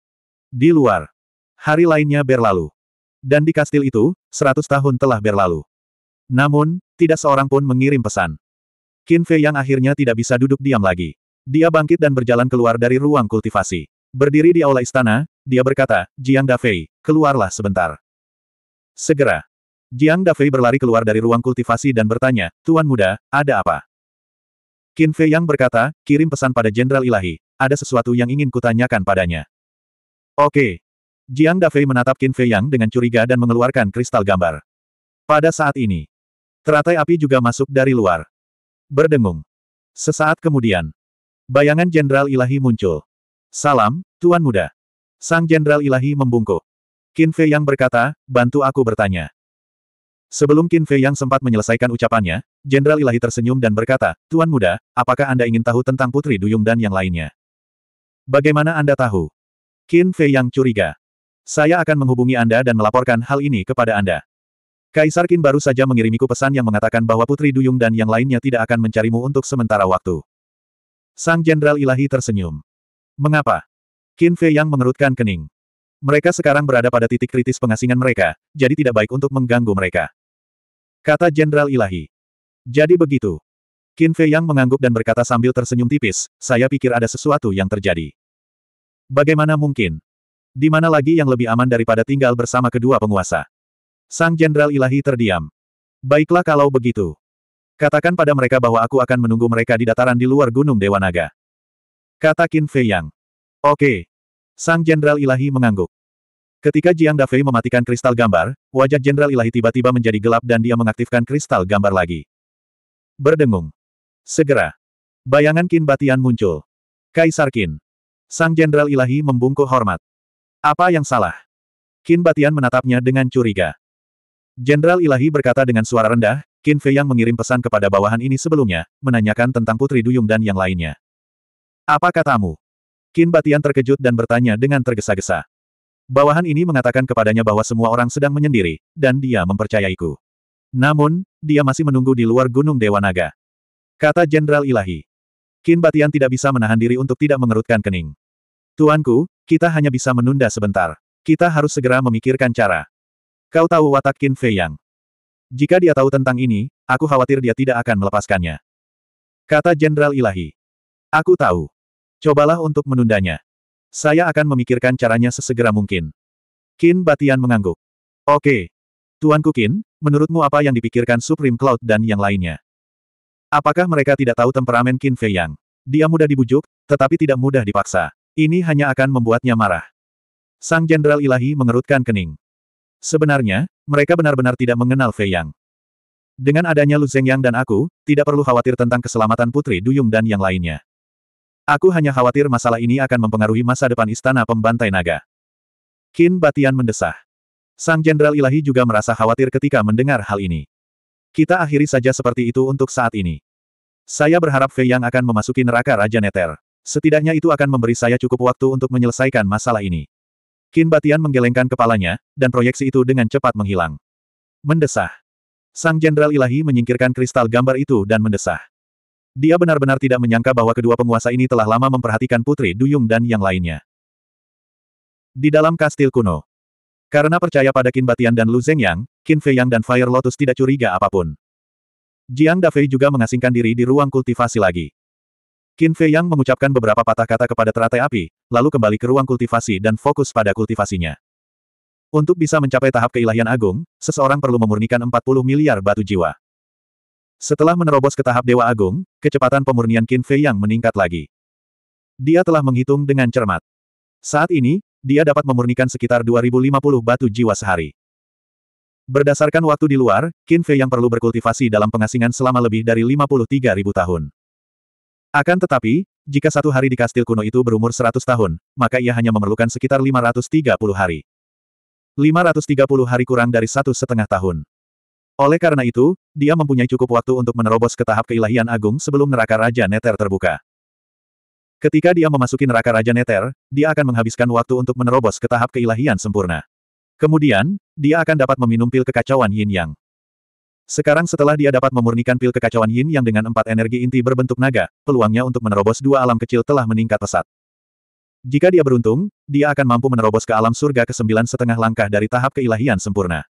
Di luar. Hari lainnya berlalu. Dan di kastil itu, seratus tahun telah berlalu. Namun, tidak seorang pun mengirim pesan. Qin Fei yang akhirnya tidak bisa duduk diam lagi. Dia bangkit dan berjalan keluar dari ruang kultivasi. Berdiri di aula istana, dia berkata, Jiang Dafei, Keluarlah sebentar. Segera. Jiang Dafei berlari keluar dari ruang kultivasi dan bertanya, Tuan Muda, ada apa? Qin Fei Yang berkata, kirim pesan pada Jenderal Ilahi, ada sesuatu yang ingin kutanyakan padanya. Oke. Jiang Dafei menatap Qin Fei Yang dengan curiga dan mengeluarkan kristal gambar. Pada saat ini, teratai api juga masuk dari luar. Berdengung. Sesaat kemudian, bayangan Jenderal Ilahi muncul. Salam, Tuan Muda. Sang Jenderal Ilahi membungkuk. Qin Fei Yang berkata, bantu aku bertanya. Sebelum Qin Fei Yang sempat menyelesaikan ucapannya, Jenderal Ilahi tersenyum dan berkata, Tuan Muda, apakah Anda ingin tahu tentang Putri Duyung dan yang lainnya? Bagaimana Anda tahu? Qin Fei Yang curiga. Saya akan menghubungi Anda dan melaporkan hal ini kepada Anda. Kaisar Qin baru saja mengirimiku pesan yang mengatakan bahwa Putri Duyung dan yang lainnya tidak akan mencarimu untuk sementara waktu. Sang Jenderal Ilahi tersenyum. Mengapa? Qin Fei Yang mengerutkan kening. Mereka sekarang berada pada titik kritis pengasingan mereka, jadi tidak baik untuk mengganggu mereka. Kata Jenderal Ilahi. Jadi begitu. Qin Fei Yang mengangguk dan berkata sambil tersenyum tipis, saya pikir ada sesuatu yang terjadi. Bagaimana mungkin? Di mana lagi yang lebih aman daripada tinggal bersama kedua penguasa? Sang Jenderal Ilahi terdiam. Baiklah kalau begitu. Katakan pada mereka bahwa aku akan menunggu mereka di dataran di luar Gunung Dewa Naga. Kata Qin Fei Yang. Oke, Sang Jenderal Ilahi mengangguk. Ketika Jiang Dafei mematikan kristal gambar, wajah Jenderal Ilahi tiba-tiba menjadi gelap dan dia mengaktifkan kristal gambar lagi. Berdengung. Segera. Bayangan Qin Batian muncul. Kaisar Qin. Sang Jenderal Ilahi membungkuk hormat. Apa yang salah? Qin Batian menatapnya dengan curiga. Jenderal Ilahi berkata dengan suara rendah, Qin Fei yang mengirim pesan kepada bawahan ini sebelumnya, menanyakan tentang Putri Duyung dan yang lainnya. Apa katamu? Kin Batian terkejut dan bertanya dengan tergesa-gesa. Bawahan ini mengatakan kepadanya bahwa semua orang sedang menyendiri, dan dia mempercayaiku. Namun, dia masih menunggu di luar Gunung Dewa Naga. Kata Jenderal Ilahi. Kin Batian tidak bisa menahan diri untuk tidak mengerutkan kening. Tuanku, kita hanya bisa menunda sebentar. Kita harus segera memikirkan cara. Kau tahu watak Kin Fei Yang. Jika dia tahu tentang ini, aku khawatir dia tidak akan melepaskannya. Kata Jenderal Ilahi. Aku tahu. Cobalah untuk menundanya. Saya akan memikirkan caranya sesegera mungkin. Kin Batian mengangguk. Oke. Tuanku Kukin, menurutmu apa yang dipikirkan Supreme Cloud dan yang lainnya? Apakah mereka tidak tahu temperamen Kin Fei Yang? Dia mudah dibujuk, tetapi tidak mudah dipaksa. Ini hanya akan membuatnya marah. Sang Jenderal Ilahi mengerutkan kening. Sebenarnya, mereka benar-benar tidak mengenal Fei Yang. Dengan adanya Lu Zhengyang dan aku, tidak perlu khawatir tentang keselamatan Putri Duyung dan yang lainnya. Aku hanya khawatir masalah ini akan mempengaruhi masa depan istana pembantai naga. Kin Batian mendesah. Sang Jenderal Ilahi juga merasa khawatir ketika mendengar hal ini. Kita akhiri saja seperti itu untuk saat ini. Saya berharap Fei Yang akan memasuki neraka Raja Neter. Setidaknya itu akan memberi saya cukup waktu untuk menyelesaikan masalah ini. Kin Batian menggelengkan kepalanya, dan proyeksi itu dengan cepat menghilang. Mendesah. Sang Jenderal Ilahi menyingkirkan kristal gambar itu dan mendesah. Dia benar-benar tidak menyangka bahwa kedua penguasa ini telah lama memperhatikan Putri Duyung dan yang lainnya. Di dalam kastil kuno. Karena percaya pada Qin Batian dan Lu Zhengyang, Qin Feiyang dan Fire Lotus tidak curiga apapun. Jiang Dafei juga mengasingkan diri di ruang kultivasi lagi. Qin Feiyang mengucapkan beberapa patah kata kepada teratai api, lalu kembali ke ruang kultivasi dan fokus pada kultivasinya. Untuk bisa mencapai tahap keilahian agung, seseorang perlu memurnikan 40 miliar batu jiwa. Setelah menerobos ke tahap Dewa Agung, kecepatan pemurnian Qin Fei yang meningkat lagi. Dia telah menghitung dengan cermat. Saat ini, dia dapat memurnikan sekitar 2050 batu jiwa sehari. Berdasarkan waktu di luar, Qin Fei yang perlu berkultivasi dalam pengasingan selama lebih dari 53.000 tahun. Akan tetapi, jika satu hari di kastil kuno itu berumur 100 tahun, maka ia hanya memerlukan sekitar 530 hari. 530 hari kurang dari satu setengah tahun. Oleh karena itu, dia mempunyai cukup waktu untuk menerobos ke tahap keilahian agung sebelum neraka Raja Neter terbuka. Ketika dia memasuki neraka Raja Neter, dia akan menghabiskan waktu untuk menerobos ke tahap keilahian sempurna. Kemudian, dia akan dapat meminum pil kekacauan Yin Yang. Sekarang setelah dia dapat memurnikan pil kekacauan Yin Yang dengan empat energi inti berbentuk naga, peluangnya untuk menerobos dua alam kecil telah meningkat pesat. Jika dia beruntung, dia akan mampu menerobos ke alam surga ke sembilan setengah langkah dari tahap keilahian sempurna.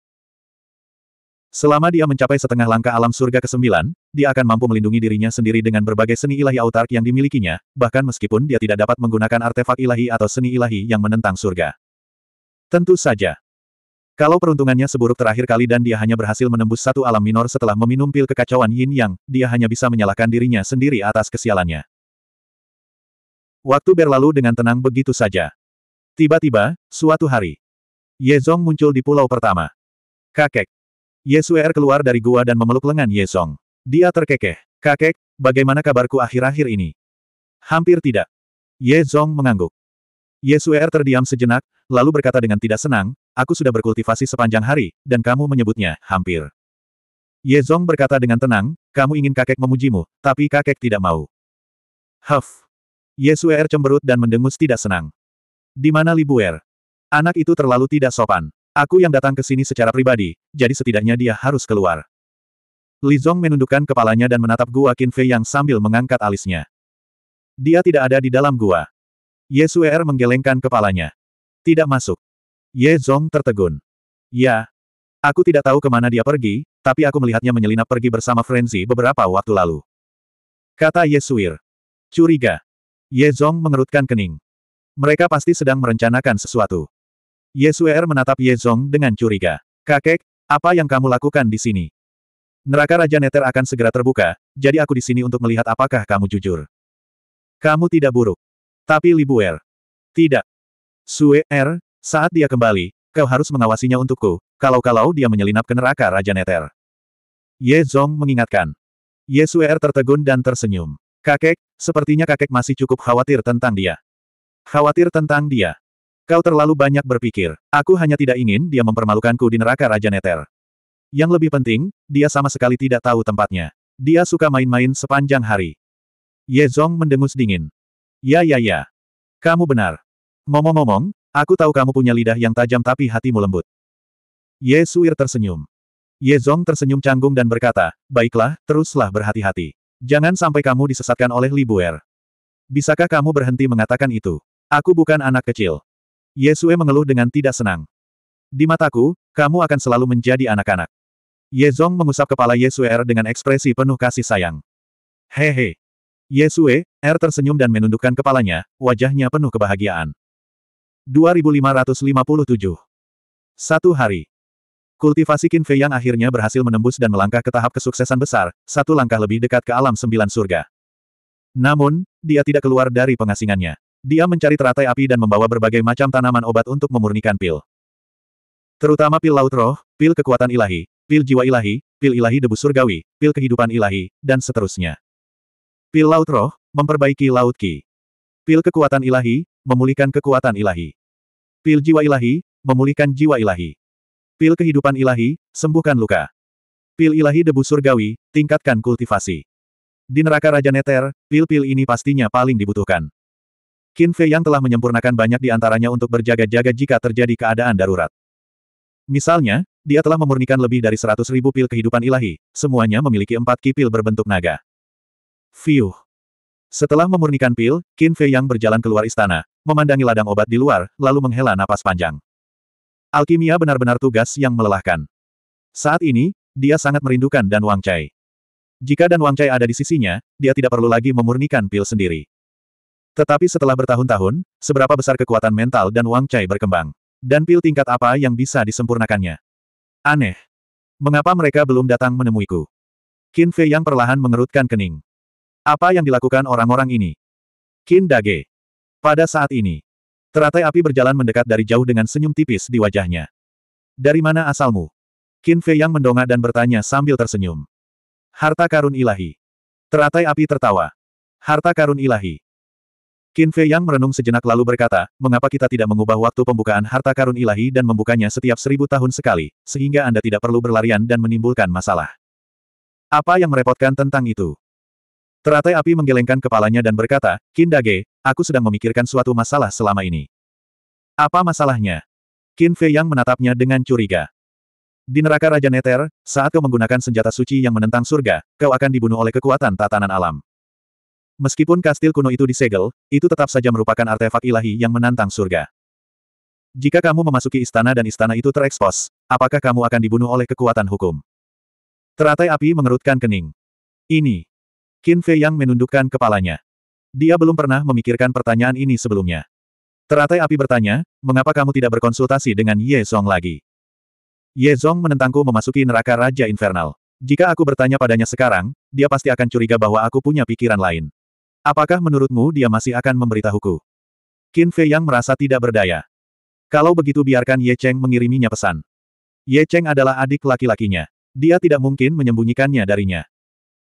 Selama dia mencapai setengah langkah alam surga ke-9, dia akan mampu melindungi dirinya sendiri dengan berbagai seni ilahi autark yang dimilikinya, bahkan meskipun dia tidak dapat menggunakan artefak ilahi atau seni ilahi yang menentang surga. Tentu saja. Kalau peruntungannya seburuk terakhir kali dan dia hanya berhasil menembus satu alam minor setelah meminum pil kekacauan yin yang, dia hanya bisa menyalahkan dirinya sendiri atas kesialannya. Waktu berlalu dengan tenang begitu saja. Tiba-tiba, suatu hari, Ye Zong muncul di pulau pertama. Kakek, Yesuer keluar dari gua dan memeluk lengan Yesong. Dia terkekeh. Kakek, bagaimana kabarku akhir-akhir ini? Hampir tidak. Yesong mengangguk. Yesuer terdiam sejenak, lalu berkata dengan tidak senang, aku sudah berkultivasi sepanjang hari, dan kamu menyebutnya, hampir. Yezong berkata dengan tenang, kamu ingin kakek memujimu, tapi kakek tidak mau. Huff. Yesuer cemberut dan mendengus tidak senang. Di mana Libuer? Anak itu terlalu tidak sopan. Aku yang datang ke sini secara pribadi, jadi setidaknya dia harus keluar. Li Zong menundukkan kepalanya dan menatap gua Qin Fei yang sambil mengangkat alisnya. Dia tidak ada di dalam gua. Ye Suer menggelengkan kepalanya. Tidak masuk. Ye Zong tertegun. Ya. Aku tidak tahu kemana dia pergi, tapi aku melihatnya menyelinap pergi bersama Frenzy beberapa waktu lalu. Kata Ye Suir. Curiga. Ye Zong mengerutkan kening. Mereka pasti sedang merencanakan sesuatu. Suer menatap Ye Zong dengan curiga. Kakek, apa yang kamu lakukan di sini? Neraka Raja Neter akan segera terbuka, jadi aku di sini untuk melihat apakah kamu jujur. Kamu tidak buruk. Tapi Libuer. Tidak. Sue er, saat dia kembali, kau harus mengawasinya untukku, kalau-kalau dia menyelinap ke neraka Raja Neter. Ye Zong mengingatkan. Ye Suer tertegun dan tersenyum. Kakek, sepertinya kakek masih cukup khawatir tentang dia. Khawatir tentang dia. Kau terlalu banyak berpikir. Aku hanya tidak ingin dia mempermalukanku di neraka Raja Neter. Yang lebih penting, dia sama sekali tidak tahu tempatnya. Dia suka main-main sepanjang hari. Ye Zong mendengus dingin. Ya ya ya. Kamu benar. Ngomong-ngomong, aku tahu kamu punya lidah yang tajam tapi hatimu lembut. Ye Suir tersenyum. Ye Zong tersenyum canggung dan berkata, baiklah, teruslah berhati-hati. Jangan sampai kamu disesatkan oleh Li Buer. Bisakah kamu berhenti mengatakan itu? Aku bukan anak kecil. Yesue mengeluh dengan tidak senang. Di mataku, kamu akan selalu menjadi anak-anak. Ye Zong mengusap kepala Yesue R er dengan ekspresi penuh kasih sayang. Hehe. Yesue, R er tersenyum dan menundukkan kepalanya, wajahnya penuh kebahagiaan. 2557. Satu hari. Kultivasi Qin Fei yang akhirnya berhasil menembus dan melangkah ke tahap kesuksesan besar, satu langkah lebih dekat ke alam sembilan surga. Namun, dia tidak keluar dari pengasingannya. Dia mencari teratai api dan membawa berbagai macam tanaman obat untuk memurnikan pil. Terutama pil laut roh, pil kekuatan ilahi, pil jiwa ilahi, pil ilahi debu surgawi, pil kehidupan ilahi, dan seterusnya. Pil laut roh, memperbaiki laut ki. Pil kekuatan ilahi, memulihkan kekuatan ilahi. Pil jiwa ilahi, memulihkan jiwa ilahi. Pil kehidupan ilahi, sembuhkan luka. Pil ilahi debu surgawi, tingkatkan kultivasi. Di neraka Raja Neter, pil-pil ini pastinya paling dibutuhkan. Qin Fei yang telah menyempurnakan banyak di antaranya untuk berjaga-jaga jika terjadi keadaan darurat. Misalnya, dia telah memurnikan lebih dari seratus ribu pil kehidupan ilahi, semuanya memiliki empat kipil berbentuk naga. Fiuh. Setelah memurnikan pil, Qin Fei yang berjalan keluar istana, memandangi ladang obat di luar, lalu menghela napas panjang. Alkimia benar-benar tugas yang melelahkan. Saat ini, dia sangat merindukan Dan Wang Chai. Jika Dan Wang Chai ada di sisinya, dia tidak perlu lagi memurnikan pil sendiri. Tetapi setelah bertahun-tahun, seberapa besar kekuatan mental dan Wang Chai berkembang? Dan pil tingkat apa yang bisa disempurnakannya? Aneh. Mengapa mereka belum datang menemuiku? Qin Fei yang perlahan mengerutkan kening. Apa yang dilakukan orang-orang ini? Qin Dage. Pada saat ini, teratai api berjalan mendekat dari jauh dengan senyum tipis di wajahnya. Dari mana asalmu? Qin Fei yang mendongak dan bertanya sambil tersenyum. Harta karun ilahi. Teratai api tertawa. Harta karun ilahi. Qin Fei Yang merenung sejenak lalu berkata, mengapa kita tidak mengubah waktu pembukaan harta karun ilahi dan membukanya setiap seribu tahun sekali, sehingga Anda tidak perlu berlarian dan menimbulkan masalah. Apa yang merepotkan tentang itu? Teratai api menggelengkan kepalanya dan berkata, Qin Dage, aku sedang memikirkan suatu masalah selama ini. Apa masalahnya? Qin Fei Yang menatapnya dengan curiga. Di neraka Raja Neter, saat kau menggunakan senjata suci yang menentang surga, kau akan dibunuh oleh kekuatan tatanan alam. Meskipun kastil kuno itu disegel, itu tetap saja merupakan artefak ilahi yang menantang surga. Jika kamu memasuki istana dan istana itu terekspos, apakah kamu akan dibunuh oleh kekuatan hukum? Teratai api mengerutkan kening. Ini. Qin Fei Yang menundukkan kepalanya. Dia belum pernah memikirkan pertanyaan ini sebelumnya. Teratai api bertanya, mengapa kamu tidak berkonsultasi dengan Ye Zong lagi? Ye Zong menentangku memasuki neraka Raja Infernal. Jika aku bertanya padanya sekarang, dia pasti akan curiga bahwa aku punya pikiran lain. Apakah menurutmu dia masih akan memberitahuku? Qin Fei Yang merasa tidak berdaya. Kalau begitu biarkan Ye Cheng mengiriminya pesan. Ye Cheng adalah adik laki-lakinya. Dia tidak mungkin menyembunyikannya darinya.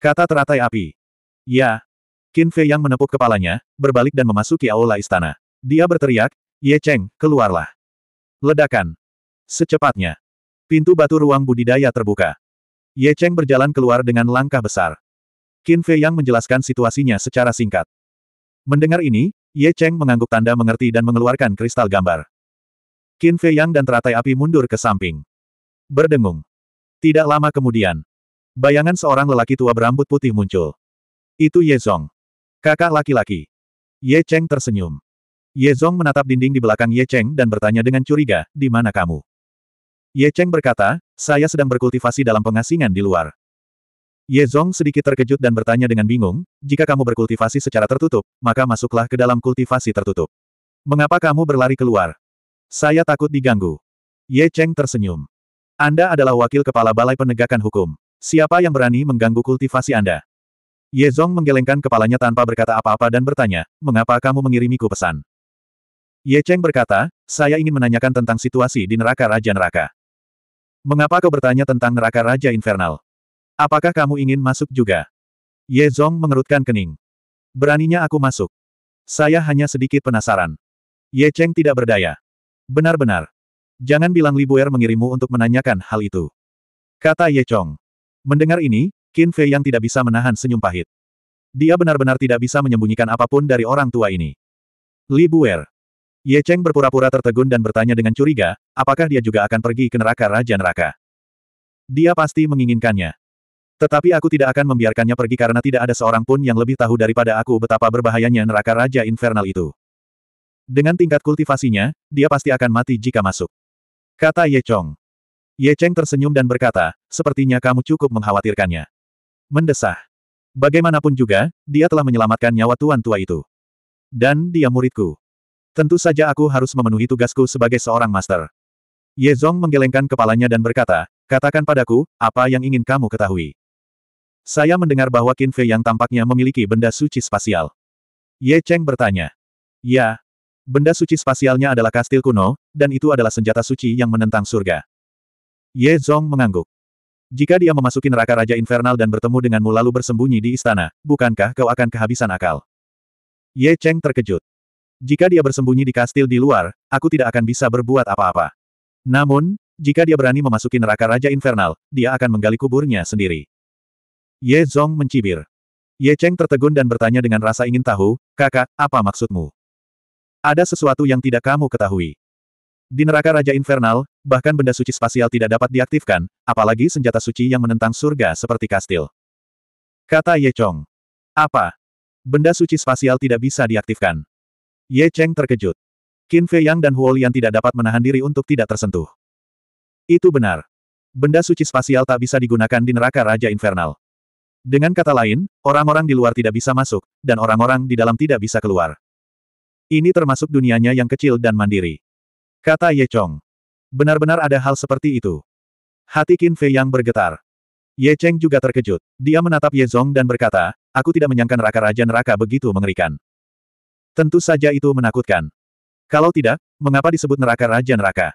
Kata teratai api. Ya. Qin Fei Yang menepuk kepalanya, berbalik dan memasuki aula istana. Dia berteriak, Ye Cheng, keluarlah. Ledakan. Secepatnya. Pintu batu ruang budidaya terbuka. Ye Cheng berjalan keluar dengan langkah besar. Qin Fei Yang menjelaskan situasinya secara singkat. Mendengar ini, Ye Cheng mengangguk tanda mengerti dan mengeluarkan kristal gambar. Qin Fei Yang dan teratai api mundur ke samping. Berdengung. Tidak lama kemudian, bayangan seorang lelaki tua berambut putih muncul. Itu Ye Zong. Kakak laki-laki. Ye Cheng tersenyum. Ye Zong menatap dinding di belakang Ye Cheng dan bertanya dengan curiga, di mana kamu? Ye Cheng berkata, saya sedang berkultivasi dalam pengasingan di luar. Ye Zong sedikit terkejut dan bertanya dengan bingung, jika kamu berkultivasi secara tertutup, maka masuklah ke dalam kultivasi tertutup. Mengapa kamu berlari keluar? Saya takut diganggu. Ye Cheng tersenyum. Anda adalah wakil kepala balai penegakan hukum. Siapa yang berani mengganggu kultivasi Anda? Ye Zong menggelengkan kepalanya tanpa berkata apa-apa dan bertanya, mengapa kamu mengirimiku pesan? Ye Cheng berkata, saya ingin menanyakan tentang situasi di neraka Raja Neraka. Mengapa kau bertanya tentang neraka Raja Infernal? Apakah kamu ingin masuk juga? Ye Zong mengerutkan kening. Beraninya aku masuk. Saya hanya sedikit penasaran. Ye Cheng tidak berdaya. Benar-benar. Jangan bilang Li Buer mengirimu untuk menanyakan hal itu. Kata Ye Chong. Mendengar ini, Qin Fei yang tidak bisa menahan senyum pahit. Dia benar-benar tidak bisa menyembunyikan apapun dari orang tua ini. Li Buer. Ye Cheng berpura-pura tertegun dan bertanya dengan curiga, apakah dia juga akan pergi ke neraka Raja Neraka. Dia pasti menginginkannya. Tetapi aku tidak akan membiarkannya pergi karena tidak ada seorang pun yang lebih tahu daripada aku betapa berbahayanya neraka Raja Infernal itu. Dengan tingkat kultivasinya, dia pasti akan mati jika masuk. Kata Ye Chong. Ye Cheng tersenyum dan berkata, sepertinya kamu cukup mengkhawatirkannya. Mendesah. Bagaimanapun juga, dia telah menyelamatkan nyawa tuan tua itu. Dan dia muridku. Tentu saja aku harus memenuhi tugasku sebagai seorang master. Ye Zong menggelengkan kepalanya dan berkata, katakan padaku, apa yang ingin kamu ketahui. Saya mendengar bahwa Qin Fei yang tampaknya memiliki benda suci spasial. Ye Cheng bertanya. Ya. Benda suci spasialnya adalah kastil kuno, dan itu adalah senjata suci yang menentang surga. Ye Zong mengangguk. Jika dia memasuki neraka Raja Infernal dan bertemu denganmu lalu bersembunyi di istana, bukankah kau akan kehabisan akal? Ye Cheng terkejut. Jika dia bersembunyi di kastil di luar, aku tidak akan bisa berbuat apa-apa. Namun, jika dia berani memasuki neraka Raja Infernal, dia akan menggali kuburnya sendiri. Ye Zong mencibir. Ye Cheng tertegun dan bertanya dengan rasa ingin tahu, kakak, apa maksudmu? Ada sesuatu yang tidak kamu ketahui. Di neraka Raja Infernal, bahkan benda suci spasial tidak dapat diaktifkan, apalagi senjata suci yang menentang surga seperti kastil. Kata Ye Chong. Apa? Benda suci spasial tidak bisa diaktifkan. Ye Cheng terkejut. Qin Fei Yang dan Huo Lian tidak dapat menahan diri untuk tidak tersentuh. Itu benar. Benda suci spasial tak bisa digunakan di neraka Raja Infernal. Dengan kata lain, orang-orang di luar tidak bisa masuk, dan orang-orang di dalam tidak bisa keluar. Ini termasuk dunianya yang kecil dan mandiri. Kata Ye Chong. Benar-benar ada hal seperti itu. Hati Qin Fei yang bergetar. Ye Cheng juga terkejut. Dia menatap Ye Zong dan berkata, aku tidak menyangka neraka Raja Neraka begitu mengerikan. Tentu saja itu menakutkan. Kalau tidak, mengapa disebut neraka Raja Neraka?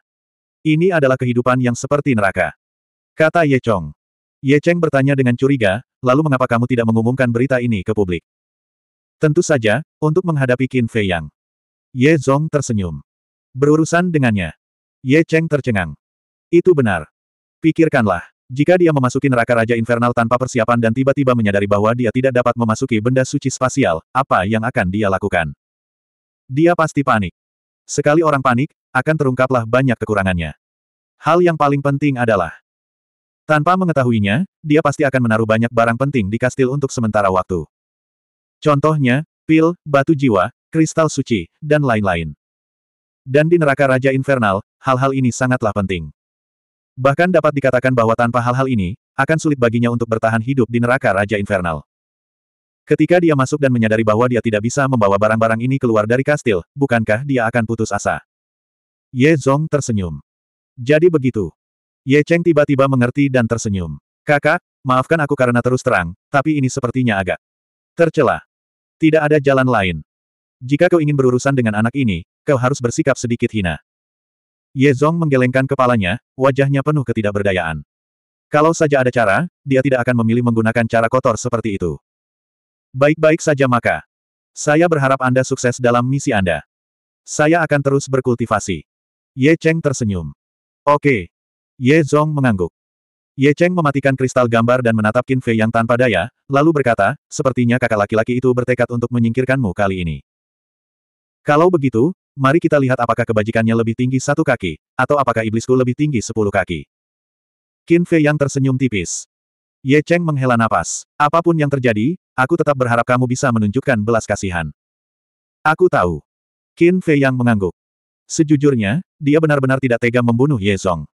Ini adalah kehidupan yang seperti neraka. Kata Ye Chong. Ye Cheng bertanya dengan curiga, lalu mengapa kamu tidak mengumumkan berita ini ke publik? Tentu saja, untuk menghadapi Qin Fei Yang. Ye Zong tersenyum. Berurusan dengannya. Ye Cheng tercengang. Itu benar. Pikirkanlah. Jika dia memasuki neraka Raja Infernal tanpa persiapan dan tiba-tiba menyadari bahwa dia tidak dapat memasuki benda suci spasial, apa yang akan dia lakukan? Dia pasti panik. Sekali orang panik, akan terungkaplah banyak kekurangannya. Hal yang paling penting adalah tanpa mengetahuinya, dia pasti akan menaruh banyak barang penting di kastil untuk sementara waktu. Contohnya, pil, batu jiwa, kristal suci, dan lain-lain. Dan di neraka Raja Infernal, hal-hal ini sangatlah penting. Bahkan dapat dikatakan bahwa tanpa hal-hal ini, akan sulit baginya untuk bertahan hidup di neraka Raja Infernal. Ketika dia masuk dan menyadari bahwa dia tidak bisa membawa barang-barang ini keluar dari kastil, bukankah dia akan putus asa? Ye Zong tersenyum. Jadi begitu. Ye Cheng tiba-tiba mengerti dan tersenyum. Kakak, maafkan aku karena terus terang, tapi ini sepertinya agak tercela. Tidak ada jalan lain. Jika kau ingin berurusan dengan anak ini, kau harus bersikap sedikit hina. Ye Zong menggelengkan kepalanya, wajahnya penuh ketidakberdayaan. Kalau saja ada cara, dia tidak akan memilih menggunakan cara kotor seperti itu. Baik-baik saja maka. Saya berharap Anda sukses dalam misi Anda. Saya akan terus berkultivasi. Ye Cheng tersenyum. Oke, Ye Zong mengangguk. Ye Cheng mematikan kristal gambar dan menatap Qin Fei yang tanpa daya, lalu berkata, sepertinya kakak laki-laki itu bertekad untuk menyingkirkanmu kali ini. Kalau begitu, mari kita lihat apakah kebajikannya lebih tinggi satu kaki, atau apakah iblisku lebih tinggi sepuluh kaki. Qin Fei yang tersenyum tipis. Ye Cheng menghela napas. Apapun yang terjadi, aku tetap berharap kamu bisa menunjukkan belas kasihan. Aku tahu. Qin Fei yang mengangguk. Sejujurnya, dia benar-benar tidak tega membunuh Ye Zong.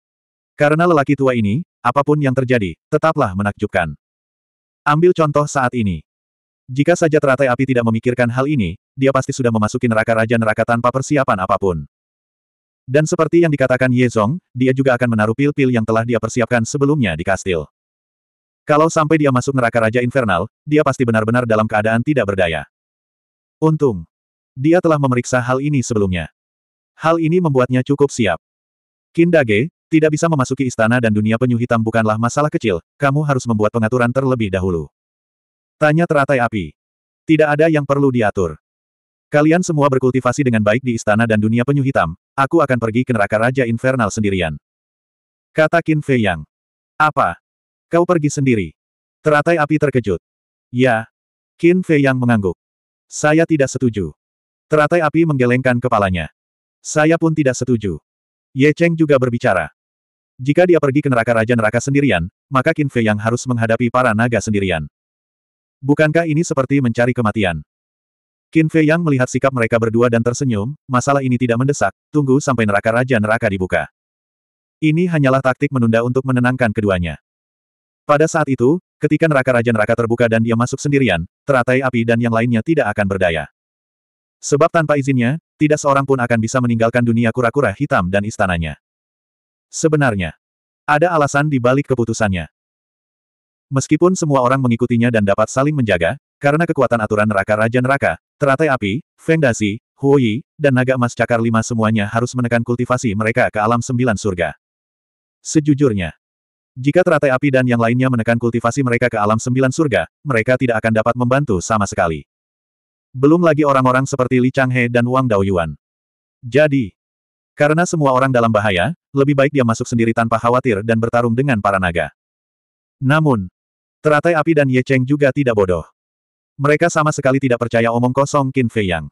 Karena lelaki tua ini, apapun yang terjadi, tetaplah menakjubkan. Ambil contoh saat ini. Jika saja teratai api tidak memikirkan hal ini, dia pasti sudah memasuki neraka raja neraka tanpa persiapan apapun. Dan seperti yang dikatakan Ye Zong, dia juga akan menaruh pil-pil yang telah dia persiapkan sebelumnya di kastil. Kalau sampai dia masuk neraka raja infernal, dia pasti benar-benar dalam keadaan tidak berdaya. Untung. Dia telah memeriksa hal ini sebelumnya. Hal ini membuatnya cukup siap. Kindage, tidak bisa memasuki istana dan dunia penyu hitam bukanlah masalah kecil, kamu harus membuat pengaturan terlebih dahulu. Tanya teratai api. Tidak ada yang perlu diatur. Kalian semua berkultivasi dengan baik di istana dan dunia penyu hitam, aku akan pergi ke neraka Raja Infernal sendirian. Kata Qin Fei Yang. Apa? Kau pergi sendiri? Teratai api terkejut. Ya. Qin Fei Yang mengangguk. Saya tidak setuju. Teratai api menggelengkan kepalanya. Saya pun tidak setuju. Ye Cheng juga berbicara. Jika dia pergi ke neraka Raja Neraka sendirian, maka Qin Fei yang harus menghadapi para naga sendirian. Bukankah ini seperti mencari kematian? Qin Fei yang melihat sikap mereka berdua dan tersenyum, masalah ini tidak mendesak, tunggu sampai neraka Raja Neraka dibuka. Ini hanyalah taktik menunda untuk menenangkan keduanya. Pada saat itu, ketika neraka Raja Neraka terbuka dan dia masuk sendirian, teratai api dan yang lainnya tidak akan berdaya. Sebab tanpa izinnya, tidak seorang pun akan bisa meninggalkan dunia kura-kura hitam dan istananya. Sebenarnya, ada alasan di balik keputusannya. Meskipun semua orang mengikutinya dan dapat saling menjaga, karena kekuatan aturan neraka Raja Neraka, teratai api, Feng Dasi, Huoyi, dan naga emas cakar lima semuanya harus menekan kultivasi mereka ke alam sembilan surga. Sejujurnya, jika teratai api dan yang lainnya menekan kultivasi mereka ke alam sembilan surga, mereka tidak akan dapat membantu sama sekali. Belum lagi orang-orang seperti Li Changhe dan Wang Daoyuan. Jadi, karena semua orang dalam bahaya, lebih baik dia masuk sendiri tanpa khawatir dan bertarung dengan para naga. Namun, teratai api dan Ye Cheng juga tidak bodoh. Mereka sama sekali tidak percaya omong kosong Qin Fei Yang.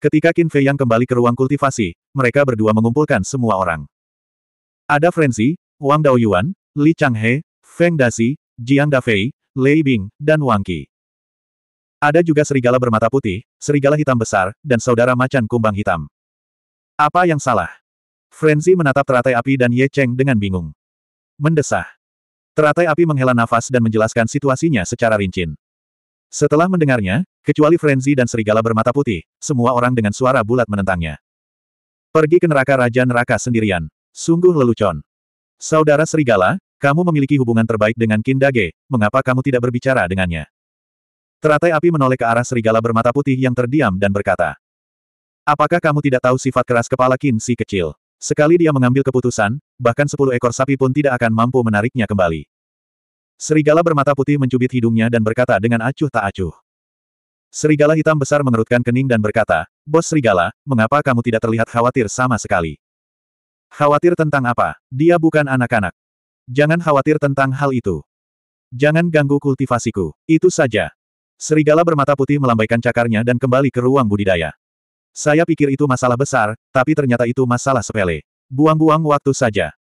Ketika Qin Fei Yang kembali ke ruang kultivasi, mereka berdua mengumpulkan semua orang. Ada Frenzy, Wang Daoyuan, Li Changhe, Feng Dasi, Jiang Dafei, Lei Bing, dan Wang Qi. Ada juga serigala bermata putih, serigala hitam besar, dan saudara macan kumbang hitam. Apa yang salah? Frenzy menatap teratai api dan Ye Cheng dengan bingung. Mendesah. Teratai api menghela nafas dan menjelaskan situasinya secara rinci. Setelah mendengarnya, kecuali Frenzy dan serigala bermata putih, semua orang dengan suara bulat menentangnya. Pergi ke neraka Raja Neraka sendirian. Sungguh lelucon. Saudara serigala, kamu memiliki hubungan terbaik dengan Kindage, mengapa kamu tidak berbicara dengannya? Teratai api menoleh ke arah serigala bermata putih yang terdiam dan berkata, Apakah kamu tidak tahu sifat keras kepala Kin si kecil? Sekali dia mengambil keputusan, bahkan sepuluh ekor sapi pun tidak akan mampu menariknya kembali. Serigala bermata putih mencubit hidungnya dan berkata dengan acuh tak acuh. Serigala hitam besar mengerutkan kening dan berkata, Bos Serigala, mengapa kamu tidak terlihat khawatir sama sekali? Khawatir tentang apa? Dia bukan anak-anak. Jangan khawatir tentang hal itu. Jangan ganggu kultivasiku. Itu saja. Serigala bermata putih melambaikan cakarnya dan kembali ke ruang budidaya. Saya pikir itu masalah besar, tapi ternyata itu masalah sepele. Buang-buang waktu saja.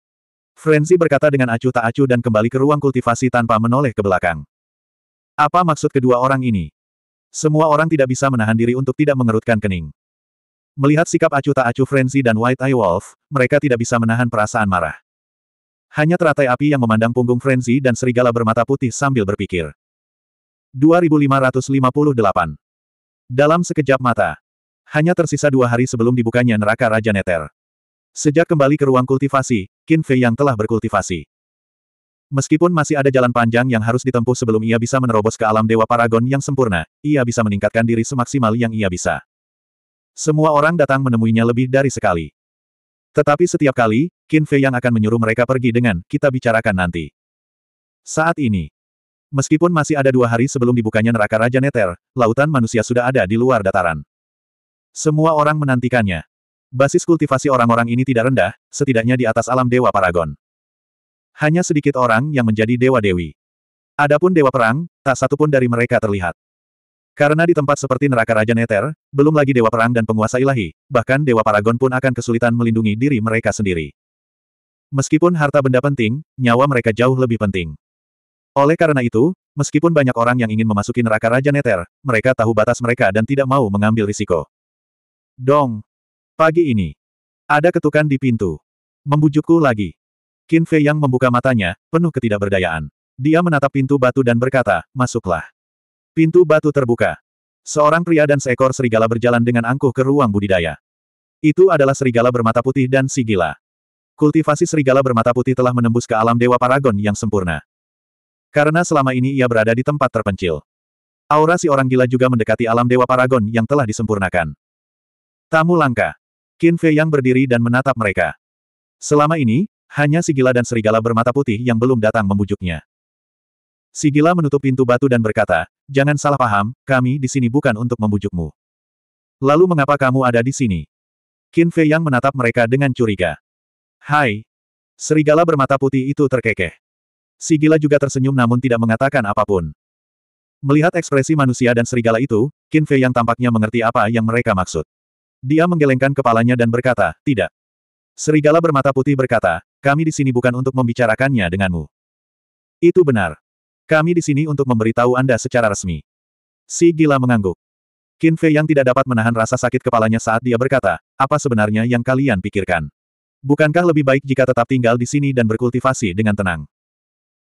Frenzy berkata dengan acuh tak acuh dan kembali ke ruang kultivasi tanpa menoleh ke belakang. Apa maksud kedua orang ini? Semua orang tidak bisa menahan diri untuk tidak mengerutkan kening. Melihat sikap acuh tak acuh Frenzy dan White Eye Wolf, mereka tidak bisa menahan perasaan marah. Hanya teratai api yang memandang punggung Frenzy dan serigala bermata putih sambil berpikir. 2558 Dalam sekejap mata, hanya tersisa dua hari sebelum dibukanya neraka Raja Neter. Sejak kembali ke ruang kultivasi, Qin Fei yang telah berkultivasi. Meskipun masih ada jalan panjang yang harus ditempuh sebelum ia bisa menerobos ke alam Dewa Paragon yang sempurna, ia bisa meningkatkan diri semaksimal yang ia bisa. Semua orang datang menemuinya lebih dari sekali. Tetapi setiap kali, Qin Fei yang akan menyuruh mereka pergi dengan, kita bicarakan nanti. Saat ini, meskipun masih ada dua hari sebelum dibukanya neraka Raja Neter, lautan manusia sudah ada di luar dataran. Semua orang menantikannya. Basis kultivasi orang-orang ini tidak rendah, setidaknya di atas alam Dewa Paragon. Hanya sedikit orang yang menjadi Dewa-Dewi. Adapun Dewa Perang, tak satu pun dari mereka terlihat. Karena di tempat seperti neraka Raja Neter, belum lagi Dewa Perang dan penguasa ilahi, bahkan Dewa Paragon pun akan kesulitan melindungi diri mereka sendiri. Meskipun harta benda penting, nyawa mereka jauh lebih penting. Oleh karena itu, meskipun banyak orang yang ingin memasuki neraka Raja Neter, mereka tahu batas mereka dan tidak mau mengambil risiko. Dong. Pagi ini. Ada ketukan di pintu. Membujukku lagi. Qin Fei yang membuka matanya, penuh ketidakberdayaan. Dia menatap pintu batu dan berkata, masuklah. Pintu batu terbuka. Seorang pria dan seekor serigala berjalan dengan angkuh ke ruang budidaya. Itu adalah serigala bermata putih dan si Kultivasi serigala bermata putih telah menembus ke alam Dewa Paragon yang sempurna. Karena selama ini ia berada di tempat terpencil. Aura si orang gila juga mendekati alam Dewa Paragon yang telah disempurnakan. Tamu langka. Qin Fei yang berdiri dan menatap mereka. Selama ini, hanya si dan serigala bermata putih yang belum datang membujuknya. Si menutup pintu batu dan berkata, Jangan salah paham, kami di sini bukan untuk membujukmu. Lalu mengapa kamu ada di sini? Qin Fei yang menatap mereka dengan curiga. Hai. Serigala bermata putih itu terkekeh. Si juga tersenyum namun tidak mengatakan apapun. Melihat ekspresi manusia dan serigala itu, Qin Fei yang tampaknya mengerti apa yang mereka maksud. Dia menggelengkan kepalanya dan berkata, tidak. Serigala bermata putih berkata, kami di sini bukan untuk membicarakannya denganmu. Itu benar. Kami di sini untuk memberitahu Anda secara resmi. Si gila mengangguk. Qin Fei yang tidak dapat menahan rasa sakit kepalanya saat dia berkata, apa sebenarnya yang kalian pikirkan? Bukankah lebih baik jika tetap tinggal di sini dan berkultivasi dengan tenang?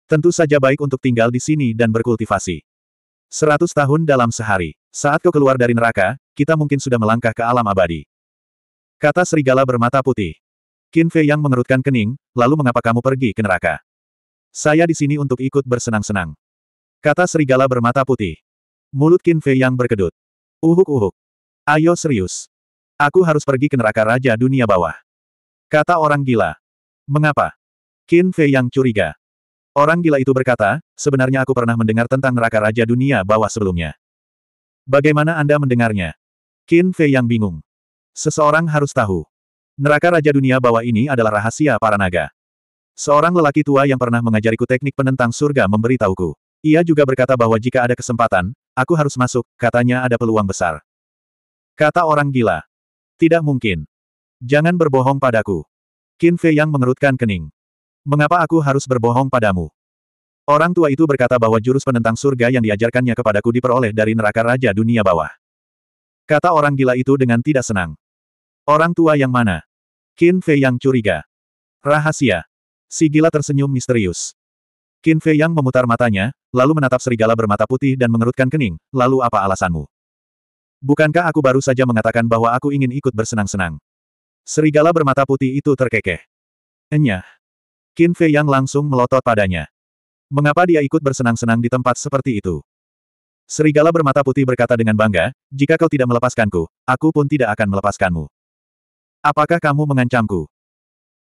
Tentu saja baik untuk tinggal di sini dan berkultivasi. Seratus tahun dalam sehari. Saat kau keluar dari neraka, kita mungkin sudah melangkah ke alam abadi. Kata serigala bermata putih. Qin Fei yang mengerutkan kening, lalu mengapa kamu pergi ke neraka? Saya di sini untuk ikut bersenang-senang. Kata serigala bermata putih. Mulut Qin Fei yang berkedut. Uhuk-uhuk. Ayo serius. Aku harus pergi ke neraka Raja Dunia Bawah. Kata orang gila. Mengapa? Qin Fei yang curiga. Orang gila itu berkata, sebenarnya aku pernah mendengar tentang neraka Raja Dunia Bawah sebelumnya. Bagaimana Anda mendengarnya? Qin Fei yang bingung. Seseorang harus tahu. Neraka Raja Dunia bawah ini adalah rahasia para naga. Seorang lelaki tua yang pernah mengajariku teknik penentang surga memberitahuku. Ia juga berkata bahwa jika ada kesempatan, aku harus masuk, katanya ada peluang besar. Kata orang gila. Tidak mungkin. Jangan berbohong padaku. Qin Fei yang mengerutkan kening. Mengapa aku harus berbohong padamu? Orang tua itu berkata bahwa jurus penentang surga yang diajarkannya kepadaku diperoleh dari neraka Raja Dunia Bawah. Kata orang gila itu dengan tidak senang. Orang tua yang mana? Qin Fei yang curiga. Rahasia. Si gila tersenyum misterius. Qin Fei yang memutar matanya, lalu menatap serigala bermata putih dan mengerutkan kening, lalu apa alasanmu? Bukankah aku baru saja mengatakan bahwa aku ingin ikut bersenang-senang? Serigala bermata putih itu terkekeh. Enyah. Qin Fei yang langsung melotot padanya. Mengapa dia ikut bersenang-senang di tempat seperti itu? Serigala bermata putih berkata dengan bangga, jika kau tidak melepaskanku, aku pun tidak akan melepaskanmu. Apakah kamu mengancamku?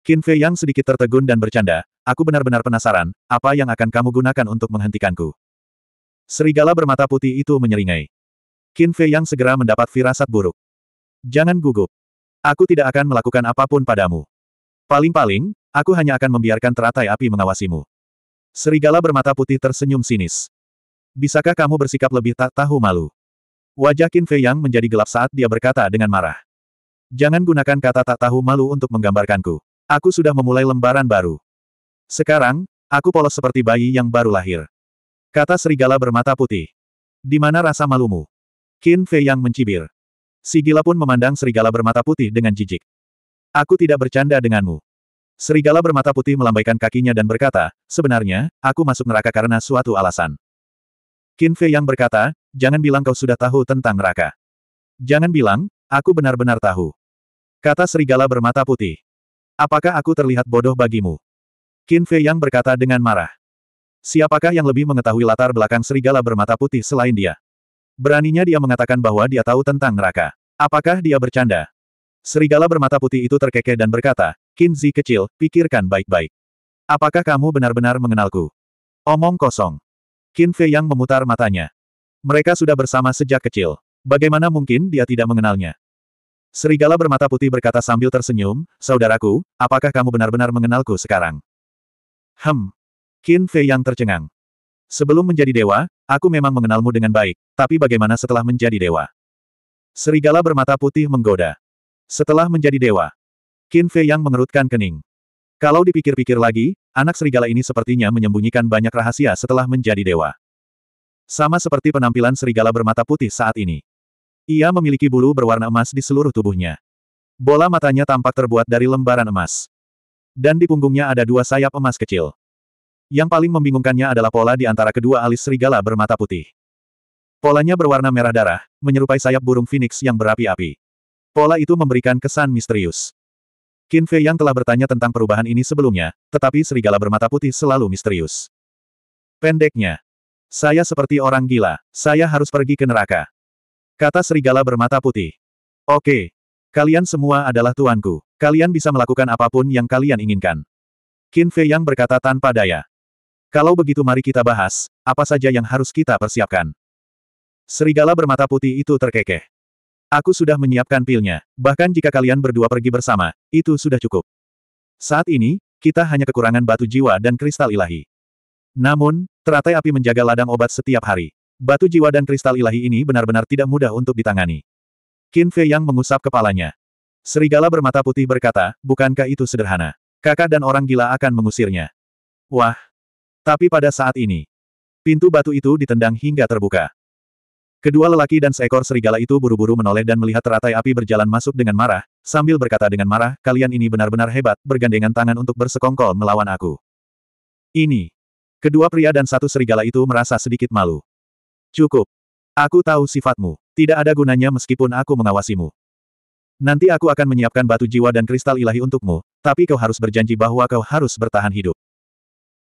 Qin Fei yang sedikit tertegun dan bercanda, aku benar-benar penasaran, apa yang akan kamu gunakan untuk menghentikanku? Serigala bermata putih itu menyeringai. Qin Fei yang segera mendapat firasat buruk. Jangan gugup. Aku tidak akan melakukan apapun padamu. Paling-paling, aku hanya akan membiarkan teratai api mengawasimu. Serigala bermata putih tersenyum sinis. Bisakah kamu bersikap lebih tak tahu malu? Wajah Qin Fei Yang menjadi gelap saat dia berkata dengan marah. Jangan gunakan kata tak tahu malu untuk menggambarkanku. Aku sudah memulai lembaran baru. Sekarang, aku polos seperti bayi yang baru lahir. Kata serigala bermata putih. Di mana rasa malumu? Qin Fei Yang mencibir. Si gila pun memandang serigala bermata putih dengan jijik. Aku tidak bercanda denganmu. Serigala bermata putih melambaikan kakinya dan berkata, sebenarnya, aku masuk neraka karena suatu alasan. Qin Fei yang berkata, jangan bilang kau sudah tahu tentang neraka. Jangan bilang, aku benar-benar tahu. Kata serigala bermata putih. Apakah aku terlihat bodoh bagimu? Qin Fei yang berkata dengan marah. Siapakah yang lebih mengetahui latar belakang serigala bermata putih selain dia? Beraninya dia mengatakan bahwa dia tahu tentang neraka. Apakah dia bercanda? Serigala bermata putih itu terkekeh dan berkata, Kinzi kecil, pikirkan baik-baik. Apakah kamu benar-benar mengenalku? Omong kosong. Qin Fei yang memutar matanya. Mereka sudah bersama sejak kecil. Bagaimana mungkin dia tidak mengenalnya? Serigala bermata putih berkata sambil tersenyum, Saudaraku, apakah kamu benar-benar mengenalku sekarang? Hem. Qin Fei yang tercengang. Sebelum menjadi dewa, aku memang mengenalmu dengan baik, tapi bagaimana setelah menjadi dewa? Serigala bermata putih menggoda. Setelah menjadi dewa, Qin Fei yang mengerutkan kening. Kalau dipikir-pikir lagi, anak serigala ini sepertinya menyembunyikan banyak rahasia setelah menjadi dewa. Sama seperti penampilan serigala bermata putih saat ini. Ia memiliki bulu berwarna emas di seluruh tubuhnya. Bola matanya tampak terbuat dari lembaran emas. Dan di punggungnya ada dua sayap emas kecil. Yang paling membingungkannya adalah pola di antara kedua alis serigala bermata putih. Polanya berwarna merah darah, menyerupai sayap burung phoenix yang berapi-api. Pola itu memberikan kesan misterius. Qin Fei yang telah bertanya tentang perubahan ini sebelumnya, tetapi serigala bermata putih selalu misterius. Pendeknya. Saya seperti orang gila, saya harus pergi ke neraka. Kata serigala bermata putih. Oke. Kalian semua adalah tuanku. Kalian bisa melakukan apapun yang kalian inginkan. Qin Fei yang berkata tanpa daya. Kalau begitu mari kita bahas, apa saja yang harus kita persiapkan. Serigala bermata putih itu terkekeh. Aku sudah menyiapkan pilnya. Bahkan jika kalian berdua pergi bersama, itu sudah cukup. Saat ini, kita hanya kekurangan batu jiwa dan kristal ilahi. Namun, teratai api menjaga ladang obat setiap hari. Batu jiwa dan kristal ilahi ini benar-benar tidak mudah untuk ditangani. Qin Fei yang mengusap kepalanya. Serigala bermata putih berkata, bukankah itu sederhana? Kakak dan orang gila akan mengusirnya. Wah! Tapi pada saat ini, pintu batu itu ditendang hingga terbuka. Kedua lelaki dan seekor serigala itu buru-buru menoleh dan melihat teratai api berjalan masuk dengan marah, sambil berkata dengan marah, kalian ini benar-benar hebat, bergandengan tangan untuk bersekongkol melawan aku. Ini. Kedua pria dan satu serigala itu merasa sedikit malu. Cukup. Aku tahu sifatmu. Tidak ada gunanya meskipun aku mengawasimu. Nanti aku akan menyiapkan batu jiwa dan kristal ilahi untukmu, tapi kau harus berjanji bahwa kau harus bertahan hidup.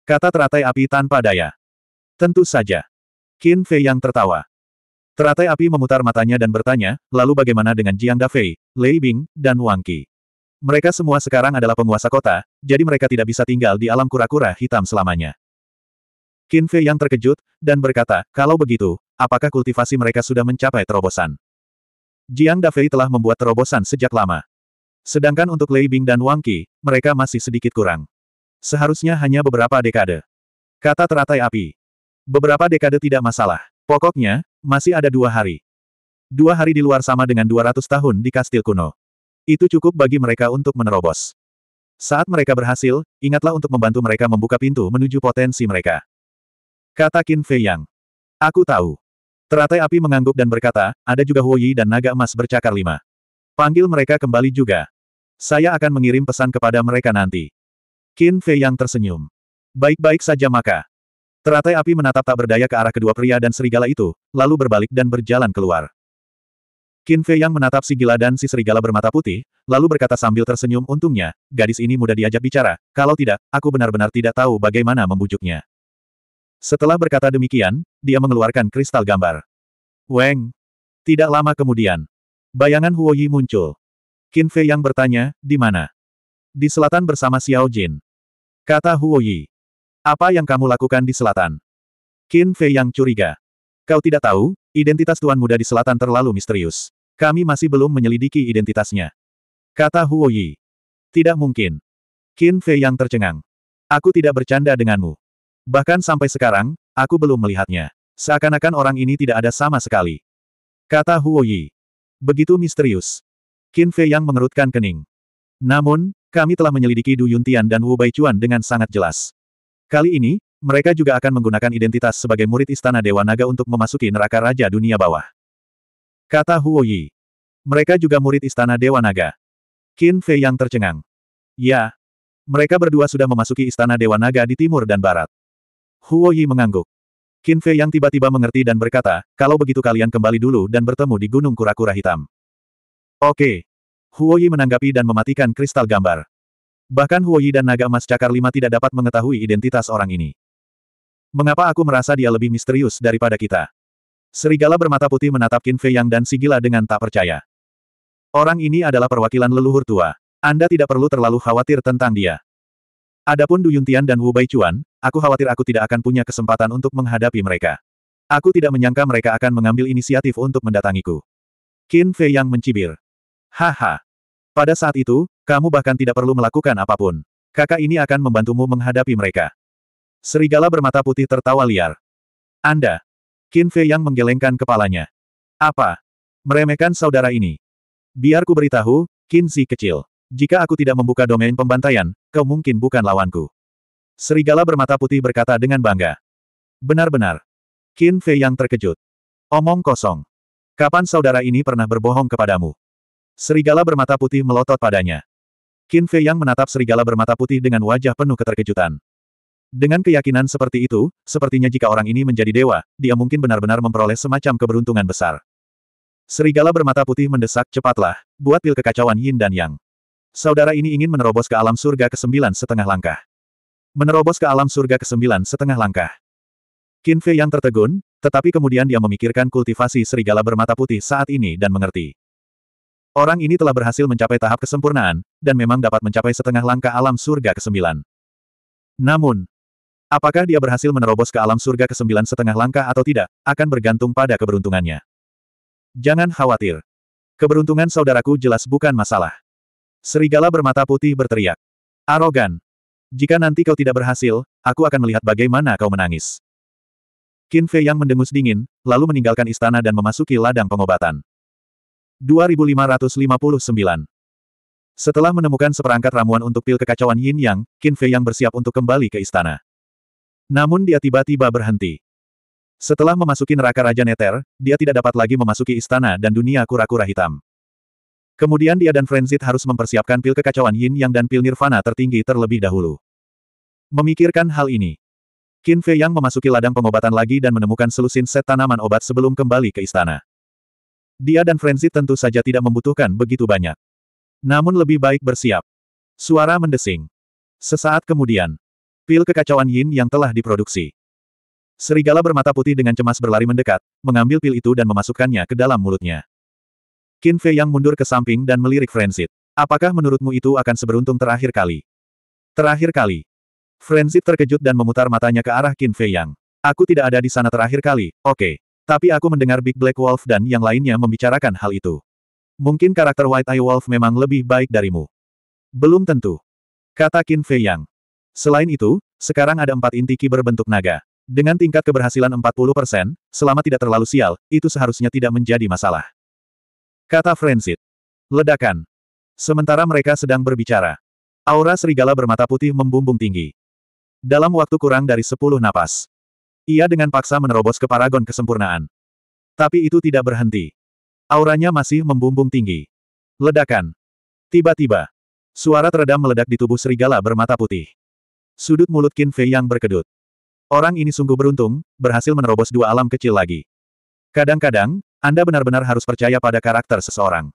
Kata teratai api tanpa daya. Tentu saja. Qin Fei yang tertawa. Teratai api memutar matanya dan bertanya, lalu bagaimana dengan Jiang Dafei, Lei Bing, dan Wang Qi? Mereka semua sekarang adalah penguasa kota, jadi mereka tidak bisa tinggal di alam kura-kura hitam selamanya. Qin Fei yang terkejut, dan berkata, kalau begitu, apakah kultivasi mereka sudah mencapai terobosan? Jiang Dafei telah membuat terobosan sejak lama. Sedangkan untuk Lei Bing dan Wang Qi, mereka masih sedikit kurang. Seharusnya hanya beberapa dekade. Kata teratai api. Beberapa dekade tidak masalah. Pokoknya, masih ada dua hari. Dua hari di luar sama dengan 200 tahun di kastil kuno. Itu cukup bagi mereka untuk menerobos. Saat mereka berhasil, ingatlah untuk membantu mereka membuka pintu menuju potensi mereka. Kata Qin Fei Yang. Aku tahu. Teratai api mengangguk dan berkata, ada juga Huo Yi dan naga emas bercakar lima. Panggil mereka kembali juga. Saya akan mengirim pesan kepada mereka nanti. Qin Fei Yang tersenyum. Baik-baik saja maka. Teratai api menatap tak berdaya ke arah kedua pria dan serigala itu, lalu berbalik dan berjalan keluar. Qin Fei yang menatap si gila dan si serigala bermata putih, lalu berkata sambil tersenyum untungnya, gadis ini mudah diajak bicara, kalau tidak, aku benar-benar tidak tahu bagaimana membujuknya. Setelah berkata demikian, dia mengeluarkan kristal gambar. Weng! Tidak lama kemudian, bayangan Huo Yi muncul. Qin Fei yang bertanya, di mana? Di selatan bersama Xiao Jin. Kata Huo Yi. Apa yang kamu lakukan di selatan? Qin Fei yang curiga. Kau tidak tahu, identitas tuan muda di selatan terlalu misterius. Kami masih belum menyelidiki identitasnya. Kata Huo Yi. Tidak mungkin. Qin Fei yang tercengang. Aku tidak bercanda denganmu. Bahkan sampai sekarang, aku belum melihatnya. Seakan-akan orang ini tidak ada sama sekali. Kata Huo Yi. Begitu misterius. Qin Fei yang mengerutkan kening. Namun, kami telah menyelidiki Du Yuntian dan Wu Baichuan dengan sangat jelas. Kali ini, mereka juga akan menggunakan identitas sebagai murid Istana Dewa Naga untuk memasuki neraka Raja Dunia Bawah. Kata Huo Yi. Mereka juga murid Istana Dewa Naga. Qin Fei yang tercengang. Ya. Mereka berdua sudah memasuki Istana Dewa Naga di timur dan barat. Huo Yi mengangguk. Qin Fei yang tiba-tiba mengerti dan berkata, kalau begitu kalian kembali dulu dan bertemu di Gunung Kura-Kura Hitam. Oke. Huo Yi menanggapi dan mematikan kristal gambar. Bahkan Huoyi dan naga emas cakar lima tidak dapat mengetahui identitas orang ini. Mengapa aku merasa dia lebih misterius daripada kita? Serigala bermata putih menatap Qin Fei Yang dan Sigila dengan tak percaya. Orang ini adalah perwakilan leluhur tua. Anda tidak perlu terlalu khawatir tentang dia. Adapun Du Yuntian dan Wu Baichuan, aku khawatir aku tidak akan punya kesempatan untuk menghadapi mereka. Aku tidak menyangka mereka akan mengambil inisiatif untuk mendatangiku. Qin Fei Yang mencibir. Haha, pada saat itu, kamu bahkan tidak perlu melakukan apapun. Kakak ini akan membantumu menghadapi mereka. Serigala bermata putih tertawa liar. Anda. Qin Fei yang menggelengkan kepalanya. Apa? Meremehkan saudara ini. Biar ku beritahu, Qin Si kecil. Jika aku tidak membuka domain pembantaian, kau mungkin bukan lawanku. Serigala bermata putih berkata dengan bangga. Benar-benar. Qin Fei yang terkejut. Omong kosong. Kapan saudara ini pernah berbohong kepadamu? Serigala bermata putih melotot padanya. Qin Fei Yang menatap serigala bermata putih dengan wajah penuh keterkejutan. Dengan keyakinan seperti itu, sepertinya jika orang ini menjadi dewa, dia mungkin benar-benar memperoleh semacam keberuntungan besar. Serigala bermata putih mendesak cepatlah, buat pil kekacauan Yin dan Yang. Saudara ini ingin menerobos ke alam surga ke sembilan setengah langkah. Menerobos ke alam surga ke sembilan setengah langkah. Qin Fei Yang tertegun, tetapi kemudian dia memikirkan kultivasi serigala bermata putih saat ini dan mengerti. Orang ini telah berhasil mencapai tahap kesempurnaan, dan memang dapat mencapai setengah langkah alam surga ke-9. Namun, apakah dia berhasil menerobos ke alam surga ke-9 setengah langkah atau tidak, akan bergantung pada keberuntungannya. Jangan khawatir. Keberuntungan saudaraku jelas bukan masalah. Serigala bermata putih berteriak. Arogan. Jika nanti kau tidak berhasil, aku akan melihat bagaimana kau menangis. Qin Fei yang mendengus dingin, lalu meninggalkan istana dan memasuki ladang pengobatan. 2559. Setelah menemukan seperangkat ramuan untuk pil kekacauan Yin Yang, Qin Fei yang bersiap untuk kembali ke istana. Namun dia tiba-tiba berhenti. Setelah memasuki neraka Raja Neter, dia tidak dapat lagi memasuki istana dan dunia kura-kura hitam. Kemudian dia dan Frenzit harus mempersiapkan pil kekacauan Yin Yang dan pil Nirvana tertinggi terlebih dahulu. Memikirkan hal ini, Qin Fei Yang memasuki ladang pengobatan lagi dan menemukan selusin set tanaman obat sebelum kembali ke istana. Dia dan Frenzy tentu saja tidak membutuhkan begitu banyak. Namun lebih baik bersiap. Suara mendesing. Sesaat kemudian, pil kekacauan yin yang telah diproduksi. Serigala bermata putih dengan cemas berlari mendekat, mengambil pil itu dan memasukkannya ke dalam mulutnya. Qin Fei yang mundur ke samping dan melirik Frenzy. Apakah menurutmu itu akan seberuntung terakhir kali? Terakhir kali. Frenzy terkejut dan memutar matanya ke arah Qin Fei Yang. Aku tidak ada di sana terakhir kali, oke. Okay. Tapi aku mendengar Big Black Wolf dan yang lainnya membicarakan hal itu. Mungkin karakter White Eye Wolf memang lebih baik darimu. Belum tentu. Kata Qin Fei Yang. Selain itu, sekarang ada empat inti kiber bentuk naga. Dengan tingkat keberhasilan 40%, selama tidak terlalu sial, itu seharusnya tidak menjadi masalah. Kata Frenzit. Ledakan. Sementara mereka sedang berbicara. Aura serigala bermata putih membumbung tinggi. Dalam waktu kurang dari 10 napas, ia dengan paksa menerobos ke paragon kesempurnaan. Tapi itu tidak berhenti. Auranya masih membumbung tinggi. Ledakan. Tiba-tiba. Suara teredam meledak di tubuh serigala bermata putih. Sudut mulut Qin Fei yang berkedut. Orang ini sungguh beruntung, berhasil menerobos dua alam kecil lagi. Kadang-kadang, Anda benar-benar harus percaya pada karakter seseorang.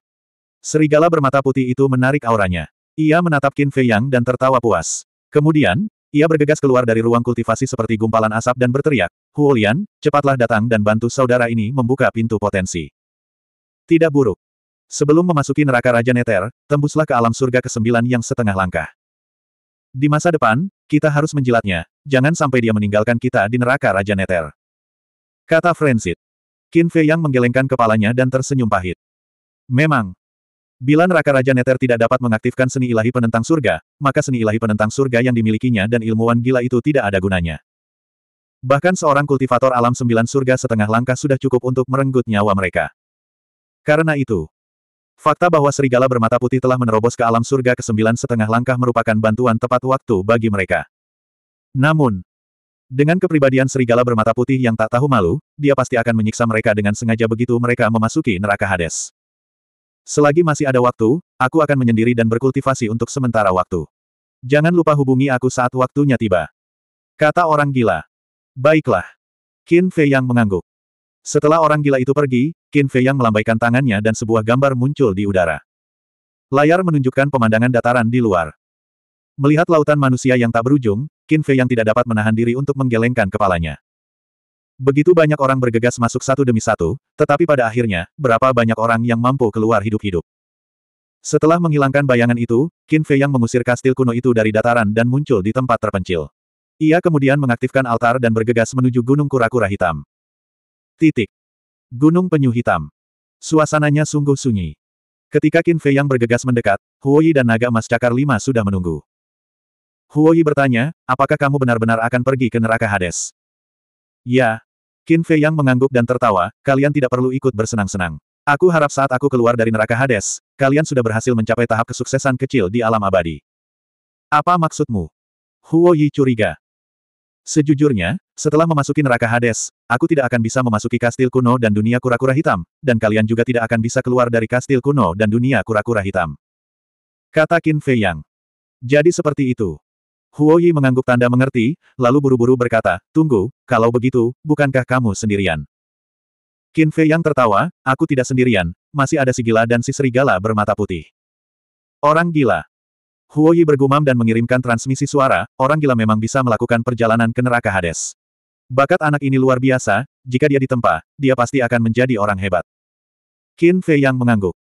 Serigala bermata putih itu menarik auranya. Ia menatap Qin Fei Yang dan tertawa puas. Kemudian, ia bergegas keluar dari ruang kultivasi seperti gumpalan asap dan berteriak, Huolian, cepatlah datang dan bantu saudara ini membuka pintu potensi. Tidak buruk. Sebelum memasuki neraka Raja Neter, tembuslah ke alam surga ke-9 yang setengah langkah. Di masa depan, kita harus menjilatnya, jangan sampai dia meninggalkan kita di neraka Raja Neter. Kata Frenzit. Qin Fei yang menggelengkan kepalanya dan tersenyum pahit. Memang, Bila neraka Raja Neter tidak dapat mengaktifkan seni ilahi penentang surga, maka seni ilahi penentang surga yang dimilikinya dan ilmuwan gila itu tidak ada gunanya. Bahkan seorang kultivator alam sembilan surga setengah langkah sudah cukup untuk merenggut nyawa mereka. Karena itu, fakta bahwa serigala bermata putih telah menerobos ke alam surga ke sembilan setengah langkah merupakan bantuan tepat waktu bagi mereka. Namun, dengan kepribadian serigala bermata putih yang tak tahu malu, dia pasti akan menyiksa mereka dengan sengaja begitu mereka memasuki neraka Hades. Selagi masih ada waktu, aku akan menyendiri dan berkultivasi untuk sementara waktu. Jangan lupa hubungi aku saat waktunya tiba. Kata orang gila. Baiklah. Qin Fei Yang mengangguk. Setelah orang gila itu pergi, Qin Fei Yang melambaikan tangannya dan sebuah gambar muncul di udara. Layar menunjukkan pemandangan dataran di luar. Melihat lautan manusia yang tak berujung, Qin Fei Yang tidak dapat menahan diri untuk menggelengkan kepalanya. Begitu banyak orang bergegas masuk satu demi satu, tetapi pada akhirnya, berapa banyak orang yang mampu keluar hidup-hidup. Setelah menghilangkan bayangan itu, Qin Fei yang mengusir kastil kuno itu dari dataran dan muncul di tempat terpencil. Ia kemudian mengaktifkan altar dan bergegas menuju Gunung Kura-Kura Hitam. Titik. Gunung Penyu Hitam. Suasananya sungguh sunyi. Ketika Qin Fei yang bergegas mendekat, Huoyi dan naga Mas cakar lima sudah menunggu. Huoyi bertanya, apakah kamu benar-benar akan pergi ke neraka Hades? Ya. Qin Fei Yang mengangguk dan tertawa, kalian tidak perlu ikut bersenang-senang. Aku harap saat aku keluar dari neraka Hades, kalian sudah berhasil mencapai tahap kesuksesan kecil di alam abadi. Apa maksudmu? Huo Yi curiga. Sejujurnya, setelah memasuki neraka Hades, aku tidak akan bisa memasuki kastil kuno dan dunia kura-kura hitam, dan kalian juga tidak akan bisa keluar dari kastil kuno dan dunia kura-kura hitam. Kata Qin Fei Yang. Jadi seperti itu. Huo Yi mengangguk tanda mengerti, lalu buru-buru berkata, Tunggu, kalau begitu, bukankah kamu sendirian? Qin Fei yang tertawa, aku tidak sendirian, masih ada si gila dan si serigala bermata putih. Orang gila. Huo Yi bergumam dan mengirimkan transmisi suara, orang gila memang bisa melakukan perjalanan ke neraka Hades. Bakat anak ini luar biasa, jika dia ditempa, dia pasti akan menjadi orang hebat. Qin Fei yang mengangguk.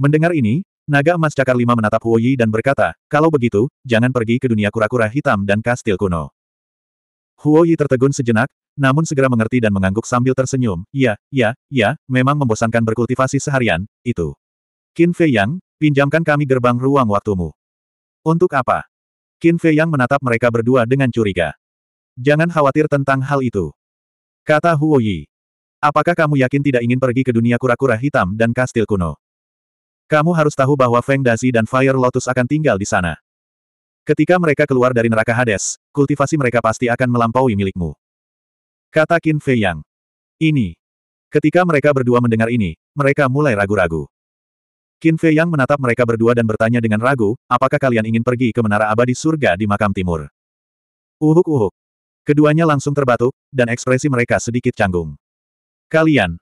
Mendengar ini, Naga emas cakar lima menatap Huo Yi dan berkata, kalau begitu, jangan pergi ke dunia kura-kura hitam dan kastil kuno. Huo Yi tertegun sejenak, namun segera mengerti dan mengangguk sambil tersenyum, ya, ya, ya, memang membosankan berkultivasi seharian, itu. Qin Fei Yang, pinjamkan kami gerbang ruang waktumu. Untuk apa? Qin Fei Yang menatap mereka berdua dengan curiga. Jangan khawatir tentang hal itu. Kata Huo Yi. Apakah kamu yakin tidak ingin pergi ke dunia kura-kura hitam dan kastil kuno? Kamu harus tahu bahwa Feng Dazi dan Fire Lotus akan tinggal di sana. Ketika mereka keluar dari neraka Hades, kultivasi mereka pasti akan melampaui milikmu. Kata Qin Fei Yang. Ini. Ketika mereka berdua mendengar ini, mereka mulai ragu-ragu. Qin Fei Yang menatap mereka berdua dan bertanya dengan ragu, apakah kalian ingin pergi ke menara abadi surga di makam timur? Uhuk-uhuk. Keduanya langsung terbatuk, dan ekspresi mereka sedikit canggung. Kalian.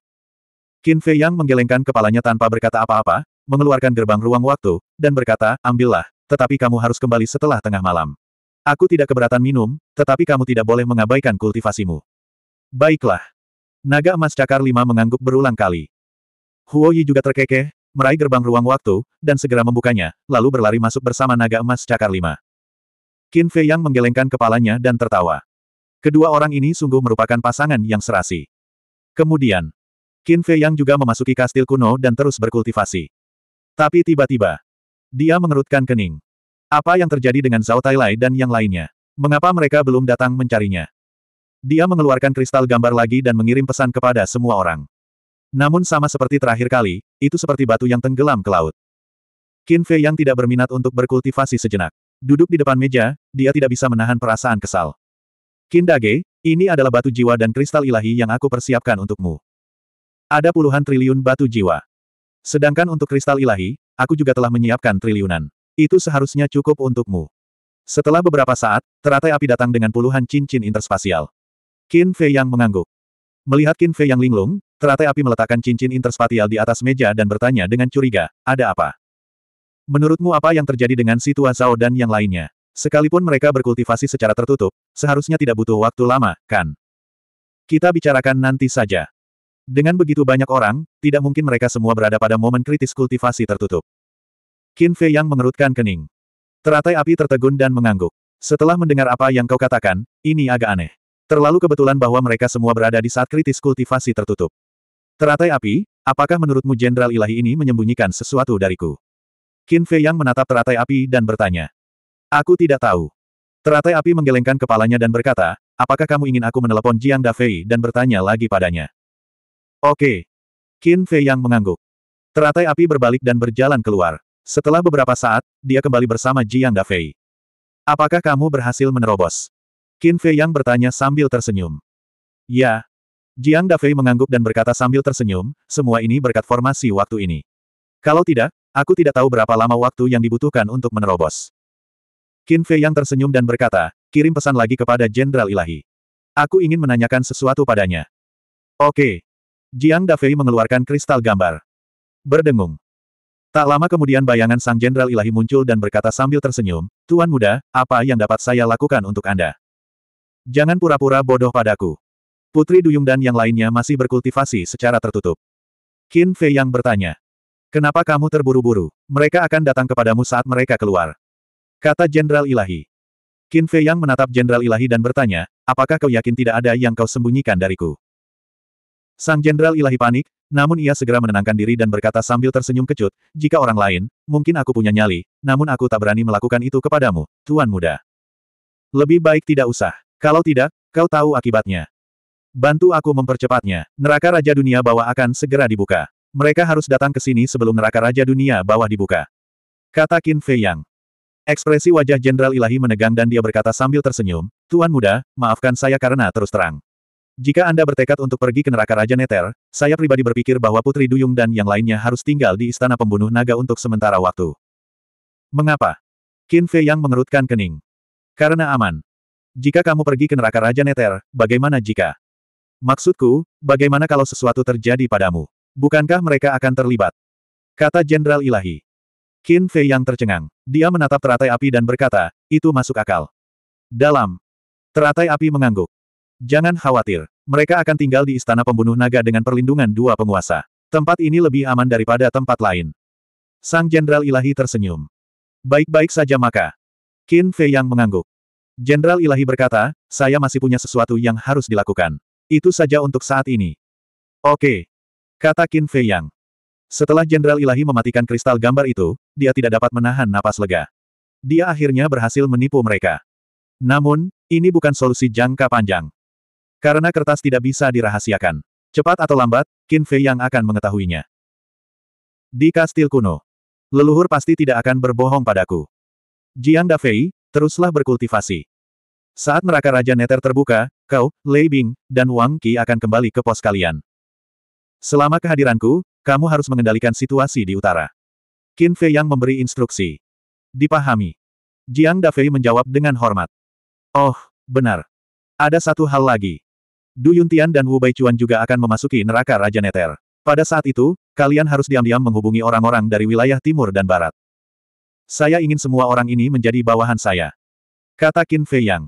Qin Fei Yang menggelengkan kepalanya tanpa berkata apa-apa, mengeluarkan gerbang ruang waktu, dan berkata, ambillah, tetapi kamu harus kembali setelah tengah malam. Aku tidak keberatan minum, tetapi kamu tidak boleh mengabaikan kultivasimu. Baiklah. Naga emas cakar lima mengangguk berulang kali. Huo Yi juga terkekeh, meraih gerbang ruang waktu, dan segera membukanya, lalu berlari masuk bersama naga emas cakar lima. Qin Fei Yang menggelengkan kepalanya dan tertawa. Kedua orang ini sungguh merupakan pasangan yang serasi. Kemudian, Qin Fei Yang juga memasuki kastil kuno dan terus berkultivasi. Tapi tiba-tiba, dia mengerutkan kening. Apa yang terjadi dengan Zhao Tailai dan yang lainnya? Mengapa mereka belum datang mencarinya? Dia mengeluarkan kristal gambar lagi dan mengirim pesan kepada semua orang. Namun sama seperti terakhir kali, itu seperti batu yang tenggelam ke laut. Qin Fei yang tidak berminat untuk berkultivasi sejenak. Duduk di depan meja, dia tidak bisa menahan perasaan kesal. Qin Dage, ini adalah batu jiwa dan kristal ilahi yang aku persiapkan untukmu. Ada puluhan triliun batu jiwa. Sedangkan untuk kristal ilahi, aku juga telah menyiapkan triliunan. Itu seharusnya cukup untukmu. Setelah beberapa saat, teratai api datang dengan puluhan cincin interspasial. Qin Fei Yang mengangguk. Melihat Qin Fei Yang linglung, teratai api meletakkan cincin interspatial di atas meja dan bertanya dengan curiga, ada apa? Menurutmu apa yang terjadi dengan si Zhao dan yang lainnya? Sekalipun mereka berkultivasi secara tertutup, seharusnya tidak butuh waktu lama, kan? Kita bicarakan nanti saja. Dengan begitu banyak orang, tidak mungkin mereka semua berada pada momen kritis kultivasi tertutup. Qin Fei yang mengerutkan kening. Teratai api tertegun dan mengangguk. Setelah mendengar apa yang kau katakan, ini agak aneh. Terlalu kebetulan bahwa mereka semua berada di saat kritis kultivasi tertutup. Teratai api, apakah menurutmu Jenderal Ilahi ini menyembunyikan sesuatu dariku? Qin Fei Yang menatap teratai api dan bertanya. Aku tidak tahu. Teratai api menggelengkan kepalanya dan berkata, apakah kamu ingin aku menelepon Jiang Dafei dan bertanya lagi padanya? Oke. Qin Fei yang mengangguk. Teratai api berbalik dan berjalan keluar. Setelah beberapa saat, dia kembali bersama Jiang Dafei. Apakah kamu berhasil menerobos? Qin Fei yang bertanya sambil tersenyum. Ya. Jiang Dafei mengangguk dan berkata sambil tersenyum, semua ini berkat formasi waktu ini. Kalau tidak, aku tidak tahu berapa lama waktu yang dibutuhkan untuk menerobos. Qin Fei yang tersenyum dan berkata, kirim pesan lagi kepada Jenderal Ilahi. Aku ingin menanyakan sesuatu padanya. Oke, Jiang Dafei mengeluarkan kristal gambar. Berdengung. Tak lama kemudian bayangan sang jenderal ilahi muncul dan berkata sambil tersenyum, Tuan muda, apa yang dapat saya lakukan untuk Anda? Jangan pura-pura bodoh padaku. Putri Duyung dan yang lainnya masih berkultivasi secara tertutup. Qin Fei yang bertanya. Kenapa kamu terburu-buru? Mereka akan datang kepadamu saat mereka keluar. Kata Jenderal Ilahi. Qin Fei yang menatap Jenderal Ilahi dan bertanya, apakah kau yakin tidak ada yang kau sembunyikan dariku? Sang Jenderal Ilahi panik, namun ia segera menenangkan diri dan berkata sambil tersenyum kecut, jika orang lain, mungkin aku punya nyali, namun aku tak berani melakukan itu kepadamu, Tuan Muda. Lebih baik tidak usah. Kalau tidak, kau tahu akibatnya. Bantu aku mempercepatnya. Neraka Raja Dunia Bawah akan segera dibuka. Mereka harus datang ke sini sebelum neraka Raja Dunia Bawah dibuka. Kata Qin Fei Yang. Ekspresi wajah Jenderal Ilahi menegang dan dia berkata sambil tersenyum, Tuan Muda, maafkan saya karena terus terang. Jika Anda bertekad untuk pergi ke neraka Raja Neter, saya pribadi berpikir bahwa Putri Duyung dan yang lainnya harus tinggal di Istana Pembunuh Naga untuk sementara waktu. Mengapa? Qin Fei yang mengerutkan kening. Karena aman. Jika kamu pergi ke neraka Raja Neter, bagaimana jika? Maksudku, bagaimana kalau sesuatu terjadi padamu? Bukankah mereka akan terlibat? Kata Jenderal Ilahi. Qin Fei yang tercengang. Dia menatap teratai api dan berkata, itu masuk akal. Dalam. Teratai api mengangguk. Jangan khawatir, mereka akan tinggal di istana pembunuh naga dengan perlindungan dua penguasa. Tempat ini lebih aman daripada tempat lain. Sang Jenderal Ilahi tersenyum. Baik-baik saja maka. Qin Fei yang mengangguk. Jenderal Ilahi berkata, saya masih punya sesuatu yang harus dilakukan. Itu saja untuk saat ini. Oke. Kata Qin Fei yang. Setelah Jenderal Ilahi mematikan kristal gambar itu, dia tidak dapat menahan napas lega. Dia akhirnya berhasil menipu mereka. Namun, ini bukan solusi jangka panjang. Karena kertas tidak bisa dirahasiakan. Cepat atau lambat, Qin Fei yang akan mengetahuinya. Di kastil kuno. Leluhur pasti tidak akan berbohong padaku. Jiang Dafei, teruslah berkultivasi. Saat neraka Raja Neter terbuka, kau, Lei Bing, dan Wang Qi akan kembali ke pos kalian. Selama kehadiranku, kamu harus mengendalikan situasi di utara. Qin Fei yang memberi instruksi. Dipahami. Jiang Dafei menjawab dengan hormat. Oh, benar. Ada satu hal lagi. Du Yuntian dan Wu Baichuan juga akan memasuki neraka Raja Neter. Pada saat itu, kalian harus diam-diam menghubungi orang-orang dari wilayah timur dan barat. Saya ingin semua orang ini menjadi bawahan saya. Kata Qin Fei Yang.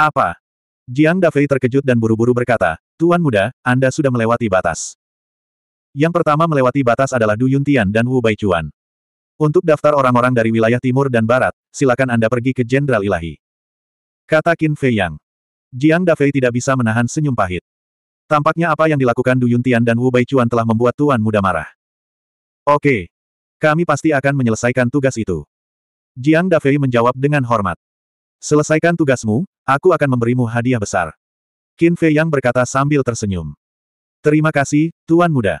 Apa? Jiang Dafei terkejut dan buru-buru berkata, Tuan muda, Anda sudah melewati batas. Yang pertama melewati batas adalah Du Yuntian dan Wu Baichuan. Untuk daftar orang-orang dari wilayah timur dan barat, silakan Anda pergi ke Jenderal Ilahi. Kata Qin Fei Yang. Jiang Dafei tidak bisa menahan senyum pahit. Tampaknya apa yang dilakukan Du Yuntian dan Wu Baichuan telah membuat Tuan Muda marah. Oke. Kami pasti akan menyelesaikan tugas itu. Jiang Dafei menjawab dengan hormat. Selesaikan tugasmu, aku akan memberimu hadiah besar. Qin Fei Yang berkata sambil tersenyum. Terima kasih, Tuan Muda.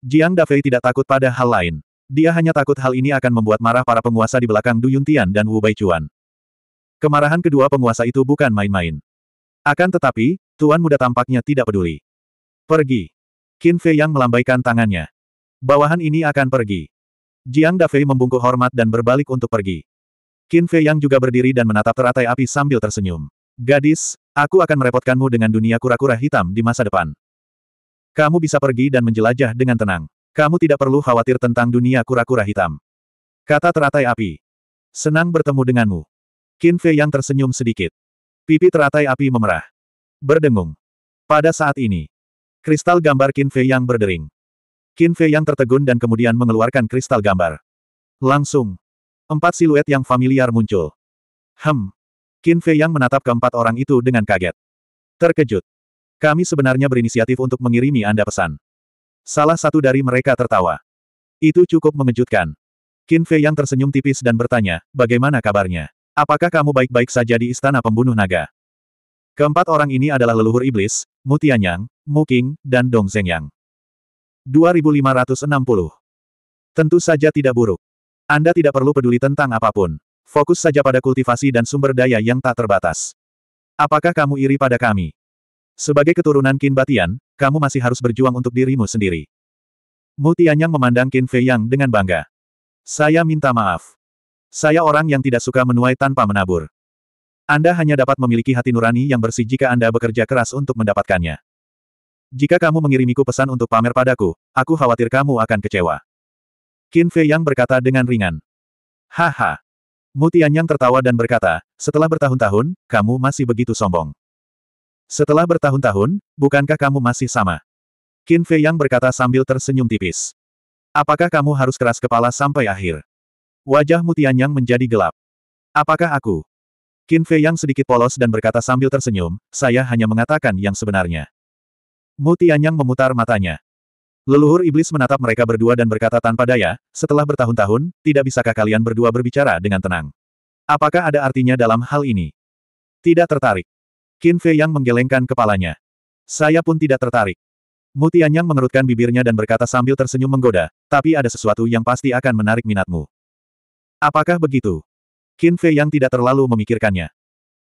Jiang Dafei tidak takut pada hal lain. Dia hanya takut hal ini akan membuat marah para penguasa di belakang Du Yuntian dan Wu Baichuan. Kemarahan kedua penguasa itu bukan main-main. Akan tetapi, Tuan Muda tampaknya tidak peduli. Pergi. Qin Fei yang melambaikan tangannya. Bawahan ini akan pergi. Jiang Dafei membungkuk hormat dan berbalik untuk pergi. Qin Fei yang juga berdiri dan menatap teratai api sambil tersenyum. Gadis, aku akan merepotkanmu dengan dunia kura-kura hitam di masa depan. Kamu bisa pergi dan menjelajah dengan tenang. Kamu tidak perlu khawatir tentang dunia kura-kura hitam. Kata teratai api. Senang bertemu denganmu. Qin Fei yang tersenyum sedikit. Pipi teratai api memerah. Berdengung. Pada saat ini, kristal gambar Qin Fei yang berdering. Qin Fei yang tertegun dan kemudian mengeluarkan kristal gambar. Langsung, empat siluet yang familiar muncul. Hem. Qin Fei yang menatap keempat orang itu dengan kaget. Terkejut. Kami sebenarnya berinisiatif untuk mengirimi Anda pesan. Salah satu dari mereka tertawa. Itu cukup mengejutkan. Qin Fei yang tersenyum tipis dan bertanya, bagaimana kabarnya? Apakah kamu baik-baik saja di istana pembunuh naga? Keempat orang ini adalah leluhur iblis, Mutianyang, Muking, dan Dong Zhengyang. 2560. Tentu saja tidak buruk. Anda tidak perlu peduli tentang apapun. Fokus saja pada kultivasi dan sumber daya yang tak terbatas. Apakah kamu iri pada kami? Sebagai keturunan Qin Batian, kamu masih harus berjuang untuk dirimu sendiri. Mutianyang memandang Qin Fei Yang dengan bangga. Saya minta maaf. Saya orang yang tidak suka menuai tanpa menabur. Anda hanya dapat memiliki hati nurani yang bersih jika Anda bekerja keras untuk mendapatkannya. Jika kamu mengirimiku pesan untuk pamer padaku, aku khawatir kamu akan kecewa. Qin Fei Yang berkata dengan ringan. Haha. Mutian Yang tertawa dan berkata, setelah bertahun-tahun, kamu masih begitu sombong. Setelah bertahun-tahun, bukankah kamu masih sama? Qin Fei Yang berkata sambil tersenyum tipis. Apakah kamu harus keras kepala sampai akhir? Wajah Mutianyang menjadi gelap. Apakah aku? Qin Fei yang sedikit polos dan berkata sambil tersenyum, saya hanya mengatakan yang sebenarnya. Mutianyang memutar matanya. Leluhur iblis menatap mereka berdua dan berkata tanpa daya, setelah bertahun-tahun, tidak bisakah kalian berdua berbicara dengan tenang? Apakah ada artinya dalam hal ini? Tidak tertarik. Qin Fei yang menggelengkan kepalanya. Saya pun tidak tertarik. Mutianyang mengerutkan bibirnya dan berkata sambil tersenyum menggoda, tapi ada sesuatu yang pasti akan menarik minatmu. Apakah begitu? Qin Fei yang tidak terlalu memikirkannya.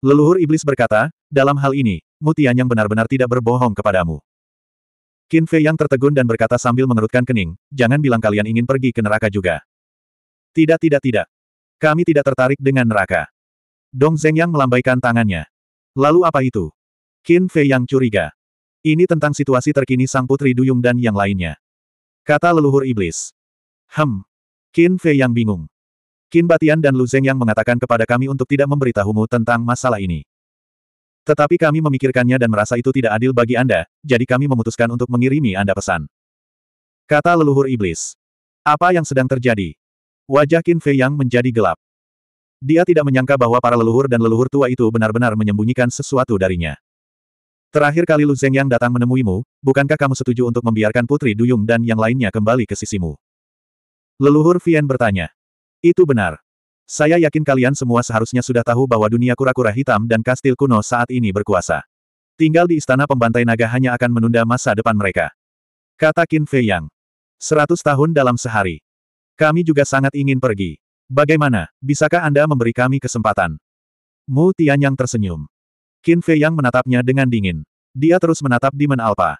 Leluhur iblis berkata, dalam hal ini, Mutian yang benar-benar tidak berbohong kepadamu. Qin Fei yang tertegun dan berkata sambil mengerutkan kening, jangan bilang kalian ingin pergi ke neraka juga. Tidak tidak tidak. Kami tidak tertarik dengan neraka. Dong Zeng yang melambaikan tangannya. Lalu apa itu? Qin Fei yang curiga. Ini tentang situasi terkini sang putri Duyung dan yang lainnya. Kata leluhur iblis. Hem. Qin Fei yang bingung. Qin Batian dan Lu Zeng yang mengatakan kepada kami untuk tidak memberitahumu tentang masalah ini. Tetapi kami memikirkannya dan merasa itu tidak adil bagi Anda, jadi kami memutuskan untuk mengirimi Anda pesan. Kata leluhur iblis. Apa yang sedang terjadi? Wajah Qin Fei yang menjadi gelap. Dia tidak menyangka bahwa para leluhur dan leluhur tua itu benar-benar menyembunyikan sesuatu darinya. Terakhir kali Lu Zeng yang datang menemuimu, bukankah kamu setuju untuk membiarkan Putri Duyung dan yang lainnya kembali ke sisimu? Leluhur Vian bertanya. Itu benar. Saya yakin kalian semua seharusnya sudah tahu bahwa dunia kura-kura hitam dan kastil kuno saat ini berkuasa. Tinggal di istana pembantai naga hanya akan menunda masa depan mereka. Kata Qin Fei Yang. Seratus tahun dalam sehari. Kami juga sangat ingin pergi. Bagaimana, bisakah Anda memberi kami kesempatan? Mu Tianyang tersenyum. Qin Fei Yang menatapnya dengan dingin. Dia terus menatap Demon Alpha.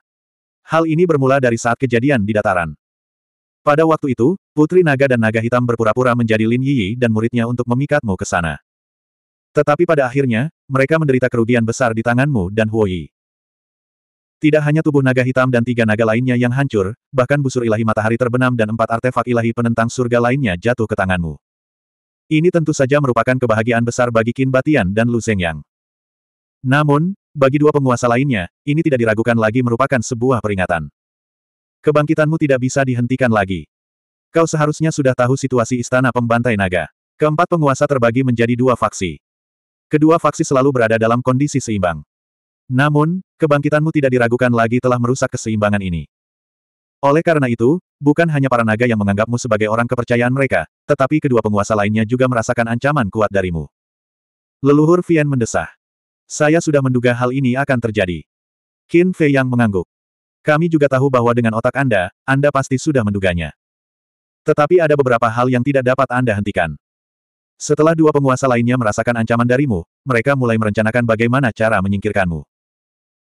Hal ini bermula dari saat kejadian di dataran. Pada waktu itu, Putri Naga dan Naga Hitam berpura-pura menjadi Lin Yi dan muridnya untuk memikatmu ke sana. Tetapi pada akhirnya, mereka menderita kerugian besar di tanganmu dan Huo Yi. Tidak hanya tubuh naga hitam dan tiga naga lainnya yang hancur, bahkan busur ilahi matahari terbenam dan empat artefak ilahi penentang surga lainnya jatuh ke tanganmu. Ini tentu saja merupakan kebahagiaan besar bagi Qin Batian dan Lu Zhengyang. Namun, bagi dua penguasa lainnya, ini tidak diragukan lagi merupakan sebuah peringatan. Kebangkitanmu tidak bisa dihentikan lagi. Kau seharusnya sudah tahu situasi istana pembantai naga. Keempat penguasa terbagi menjadi dua faksi. Kedua faksi selalu berada dalam kondisi seimbang. Namun, kebangkitanmu tidak diragukan lagi telah merusak keseimbangan ini. Oleh karena itu, bukan hanya para naga yang menganggapmu sebagai orang kepercayaan mereka, tetapi kedua penguasa lainnya juga merasakan ancaman kuat darimu. Leluhur Vian mendesah. Saya sudah menduga hal ini akan terjadi. Qin Fei yang mengangguk. Kami juga tahu bahwa dengan otak Anda, Anda pasti sudah menduganya. Tetapi ada beberapa hal yang tidak dapat Anda hentikan. Setelah dua penguasa lainnya merasakan ancaman darimu, mereka mulai merencanakan bagaimana cara menyingkirkanmu.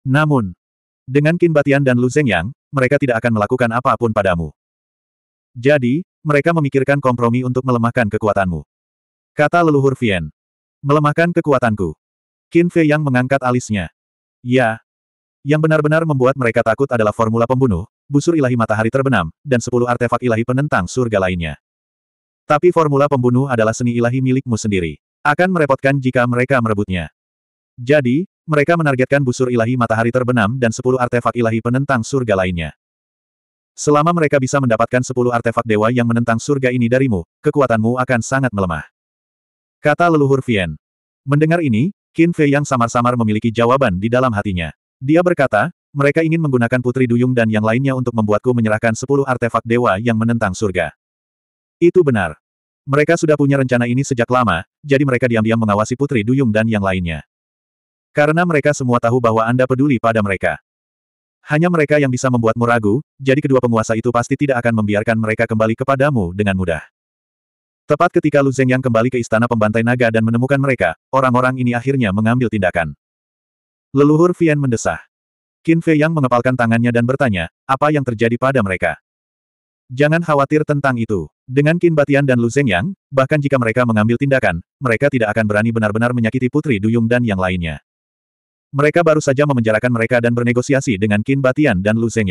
Namun, dengan Qin Batian dan Lu Zhengyang, mereka tidak akan melakukan apapun padamu. Jadi, mereka memikirkan kompromi untuk melemahkan kekuatanmu. Kata leluhur Vien. Melemahkan kekuatanku. Qin Fei yang mengangkat alisnya. Ya, yang benar-benar membuat mereka takut adalah formula pembunuh, busur ilahi matahari terbenam, dan sepuluh artefak ilahi penentang surga lainnya. Tapi formula pembunuh adalah seni ilahi milikmu sendiri. Akan merepotkan jika mereka merebutnya. Jadi, mereka menargetkan busur ilahi matahari terbenam dan sepuluh artefak ilahi penentang surga lainnya. Selama mereka bisa mendapatkan sepuluh artefak dewa yang menentang surga ini darimu, kekuatanmu akan sangat melemah. Kata leluhur Vien. Mendengar ini, Qin Fei yang samar-samar memiliki jawaban di dalam hatinya. Dia berkata, mereka ingin menggunakan Putri Duyung dan yang lainnya untuk membuatku menyerahkan sepuluh artefak dewa yang menentang surga. Itu benar. Mereka sudah punya rencana ini sejak lama, jadi mereka diam-diam mengawasi Putri Duyung dan yang lainnya. Karena mereka semua tahu bahwa Anda peduli pada mereka. Hanya mereka yang bisa membuatmu ragu, jadi kedua penguasa itu pasti tidak akan membiarkan mereka kembali kepadamu dengan mudah. Tepat ketika Lu Zeng yang kembali ke istana pembantai naga dan menemukan mereka, orang-orang ini akhirnya mengambil tindakan. Leluhur Vian mendesah. Qin Fei Yang mengepalkan tangannya dan bertanya, apa yang terjadi pada mereka? Jangan khawatir tentang itu. Dengan Qin Batian dan Lu Zeng bahkan jika mereka mengambil tindakan, mereka tidak akan berani benar-benar menyakiti Putri Duyung dan yang lainnya. Mereka baru saja memenjarakan mereka dan bernegosiasi dengan Qin Batian dan Lu Zeng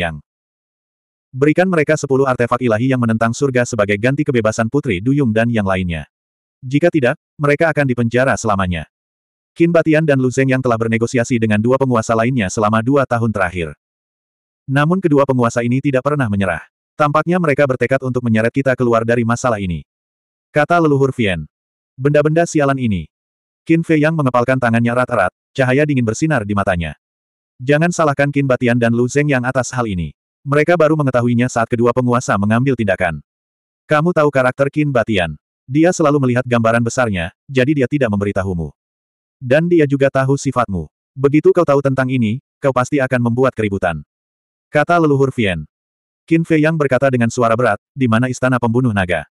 Berikan mereka sepuluh artefak ilahi yang menentang surga sebagai ganti kebebasan Putri Duyung dan yang lainnya. Jika tidak, mereka akan dipenjara selamanya. Qin Batian dan Lu Zeng yang telah bernegosiasi dengan dua penguasa lainnya selama dua tahun terakhir. Namun kedua penguasa ini tidak pernah menyerah. Tampaknya mereka bertekad untuk menyeret kita keluar dari masalah ini. Kata leluhur Vien. Benda-benda sialan ini. Qin Fei yang mengepalkan tangannya erat-erat, cahaya dingin bersinar di matanya. Jangan salahkan Qin Batian dan Lu Zeng yang atas hal ini. Mereka baru mengetahuinya saat kedua penguasa mengambil tindakan. Kamu tahu karakter Qin Batian. Dia selalu melihat gambaran besarnya, jadi dia tidak memberitahumu. Dan dia juga tahu sifatmu. Begitu kau tahu tentang ini, kau pasti akan membuat keributan. Kata leluhur Vien. Qin Fei Yang berkata dengan suara berat, di mana istana pembunuh naga.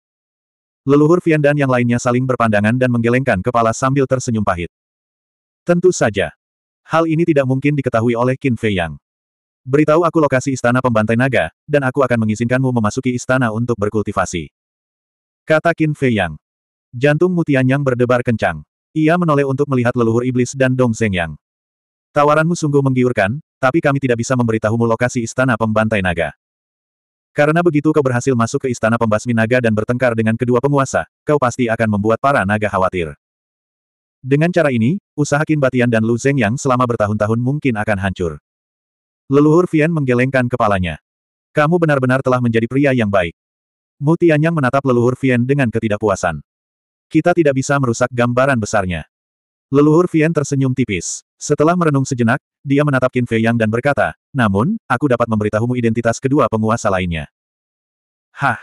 Leluhur Vien dan yang lainnya saling berpandangan dan menggelengkan kepala sambil tersenyum pahit. Tentu saja. Hal ini tidak mungkin diketahui oleh Qin Fei Yang. Beritahu aku lokasi istana pembantai naga, dan aku akan mengizinkanmu memasuki istana untuk berkultivasi. Kata Qin Fei Yang. Jantung Mutian Yang berdebar kencang. Ia menoleh untuk melihat leluhur iblis dan Dong Zhengyang. Tawaranmu sungguh menggiurkan, tapi kami tidak bisa memberitahumu lokasi istana pembantai naga. Karena begitu kau berhasil masuk ke istana pembasmi naga dan bertengkar dengan kedua penguasa, kau pasti akan membuat para naga khawatir. Dengan cara ini, usaha Qin Batian dan Lu Zeng yang selama bertahun-tahun mungkin akan hancur. Leluhur Vian menggelengkan kepalanya. Kamu benar-benar telah menjadi pria yang baik. Mu Tianyang menatap leluhur Vian dengan ketidakpuasan. Kita tidak bisa merusak gambaran besarnya. Leluhur Vian tersenyum tipis. Setelah merenung sejenak, dia menatap Qin Fei Yang dan berkata, namun, aku dapat memberitahumu identitas kedua penguasa lainnya. Hah!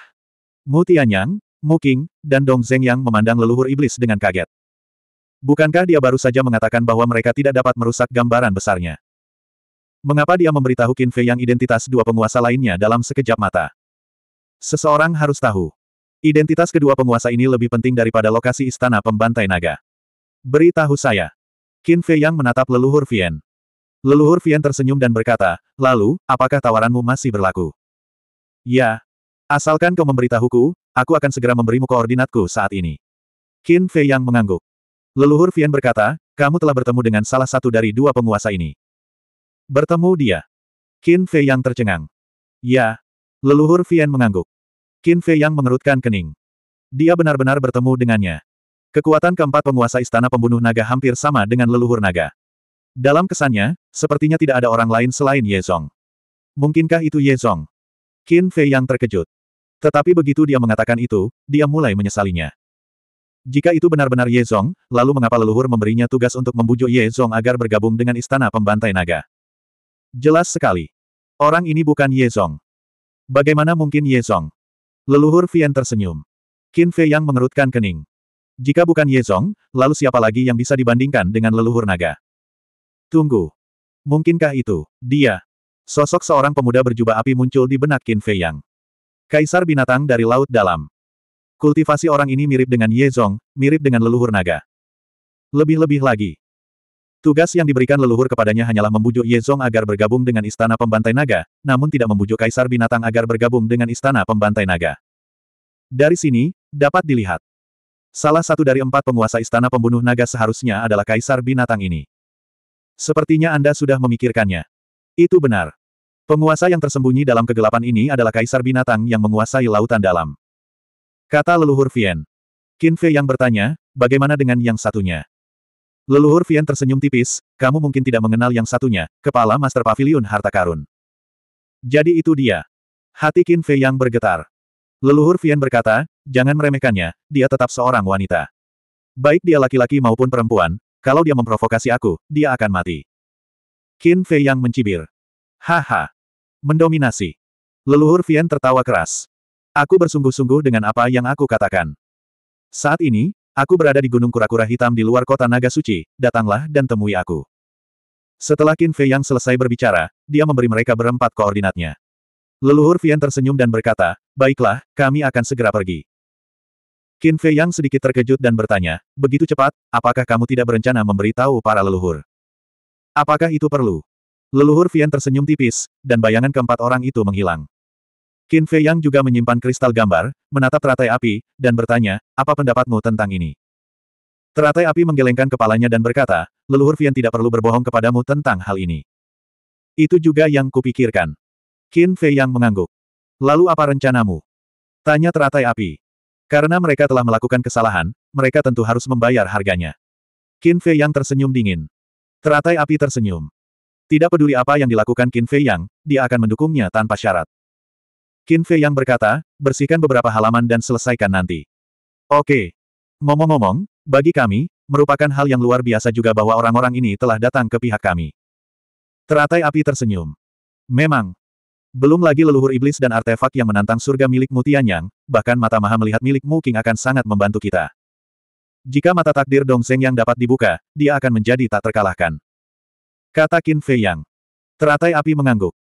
Mu Tianyang, Mu King, dan Dong Zeng Yang memandang leluhur iblis dengan kaget. Bukankah dia baru saja mengatakan bahwa mereka tidak dapat merusak gambaran besarnya? Mengapa dia memberitahu Qin Fei Yang identitas dua penguasa lainnya dalam sekejap mata? Seseorang harus tahu. Identitas kedua penguasa ini lebih penting daripada lokasi istana pembantai naga. Beritahu saya. Qin Fei Yang menatap leluhur Vien. Leluhur Vien tersenyum dan berkata, lalu, apakah tawaranmu masih berlaku? Ya. Asalkan kau memberitahuku, aku akan segera memberimu koordinatku saat ini. Qin Fei Yang mengangguk. Leluhur Vien berkata, kamu telah bertemu dengan salah satu dari dua penguasa ini. Bertemu dia. Qin Fei Yang tercengang. Ya. Leluhur Vien mengangguk. Qin Fei yang mengerutkan kening. Dia benar-benar bertemu dengannya. Kekuatan keempat penguasa istana pembunuh naga hampir sama dengan leluhur naga. Dalam kesannya, sepertinya tidak ada orang lain selain Ye Zong. Mungkinkah itu Ye Zong? Qin Fei yang terkejut. Tetapi begitu dia mengatakan itu, dia mulai menyesalinya. Jika itu benar-benar Ye Zong, lalu mengapa leluhur memberinya tugas untuk membujuk Ye Zong agar bergabung dengan istana pembantai naga? Jelas sekali. Orang ini bukan Ye Zong. Bagaimana mungkin Ye Zong? Leluhur Vian tersenyum. Qin Fei yang mengerutkan kening. Jika bukan Ye Zong, lalu siapa lagi yang bisa dibandingkan dengan leluhur naga? Tunggu. Mungkinkah itu, dia? Sosok seorang pemuda berjubah api muncul di benak Qin Fei Yang. Kaisar binatang dari Laut Dalam. Kultivasi orang ini mirip dengan Ye Zong, mirip dengan leluhur naga. Lebih-lebih lagi, Tugas yang diberikan leluhur kepadanya hanyalah membujuk Yezong agar bergabung dengan Istana Pembantai Naga, namun tidak membujuk Kaisar Binatang agar bergabung dengan Istana Pembantai Naga. Dari sini, dapat dilihat. Salah satu dari empat penguasa Istana Pembunuh Naga seharusnya adalah Kaisar Binatang ini. Sepertinya Anda sudah memikirkannya. Itu benar. Penguasa yang tersembunyi dalam kegelapan ini adalah Kaisar Binatang yang menguasai lautan dalam. Kata leluhur Vien. Qin Fei yang bertanya, bagaimana dengan yang satunya? Leluhur Vian tersenyum tipis, kamu mungkin tidak mengenal yang satunya, kepala Master Pavilion Harta Karun. Jadi itu dia. Hati Qin Fei yang bergetar. Leluhur Vian berkata, jangan meremehkannya, dia tetap seorang wanita. Baik dia laki-laki maupun perempuan, kalau dia memprovokasi aku, dia akan mati. Qin Fei yang mencibir. Haha. Mendominasi. Leluhur Vian tertawa keras. Aku bersungguh-sungguh dengan apa yang aku katakan. Saat ini, Aku berada di Gunung Kura-Kura Hitam di luar kota Naga Suci, datanglah dan temui aku. Setelah Qin Fei yang selesai berbicara, dia memberi mereka berempat koordinatnya. Leluhur Vian tersenyum dan berkata, Baiklah, kami akan segera pergi. Qin Fei yang sedikit terkejut dan bertanya, Begitu cepat, apakah kamu tidak berencana memberitahu para leluhur? Apakah itu perlu? Leluhur Vian tersenyum tipis, dan bayangan keempat orang itu menghilang. Qin Fei Yang juga menyimpan kristal gambar, menatap teratai api, dan bertanya, apa pendapatmu tentang ini? Teratai api menggelengkan kepalanya dan berkata, leluhur Vian tidak perlu berbohong kepadamu tentang hal ini. Itu juga yang kupikirkan. Qin Fei Yang mengangguk. Lalu apa rencanamu? Tanya teratai api. Karena mereka telah melakukan kesalahan, mereka tentu harus membayar harganya. Qin Fei Yang tersenyum dingin. Teratai api tersenyum. Tidak peduli apa yang dilakukan Qin Fei Yang, dia akan mendukungnya tanpa syarat. Qin Fei yang berkata, bersihkan beberapa halaman dan selesaikan nanti. Oke. Ngomong-ngomong, bagi kami, merupakan hal yang luar biasa juga bahwa orang-orang ini telah datang ke pihak kami. Teratai api tersenyum. Memang. Belum lagi leluhur iblis dan artefak yang menantang surga milik Mutianyang, bahkan Mata Maha melihat milik Muking akan sangat membantu kita. Jika mata takdir Dong Dongzeng yang dapat dibuka, dia akan menjadi tak terkalahkan. Kata Qin Fei Yang. Teratai api mengangguk.